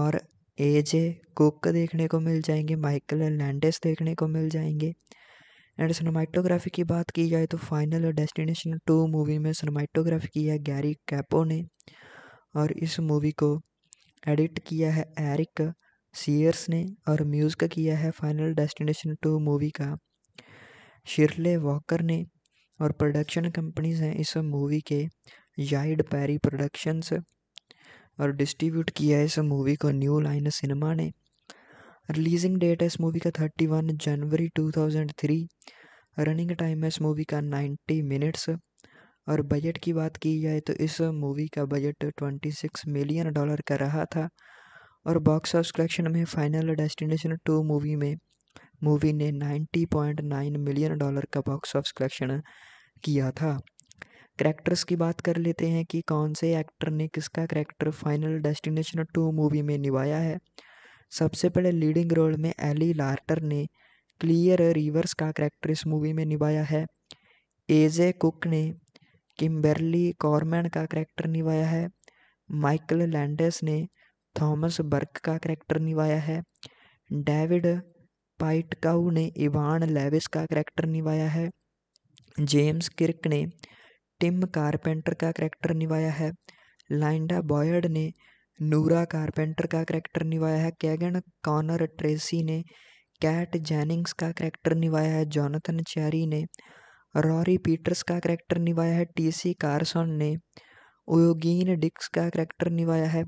और ए जे कुक देखने को मिल जाएंगे माइकल लैंडेस देखने को मिल जाएंगे एंड सिनेमाटोग्राफी की बात की जाए तो फाइनल और डेस्टिनेशन टू मूवी में सिनेमाटोग्राफी की है गैरी कैपो ने और इस मूवी को एडिट किया है एरिक सीयर्स ने और म्यूज़िक किया है फाइनल डेस्टिनेशन टू मूवी का शिरले वॉकर ने और प्रोडक्शन कंपनीज़ हैं इस मूवी के याइड पैरी प्रोडक्शंस और डिस्ट्रीब्यूट किया है इस मूवी को न्यू लाइन सिनेमा ने रिलीजिंग डेट है इस मूवी का थर्टी वन जनवरी two thousand three running time है इस मूवी का नाइन्टी मिनट्स और बजट की बात की जाए तो इस मूवी का budget twenty six million dollar का रहा था और बॉक्स ऑफ कलेक्शन में फाइनल डेस्टिनेशन टू मूवी में मूवी ने 90.9 मिलियन डॉलर का बॉक्स ऑफिस कलेक्शन किया था करैक्टर्स की बात कर लेते हैं कि कौन से एक्टर ने किसका character final destination two movie में निभाया है सबसे पहले लीडिंग रोल में एली लार्टर ने क्लियर रिवर्स का करैक्टर इस मूवी में निभाया है एजे कुक ने किम्बरली कॉर्मैन का करैक्टर निभाया है माइकल लैंडस ने थॉमस बर्क का करैक्टर निभाया है डेविड पाइटकाऊ ने इवान लेविस का करैक्टर निभाया है जेम्स किर्क ने टिम कारपेंटर का करैक्टर निभाया है लाइंडा बॉयड ने नूरा कारपेंटर का करैक्टर निभाया है कैगन कॉनर ट्रेसी ने कैट जैनिंग्स का करैक्टर निभाया है जॉनथन चैरी ने रॉरी पीटर्स का करैक्टर निभाया है टीसी कार्सन ने ओयोगीन डिक्स का करैक्टर निभाया है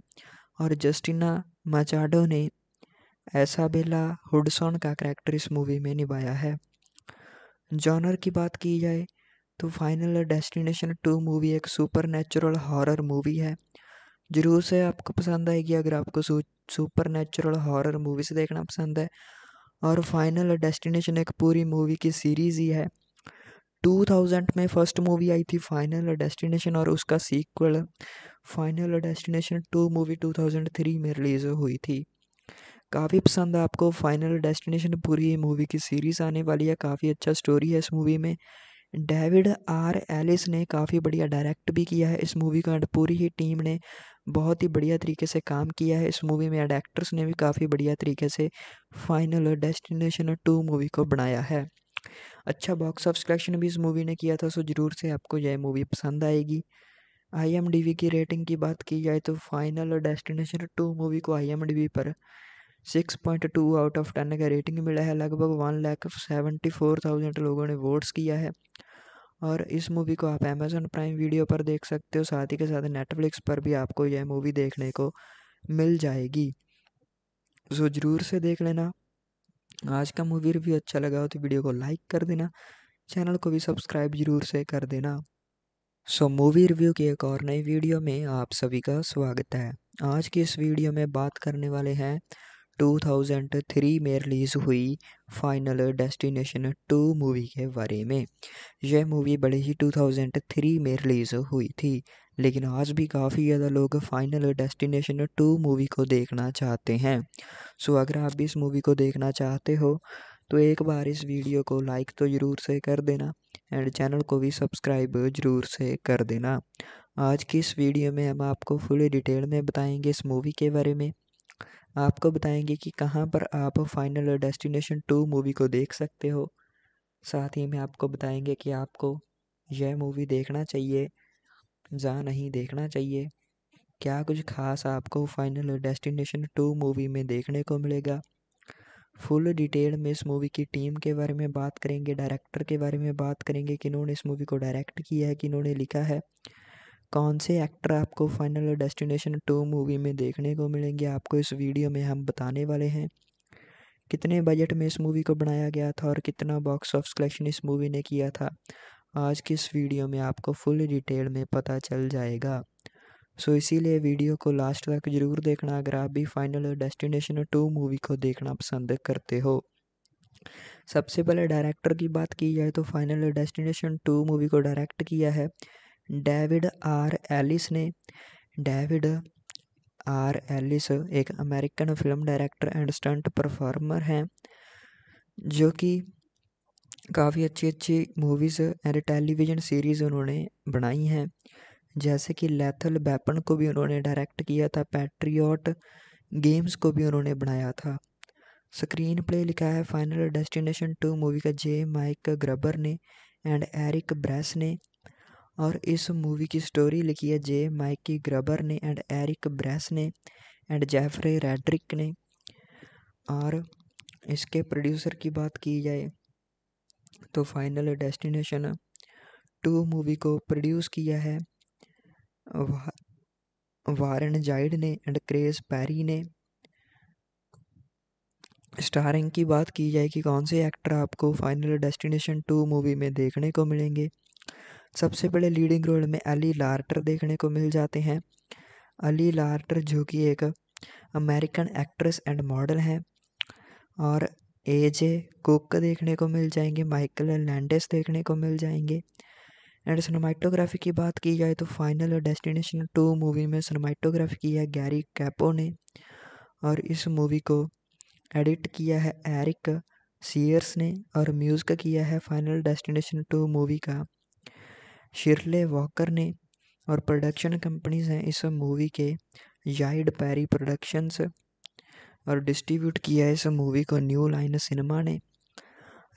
और जस्टिना मचाडो ने एसाबेला हुडसन का करैक्टर इस मूवी में निभाया है जॉनर की बात की जाए तो फाइनल डेस्टिनेशन टू मूवी एक सुपर नेचुरल हॉरर मूवी है ज़रूर से आपको पसंद आएगी अगर आपको सुपर नेचुरल हॉरर मूवीज़ देखना पसंद है और फाइनल डेस्टिनेशन एक पूरी मूवी की सीरीज़ ही है 2000 में फर्स्ट मूवी आई थी फाइनल डेस्टिनेशन और उसका sequel final destination two movie 2003 में रिलीज़ हुई थी काफ़ी पसंद है आपको फाइनल डेस्टिनेशन पूरी मूवी की सीरीज़ आने वाली है काफ़ी अच्छा स्टोरी है इस मूवी में डेविड आर एलिस ने काफ़ी बढ़िया डायरेक्ट भी किया है इस मूवी का एंड पूरी ही टीम ने बहुत ही बढ़िया तरीके से काम किया है इस मूवी में एंड एक्टर्स ने भी काफ़ी बढ़िया तरीके से फाइनल डेस्टिनेशन टू मूवी को बनाया है अच्छा बॉक्स ऑफ कलेक्शन भी इस मूवी ने किया था सो ज़रूर से आपको यह मूवी पसंद आएगी आई की रेटिंग की बात की जाए तो फाइनल डेस्टिनेशन टू मूवी को आई पर six point two out of ten का रेटिंग मिला है लगभग one lakh seventy four thousand लोगों ने वोट्स किया है और इस मूवी को आप अमेजन प्राइम वीडियो पर देख सकते हो साथ ही के साथ नेटफ्लिक्स पर भी आपको यह मूवी देखने को मिल जाएगी सो ज़रूर से देख लेना आज का मूवी रिव्यू अच्छा लगा हो तो वीडियो को लाइक कर देना चैनल को भी सब्सक्राइब जरूर से कर देना सो मूवी रिव्यू की एक और नई वीडियो में आप सभी का स्वागत है आज की इस वीडियो में बात करने वाले हैं 2003 में रिलीज़ हुई फाइनल डेस्टिनेशन टू मूवी के बारे में यह मूवी बड़े ही 2003 में रिलीज़ हुई थी लेकिन आज भी काफ़ी ज़्यादा लोग फाइनल डेस्टिनेशन टू मूवी को देखना चाहते हैं सो अगर आप भी इस मूवी को देखना चाहते हो तो एक बार इस वीडियो को लाइक तो ज़रूर से कर देना एंड चैनल को भी सब्सक्राइब ज़रूर से कर देना आज की इस वीडियो में हम आपको फुल डिटेल में बताएंगे इस मूवी के बारे में आपको बताएंगे कि कहाँ पर आप फाइनल डेस्टिनेशन टू मूवी को देख सकते हो साथ ही में आपको बताएंगे कि आपको यह मूवी देखना चाहिए या नहीं देखना चाहिए क्या कुछ खास आपको फाइनल डेस्टिनेशन टू मूवी में देखने को मिलेगा फुल डिटेल में इस मूवी की टीम के बारे में बात करेंगे डायरेक्टर के बारे में बात करेंगे कि इन्होंने इस मूवी को डायरेक्ट किया है कि इन्होंने लिखा है कौन से एक्टर आपको फाइनल डेस्टिनेशन टू मूवी में देखने को मिलेंगे आपको इस वीडियो में हम बताने वाले हैं कितने बजट में इस मूवी को बनाया गया था और कितना बॉक्स ऑफ कलेक्शन इस मूवी ने किया था आज की इस वीडियो में आपको फुल डिटेल में पता चल जाएगा सो इसीलिए वीडियो को लास्ट तक ज़रूर देखना अगर आप भी फाइनल डेस्टिनेशन टू मूवी को देखना पसंद करते हो सबसे पहले डायरेक्टर की बात की जाए तो फाइनल डेस्टिनेशन टू मूवी को डायरेक्ट किया है डेविड आर एलिस ने डेविड आर एलिस एक American film director and stunt performer हैं जो कि काफ़ी अच्छी अच्छी मूवीज़ एंड टेलीविज़न सीरीज़ उन्होंने बनाई हैं जैसे कि लेथल वेपन को भी उन्होंने डायरेक्ट किया था पैट्रियट गेम्स को भी उन्होंने बनाया था स्क्रीन प्ले लिखा है फाइनल डेस्टिनेशन टू मूवी का जे माइक ग्रबर ने एंड एरिक ब्रेस ने और इस मूवी की स्टोरी लिखी है जे माइकी ग्रबर ने एंड एरिक ब्रेस ने एंड जेफरे रेड्रिक ने और इसके प्रोड्यूसर की बात की जाए तो फाइनल डेस्टिनेशन टू मूवी को प्रोड्यूस किया है वारन जाइड ने एंड क्रेज पैरी ने स्टारिंग की बात की जाए कि कौन से एक्टर आपको फाइनल डेस्टिनेशन टू मूवी में देखने को मिलेंगे सबसे बड़े लीडिंग रोल में अली लार्टर देखने को मिल जाते हैं अली लार्टर जो कि एक अमेरिकन एक्ट्रेस एंड मॉडल हैं और ए जे कुक देखने को मिल जाएंगे माइकल लैंडेस देखने को मिल जाएंगे एंड सिनेमाटोग्राफी की बात की जाए तो फाइनल डेस्टिनेशन टू मूवी में सिनेमाटोग्राफी किया गैरी कैपो ने और इस मूवी को एडिट किया है एरिक सीयर्स ने और म्यूज़िक किया है फाइनल डेस्टिनेशन टू मूवी का शिरले वॉकर ने और प्रोडक्शन कंपनीज़ हैं इस मूवी के याइड पैरी प्रोडक्शंस और डिस्ट्रीब्यूट किया है इस मूवी को न्यू लाइन सिनेमा ने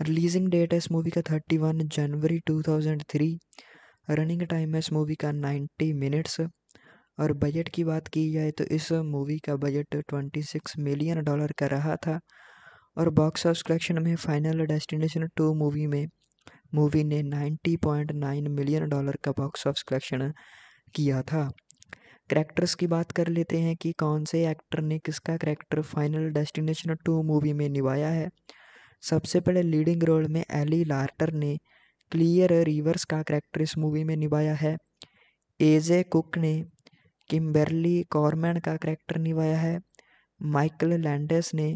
रिलीजिंग डेट है इस मूवी का थर्टी वन जनवरी two thousand three running time है इस मूवी का नाइन्टी मिनट्स और बजट की बात की जाए तो इस मूवी का budget twenty six million dollar का रहा था और बॉक्स ऑफ कलेक्शन में फाइनल डेस्टिनेशन टू मूवी में मूवी ने 90.9 मिलियन डॉलर का बॉक्स ऑफिस कलेक्शन किया था करैक्टर्स की बात कर लेते हैं कि कौन से एक्टर ने किसका character final destination two movie में निभाया है सबसे पहले लीडिंग रोल में एली लार्टर ने क्लियर रिवर्स का करैक्टर इस मूवी में निभाया है एजे कुक ने किम्बरली कॉर्मैन का करैक्टर निभाया है माइकल लैंडेस ने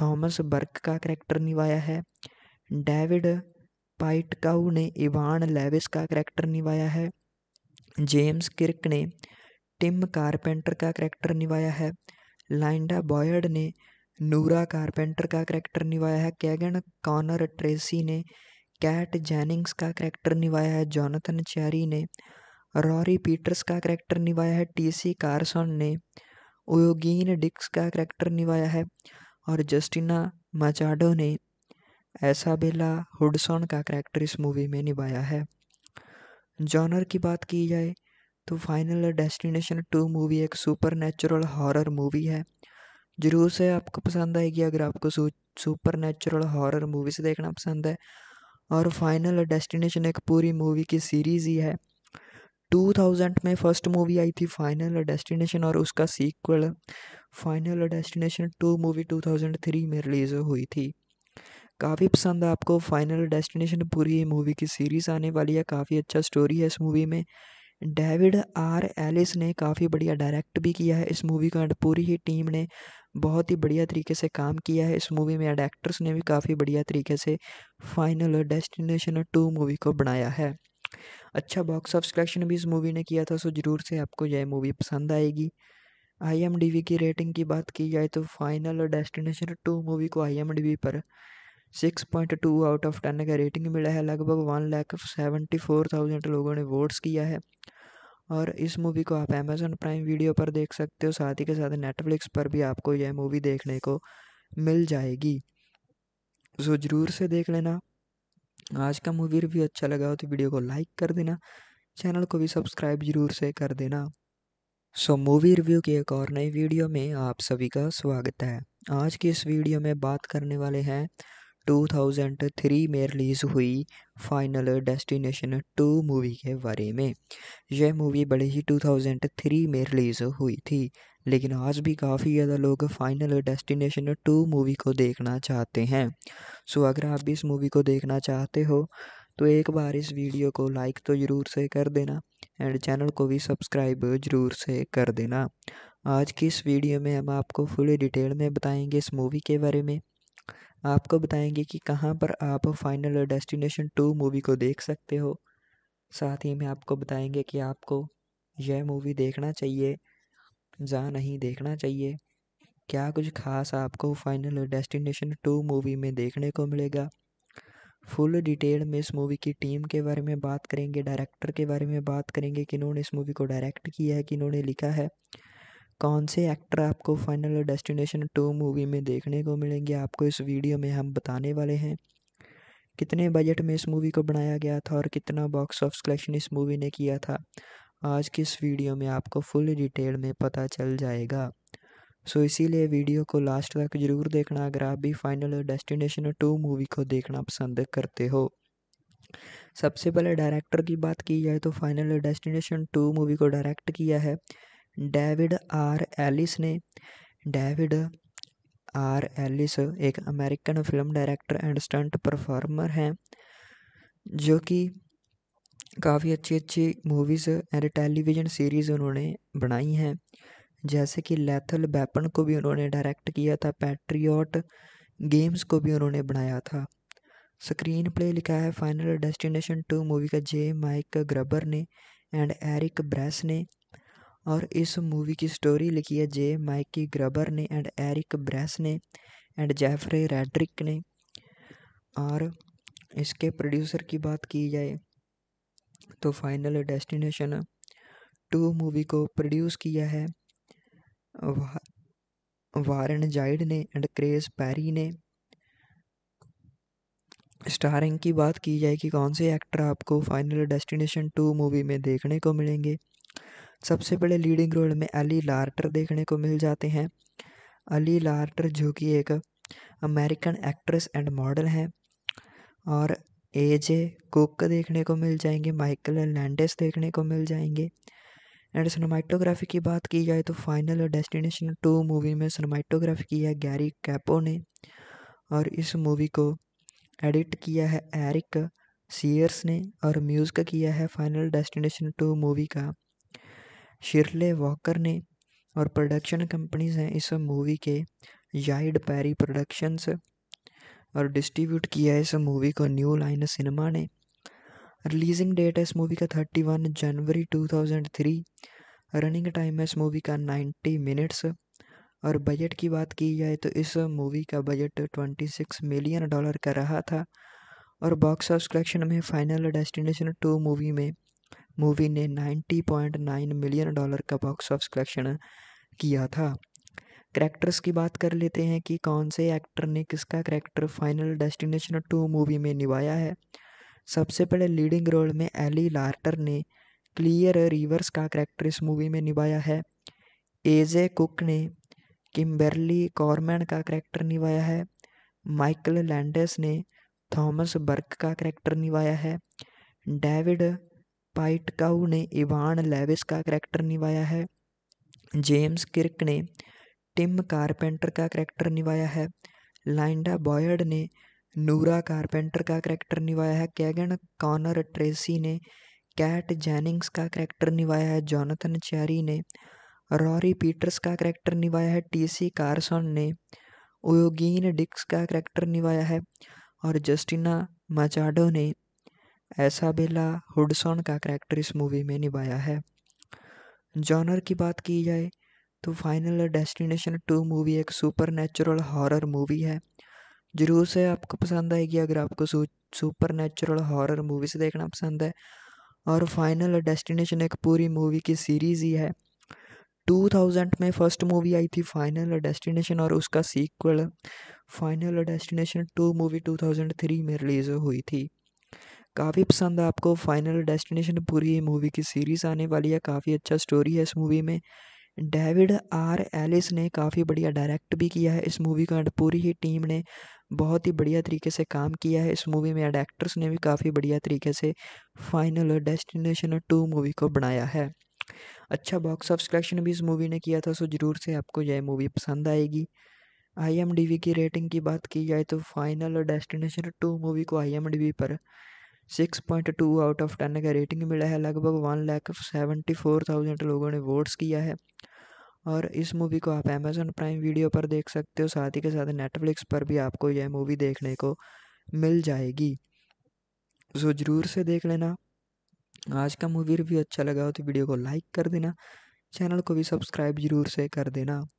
थॉमस बर्क का करैक्टर निभाया है डेविड काउ ने इवान लेविस का करैक्टर निभाया है जेम्स किर्क ने टिम कारपेंटर का करैक्टर निभाया है लाइंडा बॉयड ने नूरा कारपेंटर का करैक्टर निभाया है कैगन कॉनर ट्रेसी ने कैट जैनिंग्स का करैक्टर निभाया है जॉनथन चैरी ने रॉरी पीटर्स का करैक्टर निभाया है टीसी कार्सन ने ओयोगीन डिक्स का करैक्टर निभाया है और जस्टिना मचाडो ने ऐसा बेला हुडसोन का कैरेक्टर इस मूवी में निभाया है जॉनर की बात की जाए तो फाइनल डेस्टिनेशन टू मूवी एक सुपर नेचुरल हॉरर मूवी है ज़रूर से आपको पसंद आएगी अगर आपको सुपर नेचुरल हॉरर मूवीज़ देखना पसंद है और फाइनल डेस्टिनेशन एक पूरी मूवी की सीरीज़ ही है 2000 में फर्स्ट मूवी आई थी फाइनल डेस्टिनेशन और उसका sequel final destination two movie 2003 में रिलीज़ हुई थी काफ़ी पसंद है आपको फाइनल डेस्टिनेशन पूरी मूवी की सीरीज़ आने वाली है काफ़ी अच्छा स्टोरी है इस मूवी में डेविड आर एलिस ने काफ़ी बढ़िया डायरेक्ट भी किया है इस मूवी का एंड पूरी ही टीम ने बहुत ही बढ़िया तरीके से काम किया है इस मूवी में एंड एक्टर्स ने भी काफ़ी बढ़िया तरीके से फाइनल डेस्टिनेशन टू मूवी को बनाया है अच्छा बॉक्स ऑफ कलेक्शन भी इस मूवी ने किया था सो ज़रूर से आपको यह मूवी पसंद आएगी आई की रेटिंग की बात की जाए तो फाइनल डेस्टिनेशन टू मूवी को आई पर six point two out of ten का रेटिंग मिला है लगभग one lakh seventy four thousand लोगों ने वोट्स किया है और इस मूवी को आप अमेज़ोन प्राइम वीडियो पर देख सकते हो साथ ही के साथ नेटफ्लिक्स पर भी आपको यह मूवी देखने को मिल जाएगी सो तो ज़रूर से देख लेना आज का मूवी रिव्यू अच्छा लगा हो तो वीडियो को लाइक कर देना चैनल को भी सब्सक्राइब ज़रूर से कर देना सो मूवी रिव्यू की एक और नई वीडियो में आप सभी का स्वागत है आज की इस वीडियो में बात करने वाले हैं 2003 में रिलीज़ हुई फाइनल डेस्टिनेशन टू मूवी के बारे में यह मूवी बड़े ही 2003 में रिलीज़ हुई थी लेकिन आज भी काफ़ी ज़्यादा लोग फाइनल डेस्टिनेशन टू मूवी को देखना चाहते हैं सो अगर आप भी इस मूवी को देखना चाहते हो तो एक बार इस वीडियो को लाइक तो ज़रूर से कर देना एंड चैनल को भी सब्सक्राइब ज़रूर से कर देना आज की इस वीडियो में हम आपको फुल डिटेल में बताएंगे इस मूवी के बारे में आपको बताएंगे कि कहाँ पर आप फाइनल डेस्टिनेशन टू मूवी को देख सकते हो साथ ही में आपको बताएंगे कि आपको यह मूवी देखना चाहिए या नहीं देखना चाहिए क्या कुछ खास आपको फाइनल डेस्टिनेशन टू मूवी में देखने को मिलेगा फुल डिटेल में इस मूवी की टीम के बारे में बात करेंगे डायरेक्टर के बारे में बात करेंगे कि इन्होंने इस मूवी को डायरेक्ट किया है कि इन्होंने लिखा है कौन से एक्टर आपको फाइनल डेस्टिनेशन टू मूवी में देखने को मिलेंगे आपको इस वीडियो में हम बताने वाले हैं कितने बजट में इस मूवी को बनाया गया था और कितना बॉक्स ऑफ कलेक्शन इस मूवी ने किया था आज की इस वीडियो में आपको फुल डिटेल में पता चल जाएगा सो so, इसीलिए वीडियो को लास्ट तक ज़रूर देखना अगर आप भी फाइनल डेस्टिनेशन टू मूवी को देखना पसंद करते हो सबसे पहले डायरेक्टर की बात की जाए तो फाइनल डेस्टिनेशन टू मूवी को डायरेक्ट किया है डेविड आर एलिस ने डेविड आर एलिस एक American film director and stunt performer हैं जो कि काफ़ी अच्छी अच्छी मूवीज़ एंड टेलीविज़न सीरीज़ उन्होंने बनाई हैं जैसे कि लेथल वेपन को भी उन्होंने डायरेक्ट किया था पैट्रियट गेम्स को भी उन्होंने बनाया था स्क्रीन प्ले लिखा है फाइनल डेस्टिनेशन टू मूवी का जे माइक ग्रबर ने एंड एरिक ब्रेस ने और इस मूवी की स्टोरी लिखी है जे माइकी ग्रबर ने एंड एरिक ब्रेस ने एंड जेफरे रेड्रिक ने और इसके प्रोड्यूसर की बात की जाए तो फाइनल डेस्टिनेशन टू मूवी को प्रोड्यूस किया है वारन जाइड ने एंड क्रेज पैरी ने स्टारिंग की बात की जाए कि कौन से एक्टर आपको फाइनल डेस्टिनेशन टू मूवी में देखने को मिलेंगे सबसे बड़े लीडिंग रोल में अली लार्टर देखने को मिल जाते हैं अली लार्टर जो कि एक अमेरिकन एक्ट्रेस एंड मॉडल हैं और ए जे कुक देखने को मिल जाएंगे माइकल लैंडेस देखने को मिल जाएंगे एंड सिनेमाटोग्राफी की बात की जाए तो फाइनल डेस्टिनेशन टू मूवी में सिनेमाटोग्राफी की है गैरी कैपो ने और इस मूवी को एडिट किया है एरिक सीयर्स ने और म्यूज़िक किया है फाइनल डेस्टिनेशन टू मूवी का शिरले वॉकर ने और प्रोडक्शन कंपनीज हैं इस मूवी के याइड पैरी प्रोडक्शंस और डिस्ट्रीब्यूट किया है इस मूवी को न्यू लाइन सिनेमा ने रिलीजिंग डेट है इस मूवी का थर्टी वन जनवरी two thousand three running time है इस मूवी का नाइन्टी मिनट्स और बजट की बात की जाए तो इस मूवी का budget twenty six million dollar का रहा था और बॉक्स ऑफ कलेक्शन में फाइनल डेस्टिनेशन टू मूवी में मूवी ने 90.9 मिलियन डॉलर का बॉक्स ऑफिस कलेक्शन किया था करैक्टर्स की बात कर लेते हैं कि कौन से एक्टर ने किसका character final destination two movie में निभाया है सबसे पहले लीडिंग रोल में एली लार्टर ने क्लियर रिवर्स का करैक्टर इस मूवी में निभाया है एजे कुक ने किम्बरली कॉर्मैन का करैक्टर निभाया है माइकल लैंडस ने थॉमस बर्क का करैक्टर निभाया है डेविड पाइटकाऊ ने इवान लेविस का करैक्टर निभाया है जेम्स किर्क ने टिम कारपेंटर का करैक्टर निभाया है लाइंडा बॉयड ने नूरा कारपेंटर का करैक्टर निभाया है कैगन कॉनर ट्रेसी ने कैट जैनिंग्स का करैक्टर निभाया है जॉनथन चैरी ने रॉरी पीटर्स का करैक्टर निभाया है टीसी कार्सन ने ओयोगीन डिक्स का करैक्टर निभाया है और जस्टिना मचाडो ने ऐसा बेला हुडसन का करैक्टर इस मूवी में निभाया है जॉनर की बात की जाए तो फाइनल डेस्टिनेशन टू मूवी एक सुपर नेचुरल हॉरर मूवी है ज़रूर से आपको पसंद आएगी अगर आपको सुपर नेचुरल हॉरर मूवीज़ देखना पसंद है और फाइनल डेस्टिनेशन एक पूरी मूवी की सीरीज़ ही है 2000 में फर्स्ट मूवी आई थी फाइनल डेस्टिनेशन और उसका sequel final destination two movie 2003 में रिलीज़ हुई थी काफ़ी पसंद है आपको फाइनल डेस्टिनेशन पूरी मूवी की सीरीज़ आने वाली है काफ़ी अच्छा स्टोरी है इस मूवी में डेविड आर एलिस ने काफ़ी बढ़िया डायरेक्ट भी किया है इस मूवी का एंड पूरी ही टीम ने बहुत ही बढ़िया तरीके से काम किया है इस मूवी में एंड एक्टर्स ने भी काफ़ी बढ़िया तरीके से फाइनल डेस्टिनेशन टू मूवी को बनाया है अच्छा बॉक्स ऑफ कलेक्शन भी इस मूवी ने किया था सो ज़रूर से आपको यह मूवी पसंद आएगी आई की रेटिंग की बात की जाए तो फाइनल डेस्टिनेशन टू मूवी को आई पर six point two out of ten का रेटिंग मिला है लगभग one lakh seventy four thousand लोगों ने वोट्स किया है और इस मूवी को आप अमेज़ोन प्राइम वीडियो पर देख सकते हो साथ ही के साथ नेटफ्लिक्स पर भी आपको यह मूवी देखने को मिल जाएगी सो ज़रूर से देख लेना आज का मूवी रिव्यू अच्छा लगा हो तो वीडियो को लाइक कर देना चैनल को भी सब्सक्राइब जरूर से कर देना